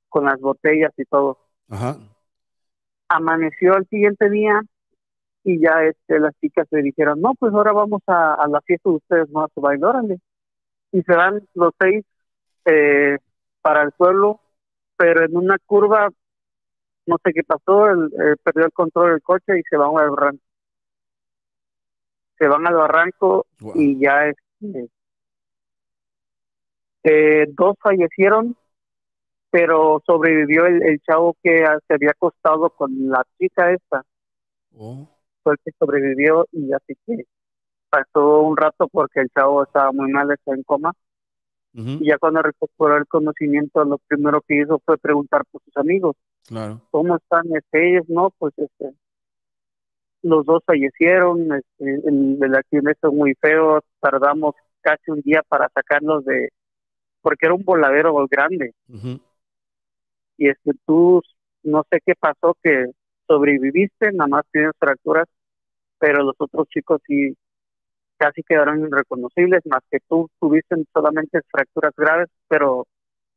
con las botellas y todo. Amaneció el siguiente día y ya este las chicas le dijeron, no, pues ahora vamos a, la fiesta de ustedes, no a su baile, órale. Y se van los seis eh, para el pueblo, pero en una curva, no sé qué pasó, el, eh, perdió el control del coche y se van al barranco. Se van al barranco y ya es... Este, este, dos fallecieron, pero sobrevivió el, chavo que ah, se había acostado con la chica esta. Oh. Fue el que sobrevivió y así que pasó un rato porque el chavo estaba muy mal, estaba en coma. Y ya cuando recuperó el conocimiento, lo primero que hizo fue preguntar por sus amigos. ¿Cómo están este, ellos? No, pues este, los dos fallecieron, este, el, el accidente muy feo, tardamos casi un día para sacarlos de, porque era un voladero grande. Y es que este, tú, no sé qué pasó, que sobreviviste, nada más tienes fracturas, pero los otros chicos sí casi quedaron irreconocibles, más que tú tuviste solamente fracturas graves, pero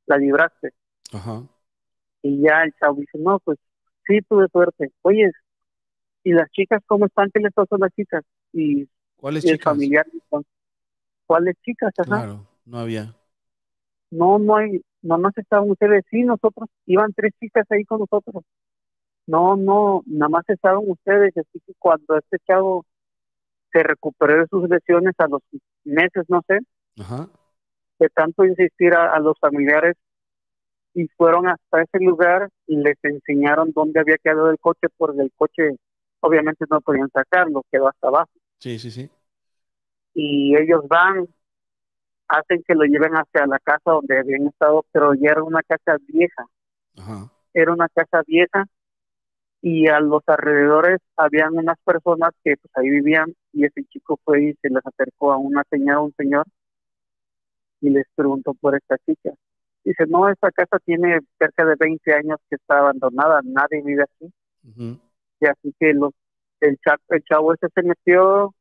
la libraste. Y ya el chavo dice, no, pues sí tuve suerte. Oye, ¿y las chicas cómo están? ¿Qué les pasó a las chicas? Y, ¿Cuáles chicas? el ¿cuáles chicas? Ajá. Claro, no había no, no hay, nomás estaban ustedes, sí, nosotros, iban tres chicas ahí con nosotros. No, no, nada más estaban ustedes, así que cuando este chavo se recuperó de sus lesiones a los meses, no sé, de tanto insistir a, a, los familiares y fueron hasta ese lugar y les enseñaron dónde había quedado el coche, porque el coche obviamente no podían sacarlo, quedó hasta abajo. Sí, sí, sí. Y ellos van, hacen que lo lleven hacia la casa donde habían estado, pero ya era una casa vieja. Era una casa vieja y a los alrededores habían unas personas que pues ahí vivían y ese chico fue y se les acercó a una señora, un señor y les preguntó por esta chica. Dice, no, esta casa tiene cerca de 20 años que está abandonada, nadie vive aquí. Y así que los, el, el chavo ese se metió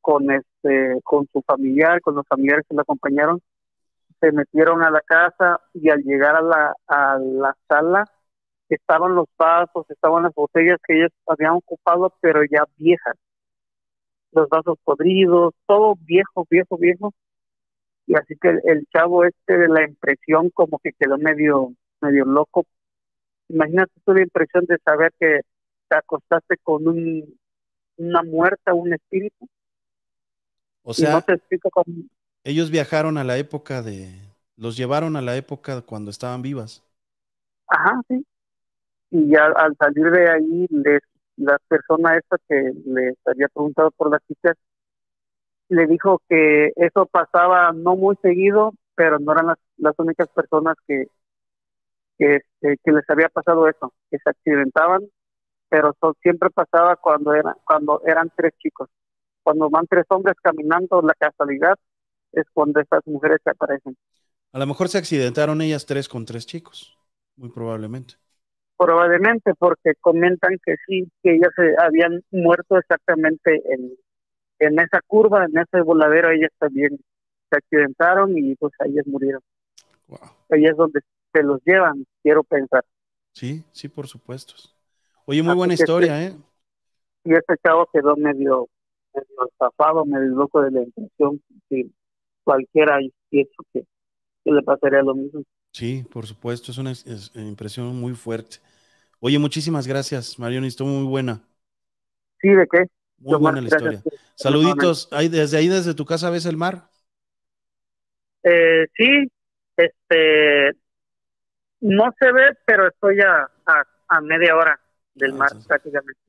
con, el, este, con su familiar, con los familiares que lo acompañaron, se metieron a la casa y al llegar a la, a la sala estaban los vasos, estaban las botellas que ellos habían ocupado, pero ya viejas. Los vasos podridos, todo viejo, viejo, viejo. Y así que el, chavo este de la impresión como que quedó medio, medio loco. Imagínate tu la impresión de saber que te acostaste con un, una muerta, un espíritu o sea, ellos viajaron a la época de, los llevaron a la época cuando estaban vivas. Ajá, sí. Y ya al salir de ahí, les, la persona esta que les había preguntado por las chicas, le dijo que eso pasaba no muy seguido, pero no eran las, únicas personas que, que, este, que, les había pasado eso, que se accidentaban, pero siempre pasaba cuando, era, cuando eran tres chicos cuando van tres hombres caminando, la casualidad es cuando estas mujeres se aparecen. A lo mejor se accidentaron ellas tres con tres chicos, muy probablemente. Probablemente, porque comentan que sí, que ellas se eh, habían muerto exactamente en, esa curva, en ese voladero, ellas también se accidentaron y pues ellas murieron. Ahí es donde se los llevan, quiero pensar. Sí, sí, por supuesto. Oye, muy buena historia, ¿eh? Y este chavo quedó medio me estafado, me de la impresión que cualquiera pienso que, que, le pasaría lo mismo. Sí, por supuesto, es una, eh, impresión muy fuerte. Oye, muchísimas gracias, Marion, estuvo muy buena. Sí, ¿de qué? Muy buena la historia. Saluditos, ahí, ¿desde ahí, desde tu casa, ves el mar? Eh, sí, este, no se ve, pero estoy a, a, media hora del ah, mar prácticamente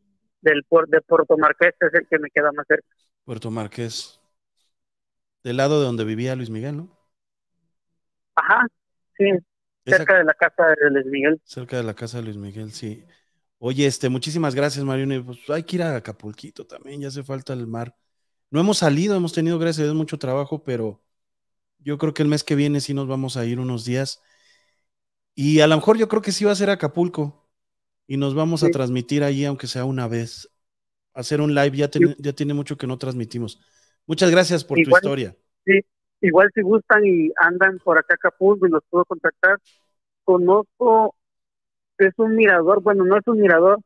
del de Puerto Marqués es el que me queda más cerca. Puerto Marqués. Del lado de donde vivía Luis Miguel, ¿no? Ajá, sí. Cerca de la casa de Luis Miguel. Cerca de la casa de Luis Miguel, sí. Oye, este, muchísimas gracias, Y Pues hay que ir a Acapulquito también, ya hace falta el mar. No hemos salido, hemos tenido, gracias a mucho trabajo, pero yo creo que el mes que viene sí nos vamos a ir unos días. Y a lo mejor yo creo que sí va a ser Acapulco y nos vamos a transmitir ahí, aunque sea una vez. Hacer un live, ya, ya tiene mucho que no transmitimos. Muchas gracias por tu historia. Sí, igual si gustan y andan por acá Acapulco y nos puedo contactar, conozco, es un mirador, bueno, no es un mirador,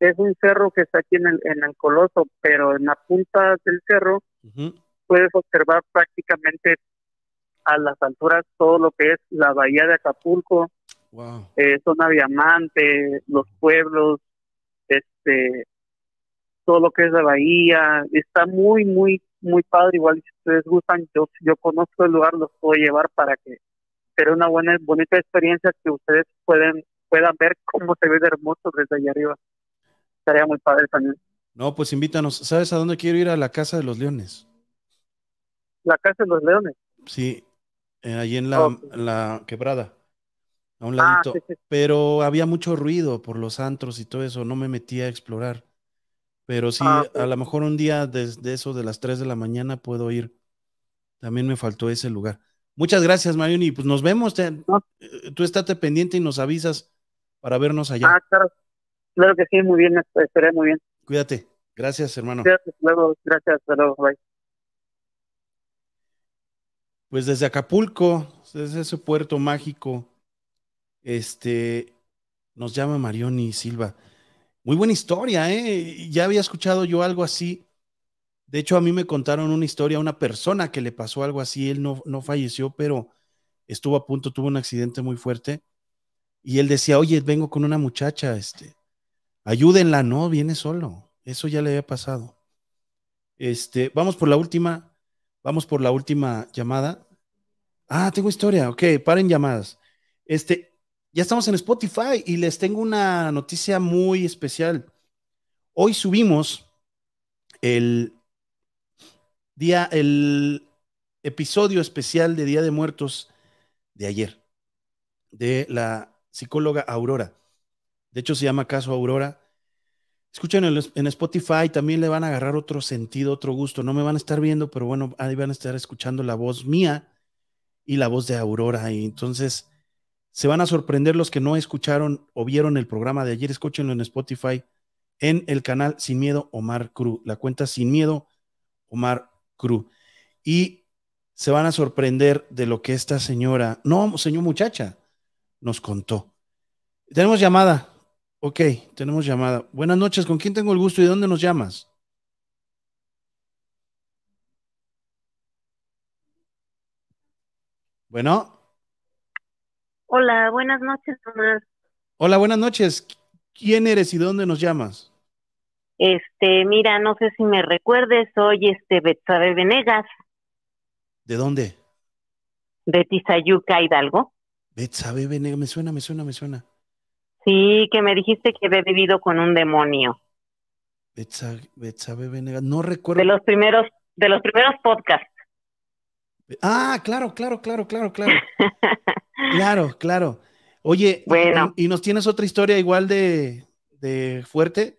es un cerro que está aquí en el, en el Coloso, pero en la punta del cerro puedes observar prácticamente a las alturas todo lo que es la bahía de Acapulco, zona eh, Diamante, los pueblos, este, todo lo que es la bahía. Está muy, muy, muy padre. Igual si ustedes gustan, yo, yo conozco el lugar, los puedo llevar para que sea una buena, bonita experiencia que ustedes pueden, puedan ver cómo se ve de hermoso desde allá arriba. Estaría muy padre también. No, pues invítanos. ¿Sabes a dónde quiero ir? A la Casa de los Leones. ¿La Casa de los Leones? Sí, eh, ahí allí en la quebrada a un ah, ladito, pero había mucho ruido por los antros y todo eso, no me metía a explorar. Pero sí, ah, a lo mejor un día desde eso de las 3 de la mañana puedo ir. También me faltó ese lugar. Muchas gracias, Marion, y pues nos vemos. Eh, tú estate pendiente y nos avisas para vernos allá. Ah, claro. Claro que sí, muy bien, estaré muy bien. Cuídate. Gracias, hermano. Gracias, luego, gracias, luego, bye. Pues desde Acapulco, desde ese puerto mágico este, nos llama y Silva. Muy buena historia, ¿eh? Ya había escuchado yo algo así. De hecho, a mí me contaron una historia, una persona que le pasó algo así, él no, no falleció, pero estuvo a punto, tuvo un accidente muy fuerte. Y él decía, oye, vengo con una muchacha, este, ayúdenla, no, viene solo. Eso ya le había pasado. Este, vamos por la última, vamos por la última llamada. Ah, tengo historia, ok, paren llamadas. Este, ya estamos en Spotify y les tengo una noticia muy especial. Hoy subimos el día, el episodio especial de Día de Muertos de ayer, de la psicóloga Aurora. De hecho, se llama Caso Aurora. Escuchen en Spotify, también le van a agarrar otro sentido, otro gusto. No me van a estar viendo, pero bueno, ahí van a estar escuchando la voz mía y la voz de Aurora. Y entonces, se van a sorprender los que no escucharon o vieron el programa de ayer. Escúchenlo en Spotify, en el canal Sin Miedo Omar Cruz, la cuenta Sin Miedo Omar Cruz. Y se van a sorprender de lo que esta señora, no, señor muchacha, nos contó. Tenemos llamada. Ok, tenemos llamada. Buenas noches, ¿con quién tengo el gusto y de dónde nos llamas? Bueno. Hola, buenas noches, Tomás. Hola, buenas noches. ¿Quién eres y dónde nos llamas? Este, mira, no sé si me recuerdes, soy este Betsabe Venegas. ¿De dónde? De Tizayuca, Hidalgo. Betsabe Venegas, me suena, me suena, me suena. Sí, que me dijiste que había vivido con un demonio. Betsabe, Venegas, no recuerdo. De los primeros, de los primeros podcasts. Ah, claro, claro, claro, claro, claro. [LAUGHS] Claro, claro. Oye, ¿y, nos tienes otra historia igual de, fuerte?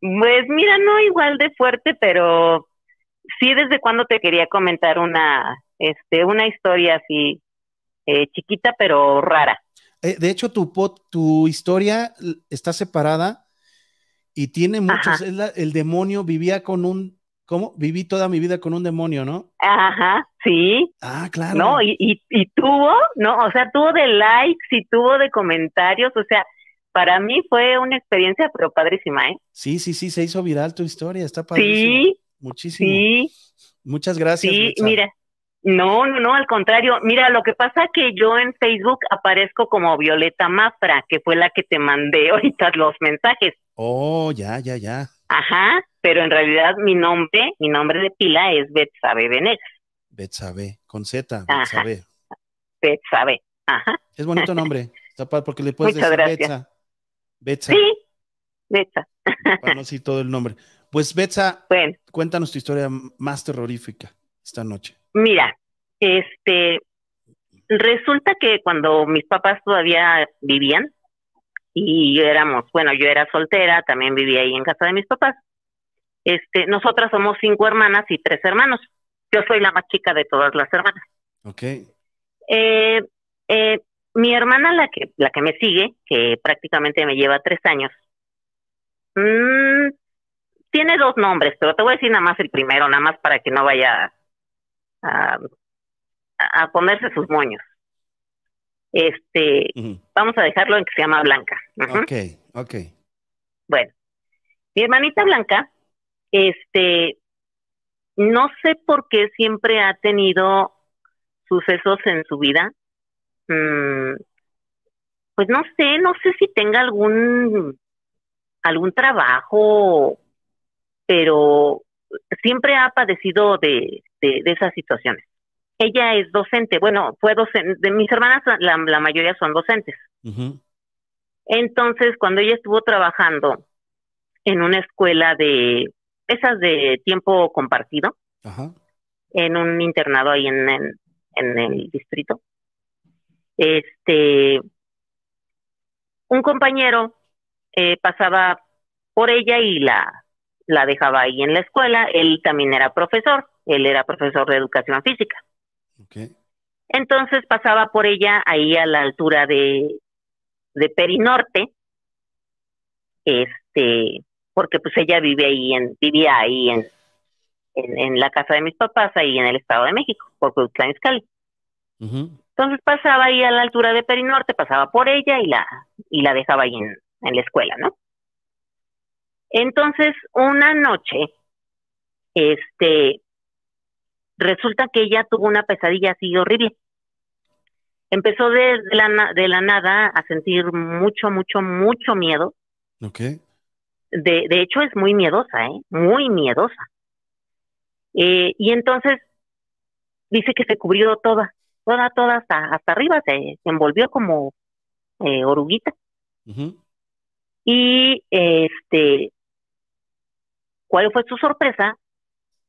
Pues mira, no igual de fuerte, pero sí desde cuando te quería comentar una, este, una historia así eh, chiquita pero rara. Eh, de hecho, tu, tu historia está separada y tiene muchos. el demonio vivía con un ¿Cómo? Viví toda mi vida con un demonio, ¿no? Ajá, sí. Ah, claro. No, y, y, tuvo, ¿no? O sea, tuvo de likes y tuvo de comentarios, o sea, para mí fue una experiencia pero padrísima, ¿eh? Sí, sí, sí, se hizo viral tu historia, está padrísimo. Sí. Muchísimo. Sí. Muchas gracias. Sí, mira. No, no, no, al contrario. Mira, lo que pasa es que yo en Facebook aparezco como Violeta Mafra, que fue la que te mandé [LAUGHS] ahorita los mensajes. Oh, ya, ya, ya. Ajá, pero en realidad mi nombre, mi nombre de pila es Betsabe Venegas. Betsabe, con Z, Betsabe. Betsabe, ajá. Es bonito nombre, porque le puedes decir gracias. Betsa. Sí, Betsa. Para no decir todo el nombre. Pues Betsa, bueno. cuéntanos tu historia más terrorífica esta noche. Mira, este, resulta que cuando mis papás todavía vivían, y éramos, bueno, yo era soltera, también vivía ahí en casa de mis papás. Este, nosotras somos cinco hermanas y tres hermanos. Yo soy la más chica de todas las hermanas. Eh, eh, mi hermana, la que, la que me sigue, que prácticamente me lleva tres años, mm, tiene dos nombres, pero te voy a decir nada más el primero, nada más para que no vaya a ponerse sus moños. Este, vamos a dejarlo en que se llama Blanca. Ok, Bueno, mi hermanita Blanca, este, no sé por qué siempre ha tenido sucesos en su vida. Mm, pues no sé, no sé si tenga algún algún trabajo, pero siempre ha padecido de esas situaciones ella es docente, bueno, fue de mis hermanas la, mayoría son docentes. Entonces, cuando ella estuvo trabajando en una escuela de esas de tiempo compartido, en un internado ahí en, en, el distrito, este, un compañero eh, pasaba por ella y la, la dejaba ahí en la escuela, él también era profesor, él era profesor de educación física. Entonces pasaba por ella ahí a la altura de, de Perinorte, este, porque pues ella vive ahí vivía ahí en, en, la casa de mis papás, ahí en el Estado de México, por Cuautitlán Entonces pasaba ahí a la altura de Perinorte, pasaba por ella y la, y la dejaba ahí en, en la escuela, ¿no? Entonces, una noche, este, Resulta que ella tuvo una pesadilla así horrible. Empezó de, la, de la nada a sentir mucho, mucho, mucho miedo. Ok. De, de hecho, es muy miedosa, ¿eh? Muy miedosa. Eh, y entonces dice que se cubrió toda, toda, toda hasta, arriba, se, envolvió como eh, oruguita. Y este, ¿cuál fue su sorpresa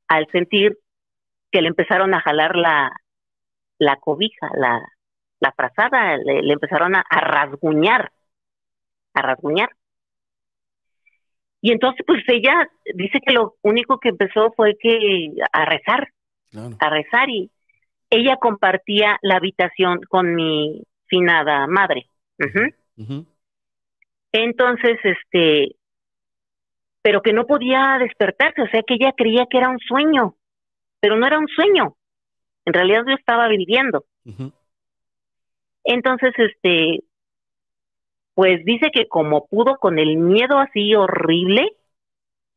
al sentir que le empezaron a jalar la, la cobija, la, la frazada, le, empezaron a, rasguñar, a rasguñar. Y entonces, pues ella dice que lo único que empezó fue que a rezar, a rezar y ella compartía la habitación con mi finada madre. Entonces, este, pero que no podía despertarse, o sea que ella creía que era un sueño pero no era un sueño. En realidad yo estaba viviendo. Entonces, este, pues dice que como pudo con el miedo así horrible,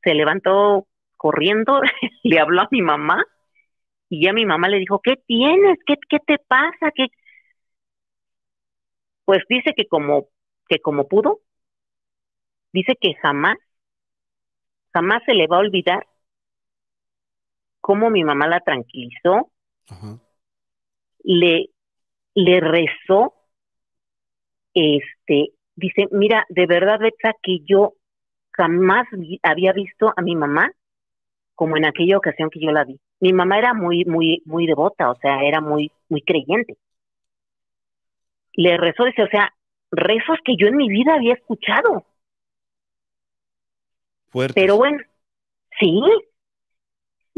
se levantó corriendo, [LAUGHS] le habló a mi mamá y ya mi mamá le dijo, ¿qué tienes? ¿Qué, qué te pasa? Que, Pues dice que como, que como pudo, dice que jamás, jamás se le va a olvidar cómo mi mamá la tranquilizó, Le, le rezó, este, dice, mira, de verdad, Betsa, que yo jamás había visto a mi mamá como en aquella ocasión que yo la vi. Mi mamá era muy, muy, muy devota, o sea, era muy, muy creyente. Le rezó, dice, o sea, rezos que yo en mi vida había escuchado. fuerte Pero bueno, sí,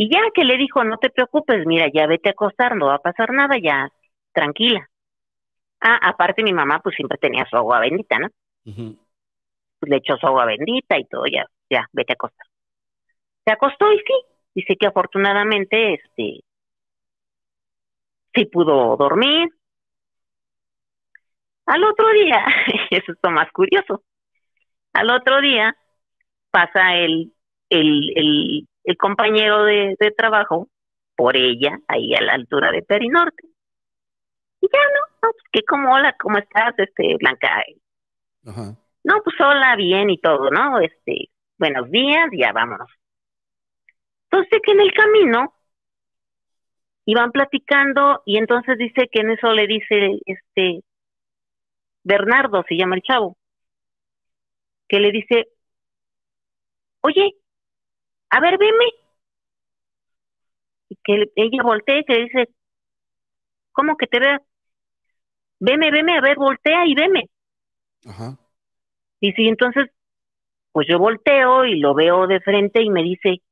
y ya que le dijo, no te preocupes, mira, ya vete a acostar, no va a pasar nada, ya, tranquila. Ah, aparte mi mamá pues siempre tenía su agua bendita, ¿no? le echó su agua bendita y todo, ya, ya, vete a acostar. Se acostó y sí, dice que afortunadamente, este, sí pudo dormir. Al otro día, [LAUGHS] eso es lo más curioso, al otro día pasa el, el, el el compañero de, trabajo por ella, ahí a la altura de Perinorte. Y ya no, pues, que como, hola, ¿cómo estás, este, Blanca? No, pues hola, bien y todo, ¿no? Este, buenos días, ya vámonos. Entonces que en el camino iban platicando y entonces dice que en eso le dice este Bernardo, se llama el chavo, que le dice, oye, a ver, veme. Y que ella voltea y se dice, ¿cómo que te vea? Veme, veme, a ver, voltea y veme. Ajá. Y sí, entonces, pues yo volteo y lo veo de frente y me dice,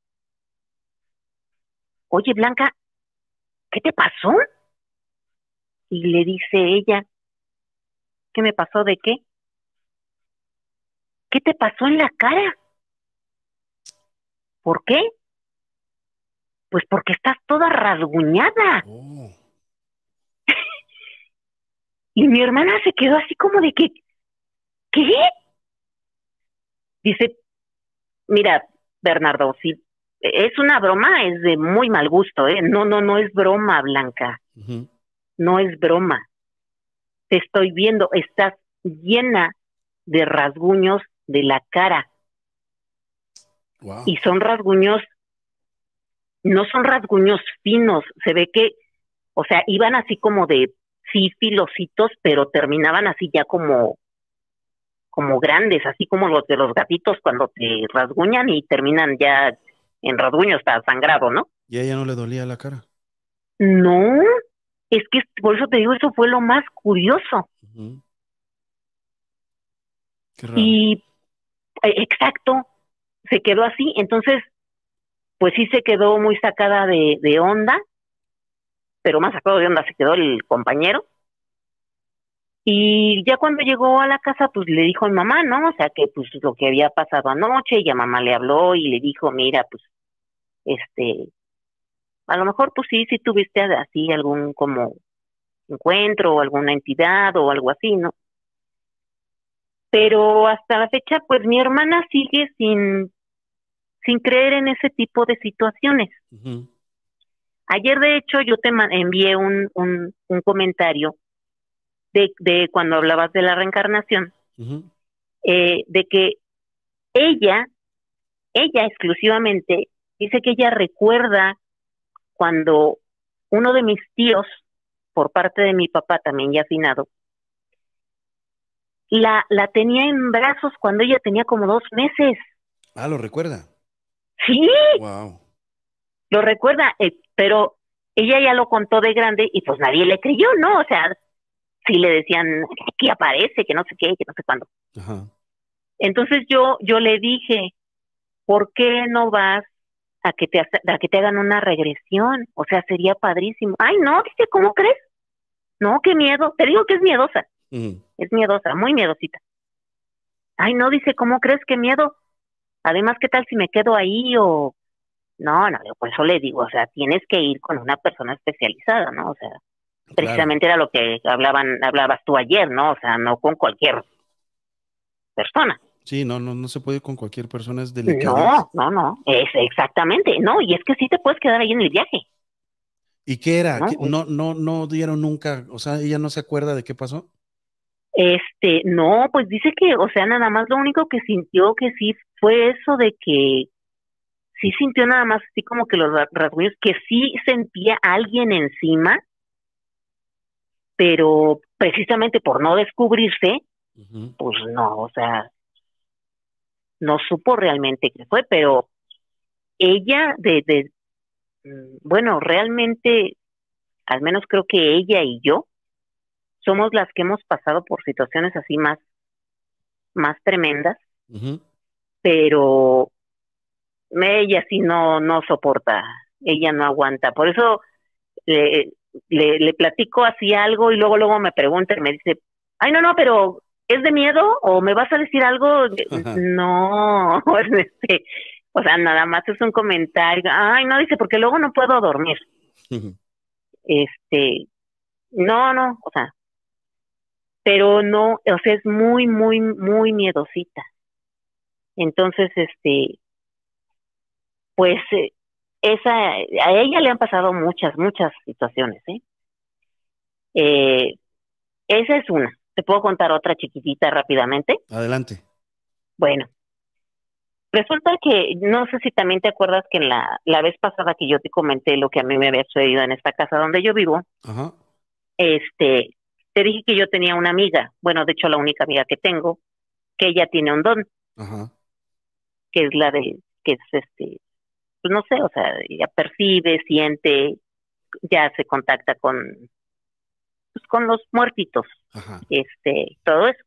oye, Blanca, ¿qué te pasó? Y le dice ella, ¿qué me pasó de qué? ¿Qué te pasó en la cara? ¿Por qué? Pues porque estás toda rasguñada. Oh. y mi hermana se quedó así como de que, ¿qué? Dice, mira, Bernardo, si es una broma, es de muy mal gusto, ¿eh? No, no, no es broma, Blanca. No es broma. Te estoy viendo, estás llena de rasguños de la cara. Y son rasguños, no son rasguños finos, se ve que, o sea, iban así como de, sí, filocitos, pero terminaban así ya como, como grandes, así como los de los gatitos cuando te rasguñan y terminan ya en rasguños, está sangrado, ¿no? ¿Y a ella no le dolía la cara? No, es que por eso te digo, eso fue lo más curioso. Y, e, exacto, se quedó así. Entonces, pues sí se quedó muy sacada de, onda, pero más sacado de onda se quedó el compañero. Y ya cuando llegó a la casa, pues le dijo a mamá, ¿no? O sea, que pues lo que había pasado anoche, y a mamá le habló y le dijo, mira, pues, este, a lo mejor pues sí, sí tuviste así algún como encuentro o alguna entidad o algo así, ¿no? Pero hasta la fecha, pues mi hermana sigue sin sin creer en ese tipo de situaciones. Ayer, de hecho, yo te envié un, un, comentario de, de, cuando hablabas de la reencarnación, eh, de que ella, ella exclusivamente, dice que ella recuerda cuando uno de mis tíos, por parte de mi papá también ya afinado, la, la tenía en brazos cuando ella tenía como dos meses. Ah, lo recuerda. Sí. Lo recuerda, eh, pero ella ya lo contó de grande y pues nadie le creyó, ¿no? O sea, si le decían, aquí aparece, que no sé qué, que no sé cuándo. Entonces yo, yo le dije, ¿por qué no vas a que te a que te hagan una regresión? O sea, sería padrísimo. Ay, no, dice, ¿cómo crees? No, qué miedo. Te digo que es miedosa. Es miedosa, muy miedosita. Ay, no, dice, ¿cómo crees? Qué miedo. Además, ¿qué tal si me quedo ahí o...? No, no, por eso le digo, o sea, tienes que ir con una persona especializada, ¿no? O sea, precisamente era lo que hablaban, hablabas tú ayer, ¿no? O sea, no con cualquier persona. Sí, no, no, no se puede ir con cualquier persona, es delicado. No, no, no, es exactamente, no, y es que sí te puedes quedar ahí en el viaje. ¿Y qué era? no, pues no, no dieron nunca, o sea, ella no se acuerda de qué pasó. Este, no, pues dice que, o sea, nada más lo único que sintió que sí fue eso de que sí sintió nada más así como que los rasguños, que sí sentía alguien encima, pero precisamente por no descubrirse, pues no, o sea, no supo realmente qué fue, pero ella de, de mm, bueno, realmente, al menos creo que ella y yo, somos las que hemos pasado por situaciones así más, más tremendas, pero ella sí no, no soporta, ella no aguanta. Por eso le, le, le, platico así algo y luego, luego me pregunta y me dice, ay, no, no, pero ¿es de miedo o me vas a decir algo? [LAUGHS] No, este, [LAUGHS] o sea, nada más es un comentario. Ay, no, dice, porque luego no puedo dormir. este, no, no, o sea, pero no, o sea, es muy, muy, muy miedosita. Entonces, este, pues eh, esa, a ella le han pasado muchas, muchas situaciones, ¿eh? ¿eh? esa es una. ¿Te puedo contar otra chiquitita rápidamente? Adelante. Bueno, resulta que no sé si también te acuerdas que en la, la vez pasada que yo te comenté lo que a mí me había sucedido en esta casa donde yo vivo, este, te dije que yo tenía una amiga, bueno, de hecho la única amiga que tengo, que ella tiene un don, que es la de, que es este, pues no sé, o sea, ella percibe, siente, ya se contacta con, pues, con los muertitos, este, todo eso.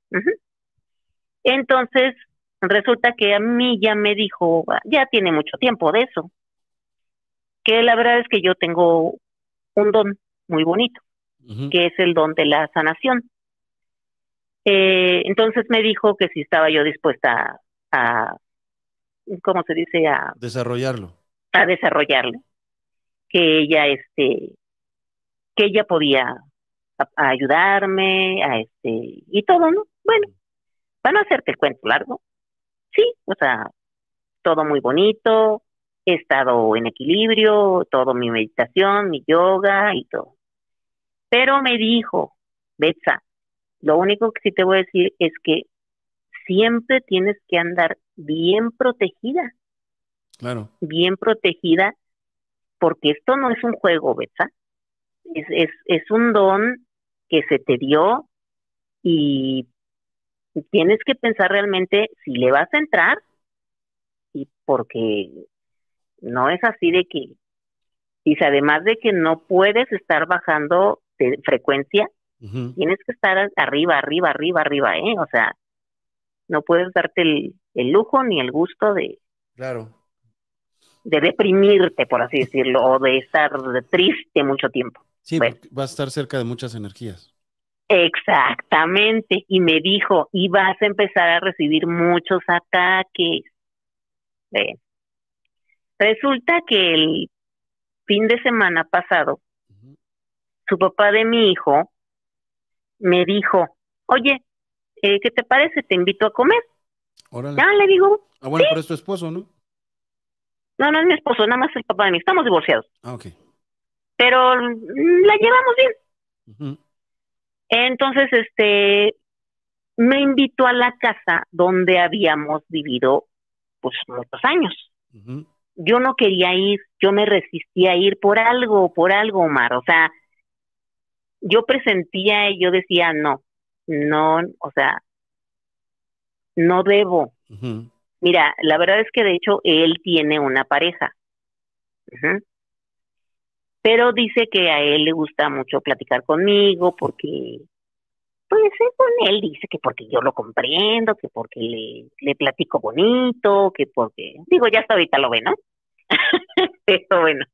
Entonces, resulta que a mí ya me dijo, ya tiene mucho tiempo de eso, que la verdad es que yo tengo un don muy bonito que es el don de la sanación. Eh, entonces me dijo que si estaba yo dispuesta a, ¿cómo se dice? A desarrollarlo. A desarrollarlo. Que ella, este, que ella podía ayudarme, a este, y todo, ¿no? Bueno, van a hacerte el cuento largo, sí, o sea, todo muy bonito, he estado en equilibrio, todo mi meditación, mi yoga y todo. Pero me dijo, Betsa, lo único que sí te voy a decir es que siempre tienes que andar bien protegida. Claro. Bien protegida, porque esto no es un juego, Betsa. Es, es, es un don que se te dio y tienes que pensar realmente si le vas a entrar y porque no es así de que dice además de que no puedes estar bajando de frecuencia, tienes que estar arriba, arriba, arriba, arriba, ¿eh? O sea, no puedes darte el, lujo ni el gusto de... Claro. De deprimirte, por así decirlo, o de estar triste mucho tiempo. Sí, va a estar cerca de muchas energías. Exactamente, y me dijo, y vas a empezar a recibir muchos ataques. Resulta que el fin de semana pasado su papá de mi hijo me dijo, oye, eh, ¿qué te parece? Te invito a comer. Ya le digo. Ah, bueno, pero es tu esposo, ¿no? No, no es mi esposo, nada más el papá de mi Estamos divorciados. Ah, ok. Pero la llevamos bien. Entonces, este, me invitó a la casa donde habíamos vivido, pues, muchos años. Yo no quería ir, yo me resistía a ir por algo, por algo, Omar. O sea, yo presentía y yo decía, no, no, o sea, no debo. Mira, la verdad es que de hecho él tiene una pareja, pero dice que a él le gusta mucho platicar conmigo porque, pues con él dice que porque yo lo comprendo, que porque le, le platico bonito, que porque, digo, ya hasta ahorita lo ve, ¿no? [LAUGHS] pero bueno,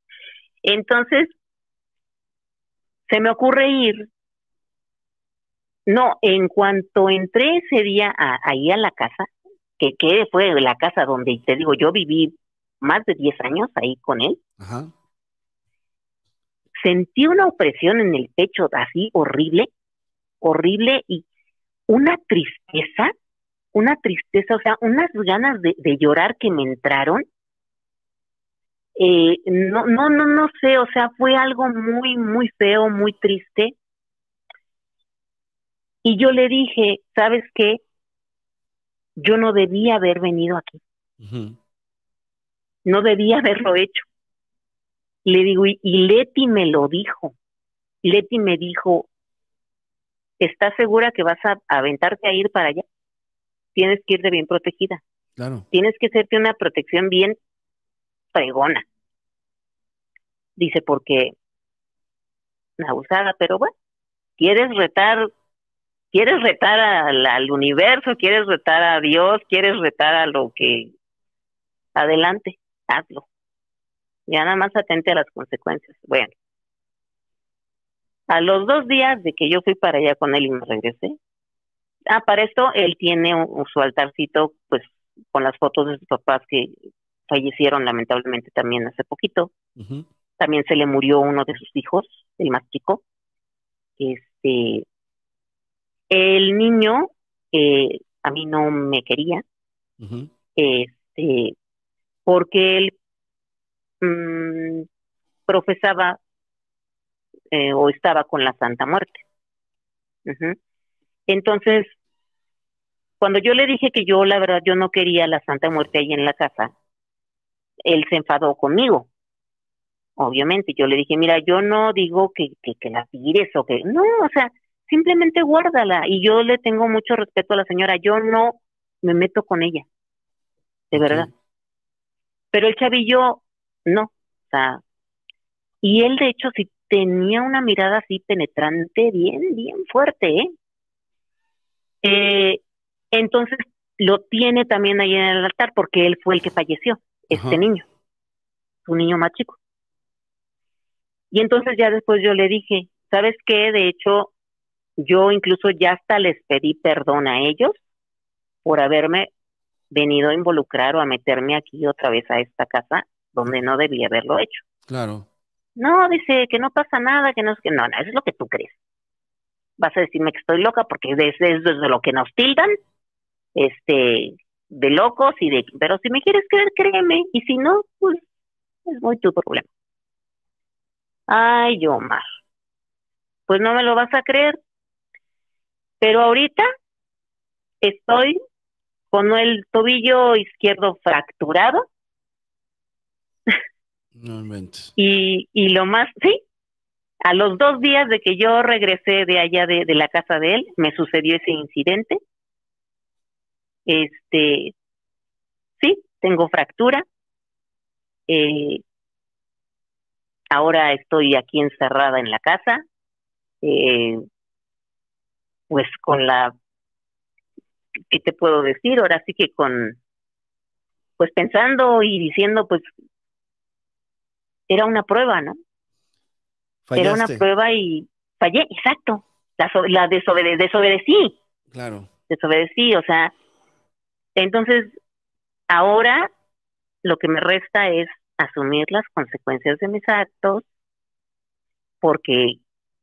entonces se me ocurre ir. No, en cuanto entré ese día ahí a la casa, que, fue la casa donde, te digo, yo viví más de 10 años ahí con él, sentí una opresión en el pecho así horrible, horrible y una tristeza, una tristeza, o sea, unas ganas de llorar que me entraron eh, no, no, no, no sé, o sea, fue algo muy, muy feo, muy triste. Y yo le dije, ¿sabes qué? Yo no debía haber venido aquí. No debía haberlo hecho. Le digo, y, y Leti me lo dijo. Leti me dijo, ¿estás segura que vas a aventarte a ir para allá? Tienes que irte bien protegida. Claro. Tienes que hacerte una protección bien pregona. Dice, porque abusada, pero bueno, quieres retar, quieres retar al, universo, quieres retar a Dios, quieres retar a lo que adelante, hazlo. Ya nada más atente a las consecuencias. Bueno, a los dos días de que yo fui para allá con él y me regresé, ah, para esto él tiene un, su altarcito, pues, con las fotos de sus papás que fallecieron lamentablemente también hace poquito. También se le murió uno de sus hijos, el más chico. Este, el niño a mí no me quería, este, porque él mm, profesaba eh, o estaba con la Santa Muerte. Entonces, cuando yo le dije que yo, la verdad, yo no quería la Santa Muerte ahí en la casa, él se enfadó conmigo. Obviamente, yo le dije, mira, yo no digo que, que, la tires o que... No, o sea, simplemente guárdala. Y yo le tengo mucho respeto a la señora, yo no me meto con ella, de verdad. Pero el chavillo, no. O sea, y él, de hecho, sí tenía una mirada así penetrante, bien, bien fuerte, ¿eh? Eh, entonces lo tiene también ahí en el altar porque él fue el que falleció este niño, su niño más chico. Y entonces ya después yo le dije, ¿sabes qué? De hecho, yo incluso ya hasta les pedí perdón a ellos por haberme venido a involucrar o a meterme aquí otra vez a esta casa donde no debía haberlo hecho. Claro. No, dice que no pasa nada, que no es que no, no, es lo que tú crees. Vas a decirme que estoy loca porque desde, desde lo que nos tildan, este, de locos y de... Pero si me quieres creer, créeme. Y si no, pues es pues muy tu problema. Ay, Omar. Pues no me lo vas a creer. Pero ahorita estoy con el tobillo izquierdo fracturado. Y, y lo más, sí, a los dos días de que yo regresé de allá de la casa de él, me sucedió ese incidente. Este, sí, tengo fractura. Eh, ahora estoy aquí encerrada en la casa, eh, pues con la, ¿qué te puedo decir? Ahora sí que con, pues pensando y diciendo, pues era una prueba, ¿no? Era una prueba y fallé, exacto. La, la desobedecí. Claro. Desobedecí, o sea, entonces, ahora lo que me resta es asumir las consecuencias de mis actos, porque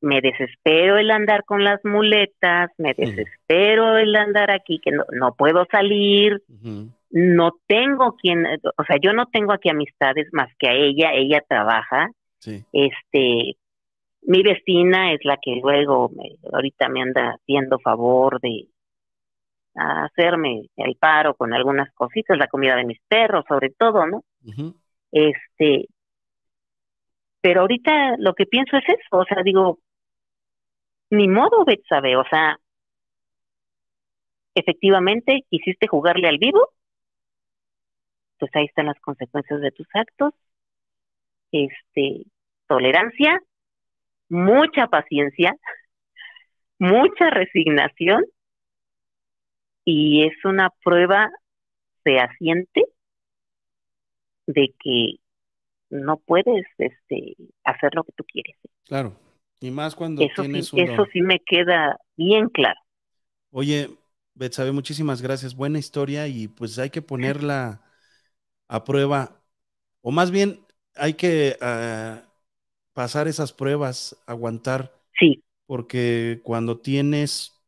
me desespero el andar con las muletas, me desespero el andar aquí, que no, no puedo salir, no tengo quien, o sea, yo no tengo aquí amistades más que a ella, ella trabaja, este, mi vecina es la que luego me, ahorita me anda haciendo favor de, a hacerme el paro con algunas cositas, la comida de mis perros, sobre todo, ¿no? Este, pero ahorita lo que pienso es eso, o sea, digo, ni modo, Betsabe, o sea, efectivamente quisiste jugarle al vivo, pues ahí están las consecuencias de tus actos, este, tolerancia, mucha paciencia, [LAUGHS] mucha resignación y es una prueba fehaciente de que no puedes este, hacer lo que tú quieres. Claro, y más cuando eso tienes sí, Eso sí me queda bien claro. Oye, Betsabe, muchísimas gracias. Buena historia y pues hay que ponerla a prueba, o más bien hay que ah, pasar esas pruebas, aguantar. Sí. Porque cuando tienes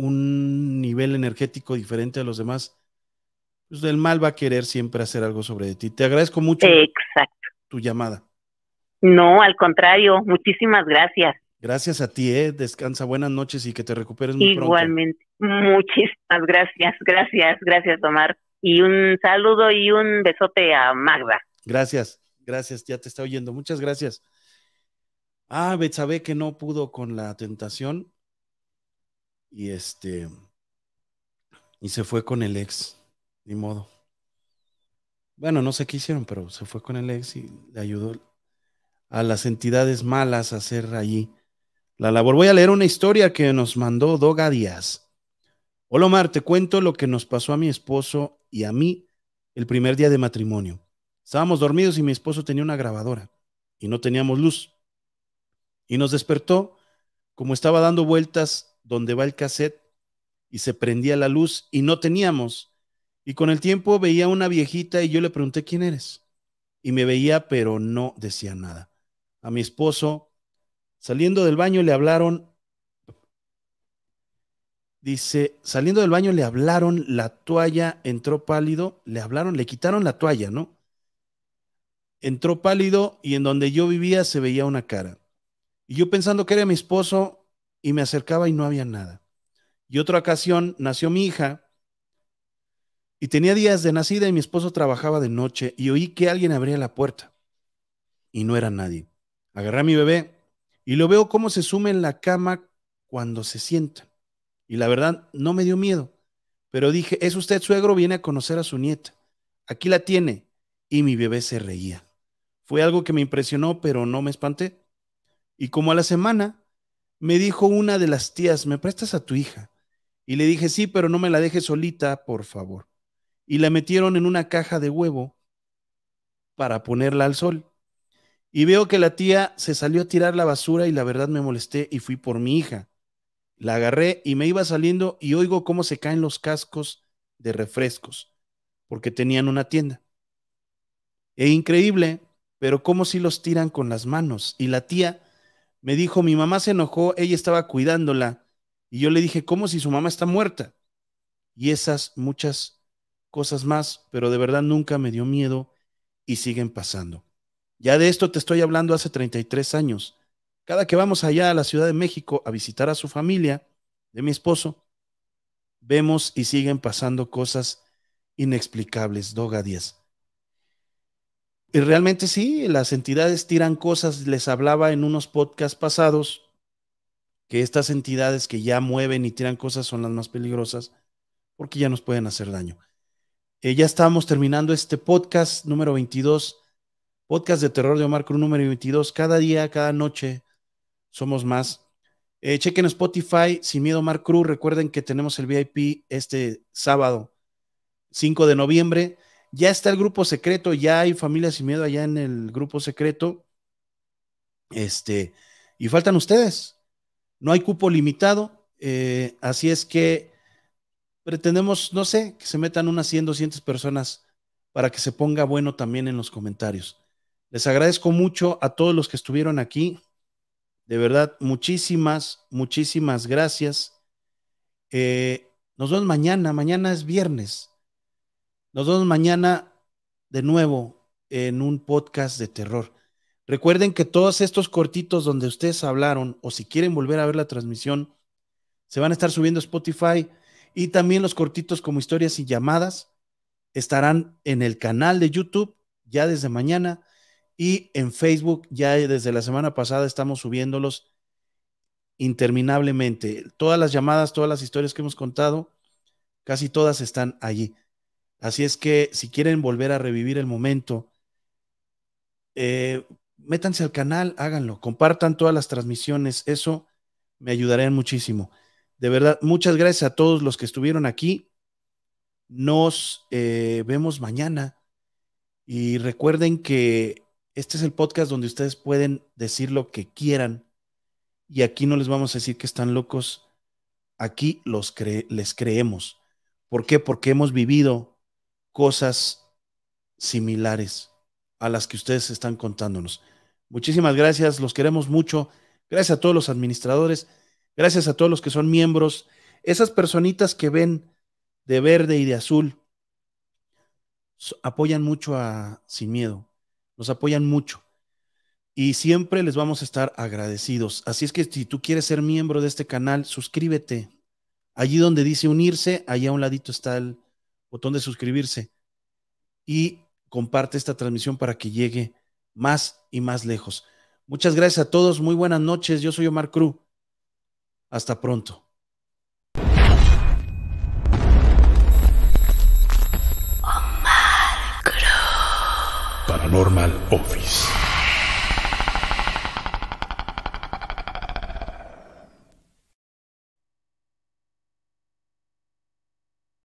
un nivel energético diferente a los demás, pues el mal va a querer siempre hacer algo sobre ti. Te agradezco mucho Exacto. tu llamada. No, al contrario, muchísimas gracias. Gracias a ti, eh. descansa, buenas noches y que te recuperes muy Igualmente. Igualmente, muchísimas gracias, gracias, gracias Omar. Y un saludo y un besote a Magda. Gracias, gracias, ya te está oyendo, muchas gracias. Ah, Betsabe que no pudo con la tentación, y este. Y se fue con el ex. Ni modo. Bueno, no sé qué hicieron, pero se fue con el ex y le ayudó a las entidades malas a hacer allí la labor. Voy a leer una historia que nos mandó Doga Díaz. Hola Omar, te cuento lo que nos pasó a mi esposo y a mí el primer día de matrimonio. Estábamos dormidos y mi esposo tenía una grabadora y no teníamos luz. Y nos despertó como estaba dando vueltas donde va el cassette y se prendía la luz y no teníamos. Y con el tiempo veía una viejita y yo le pregunté, ¿quién eres? Y me veía, pero no decía nada. A mi esposo, saliendo del baño, le hablaron, dice, saliendo del baño le hablaron, la toalla entró pálido, le hablaron, le quitaron la toalla, ¿no? Entró pálido y en donde yo vivía se veía una cara. Y yo pensando que era mi esposo, y me acercaba y no había nada. Y otra ocasión nació mi hija y tenía días de nacida y mi esposo trabajaba de noche y oí que alguien abría la puerta y no era nadie. Agarré a mi bebé y lo veo cómo se sume en la cama cuando se sienta. Y la verdad no me dio miedo, pero dije, es usted suegro, viene a conocer a su nieta. Aquí la tiene. Y mi bebé se reía. Fue algo que me impresionó, pero no me espanté. Y como a la semana me dijo una de las tías, ¿me prestas a tu hija? Y le dije, sí, pero no me la dejes solita, por favor. Y la metieron en una caja de huevo para ponerla al sol. Y veo que la tía se salió a tirar la basura y la verdad me molesté y fui por mi hija. La agarré y me iba saliendo y oigo cómo se caen los cascos de refrescos, porque tenían una tienda. E increíble, pero cómo si los tiran con las manos. Y la tía me dijo, mi mamá se enojó, ella estaba cuidándola. Y yo le dije, ¿cómo si su mamá está muerta? Y esas muchas cosas más, pero de verdad nunca me dio miedo y siguen pasando. Ya de esto te estoy hablando hace 33 años. Cada que vamos allá a la Ciudad de México a visitar a su familia, de mi esposo, vemos y siguen pasando cosas inexplicables, Doga 10. Y realmente sí, las entidades tiran cosas. Les hablaba en unos podcasts pasados que estas entidades que ya mueven y tiran cosas son las más peligrosas porque ya nos pueden hacer daño. Eh, ya estábamos terminando este podcast número 22, podcast de terror de Omar Cruz número 22. Cada día, cada noche somos más. Eh, chequen Spotify, Sin Miedo Omar Cruz. Recuerden que tenemos el VIP este sábado, 5 de noviembre. Ya está el grupo secreto, ya hay familias sin miedo allá en el grupo secreto. Este, y faltan ustedes. No hay cupo limitado, eh, así es que pretendemos, no sé, que se metan unas 100, 200 personas para que se ponga bueno también en los comentarios. Les agradezco mucho a todos los que estuvieron aquí. De verdad, muchísimas, muchísimas gracias. Eh, nos vemos mañana. Mañana es viernes. Nos vemos mañana de nuevo en un podcast de terror. Recuerden que todos estos cortitos donde ustedes hablaron o si quieren volver a ver la transmisión, se van a estar subiendo a Spotify y también los cortitos como historias y llamadas estarán en el canal de YouTube ya desde mañana y en Facebook ya desde la semana pasada estamos subiéndolos interminablemente. Todas las llamadas, todas las historias que hemos contado, casi todas están allí. Así es que si quieren volver a revivir el momento, eh, métanse al canal, háganlo, compartan todas las transmisiones, eso me ayudaría muchísimo. De verdad, muchas gracias a todos los que estuvieron aquí. Nos eh, vemos mañana y recuerden que este es el podcast donde ustedes pueden decir lo que quieran y aquí no les vamos a decir que están locos, aquí les creemos. ¿Por qué? Porque hemos vivido cosas similares a las que ustedes están contándonos. Muchísimas gracias, los queremos mucho. Gracias a todos los administradores, gracias a todos los que son miembros, esas personitas que ven de verde y de azul, apoyan mucho a Sin Miedo, nos apoyan mucho y siempre les vamos a estar agradecidos. Así es que si tú quieres ser miembro de este canal, suscríbete. Allí donde dice unirse, allá a un ladito está el, botón de suscribirse y comparte esta transmisión para que llegue más y más lejos. Muchas gracias a todos, muy buenas noches, yo soy Omar Cruz. Hasta pronto. Omar Cruz. Paranormal Office.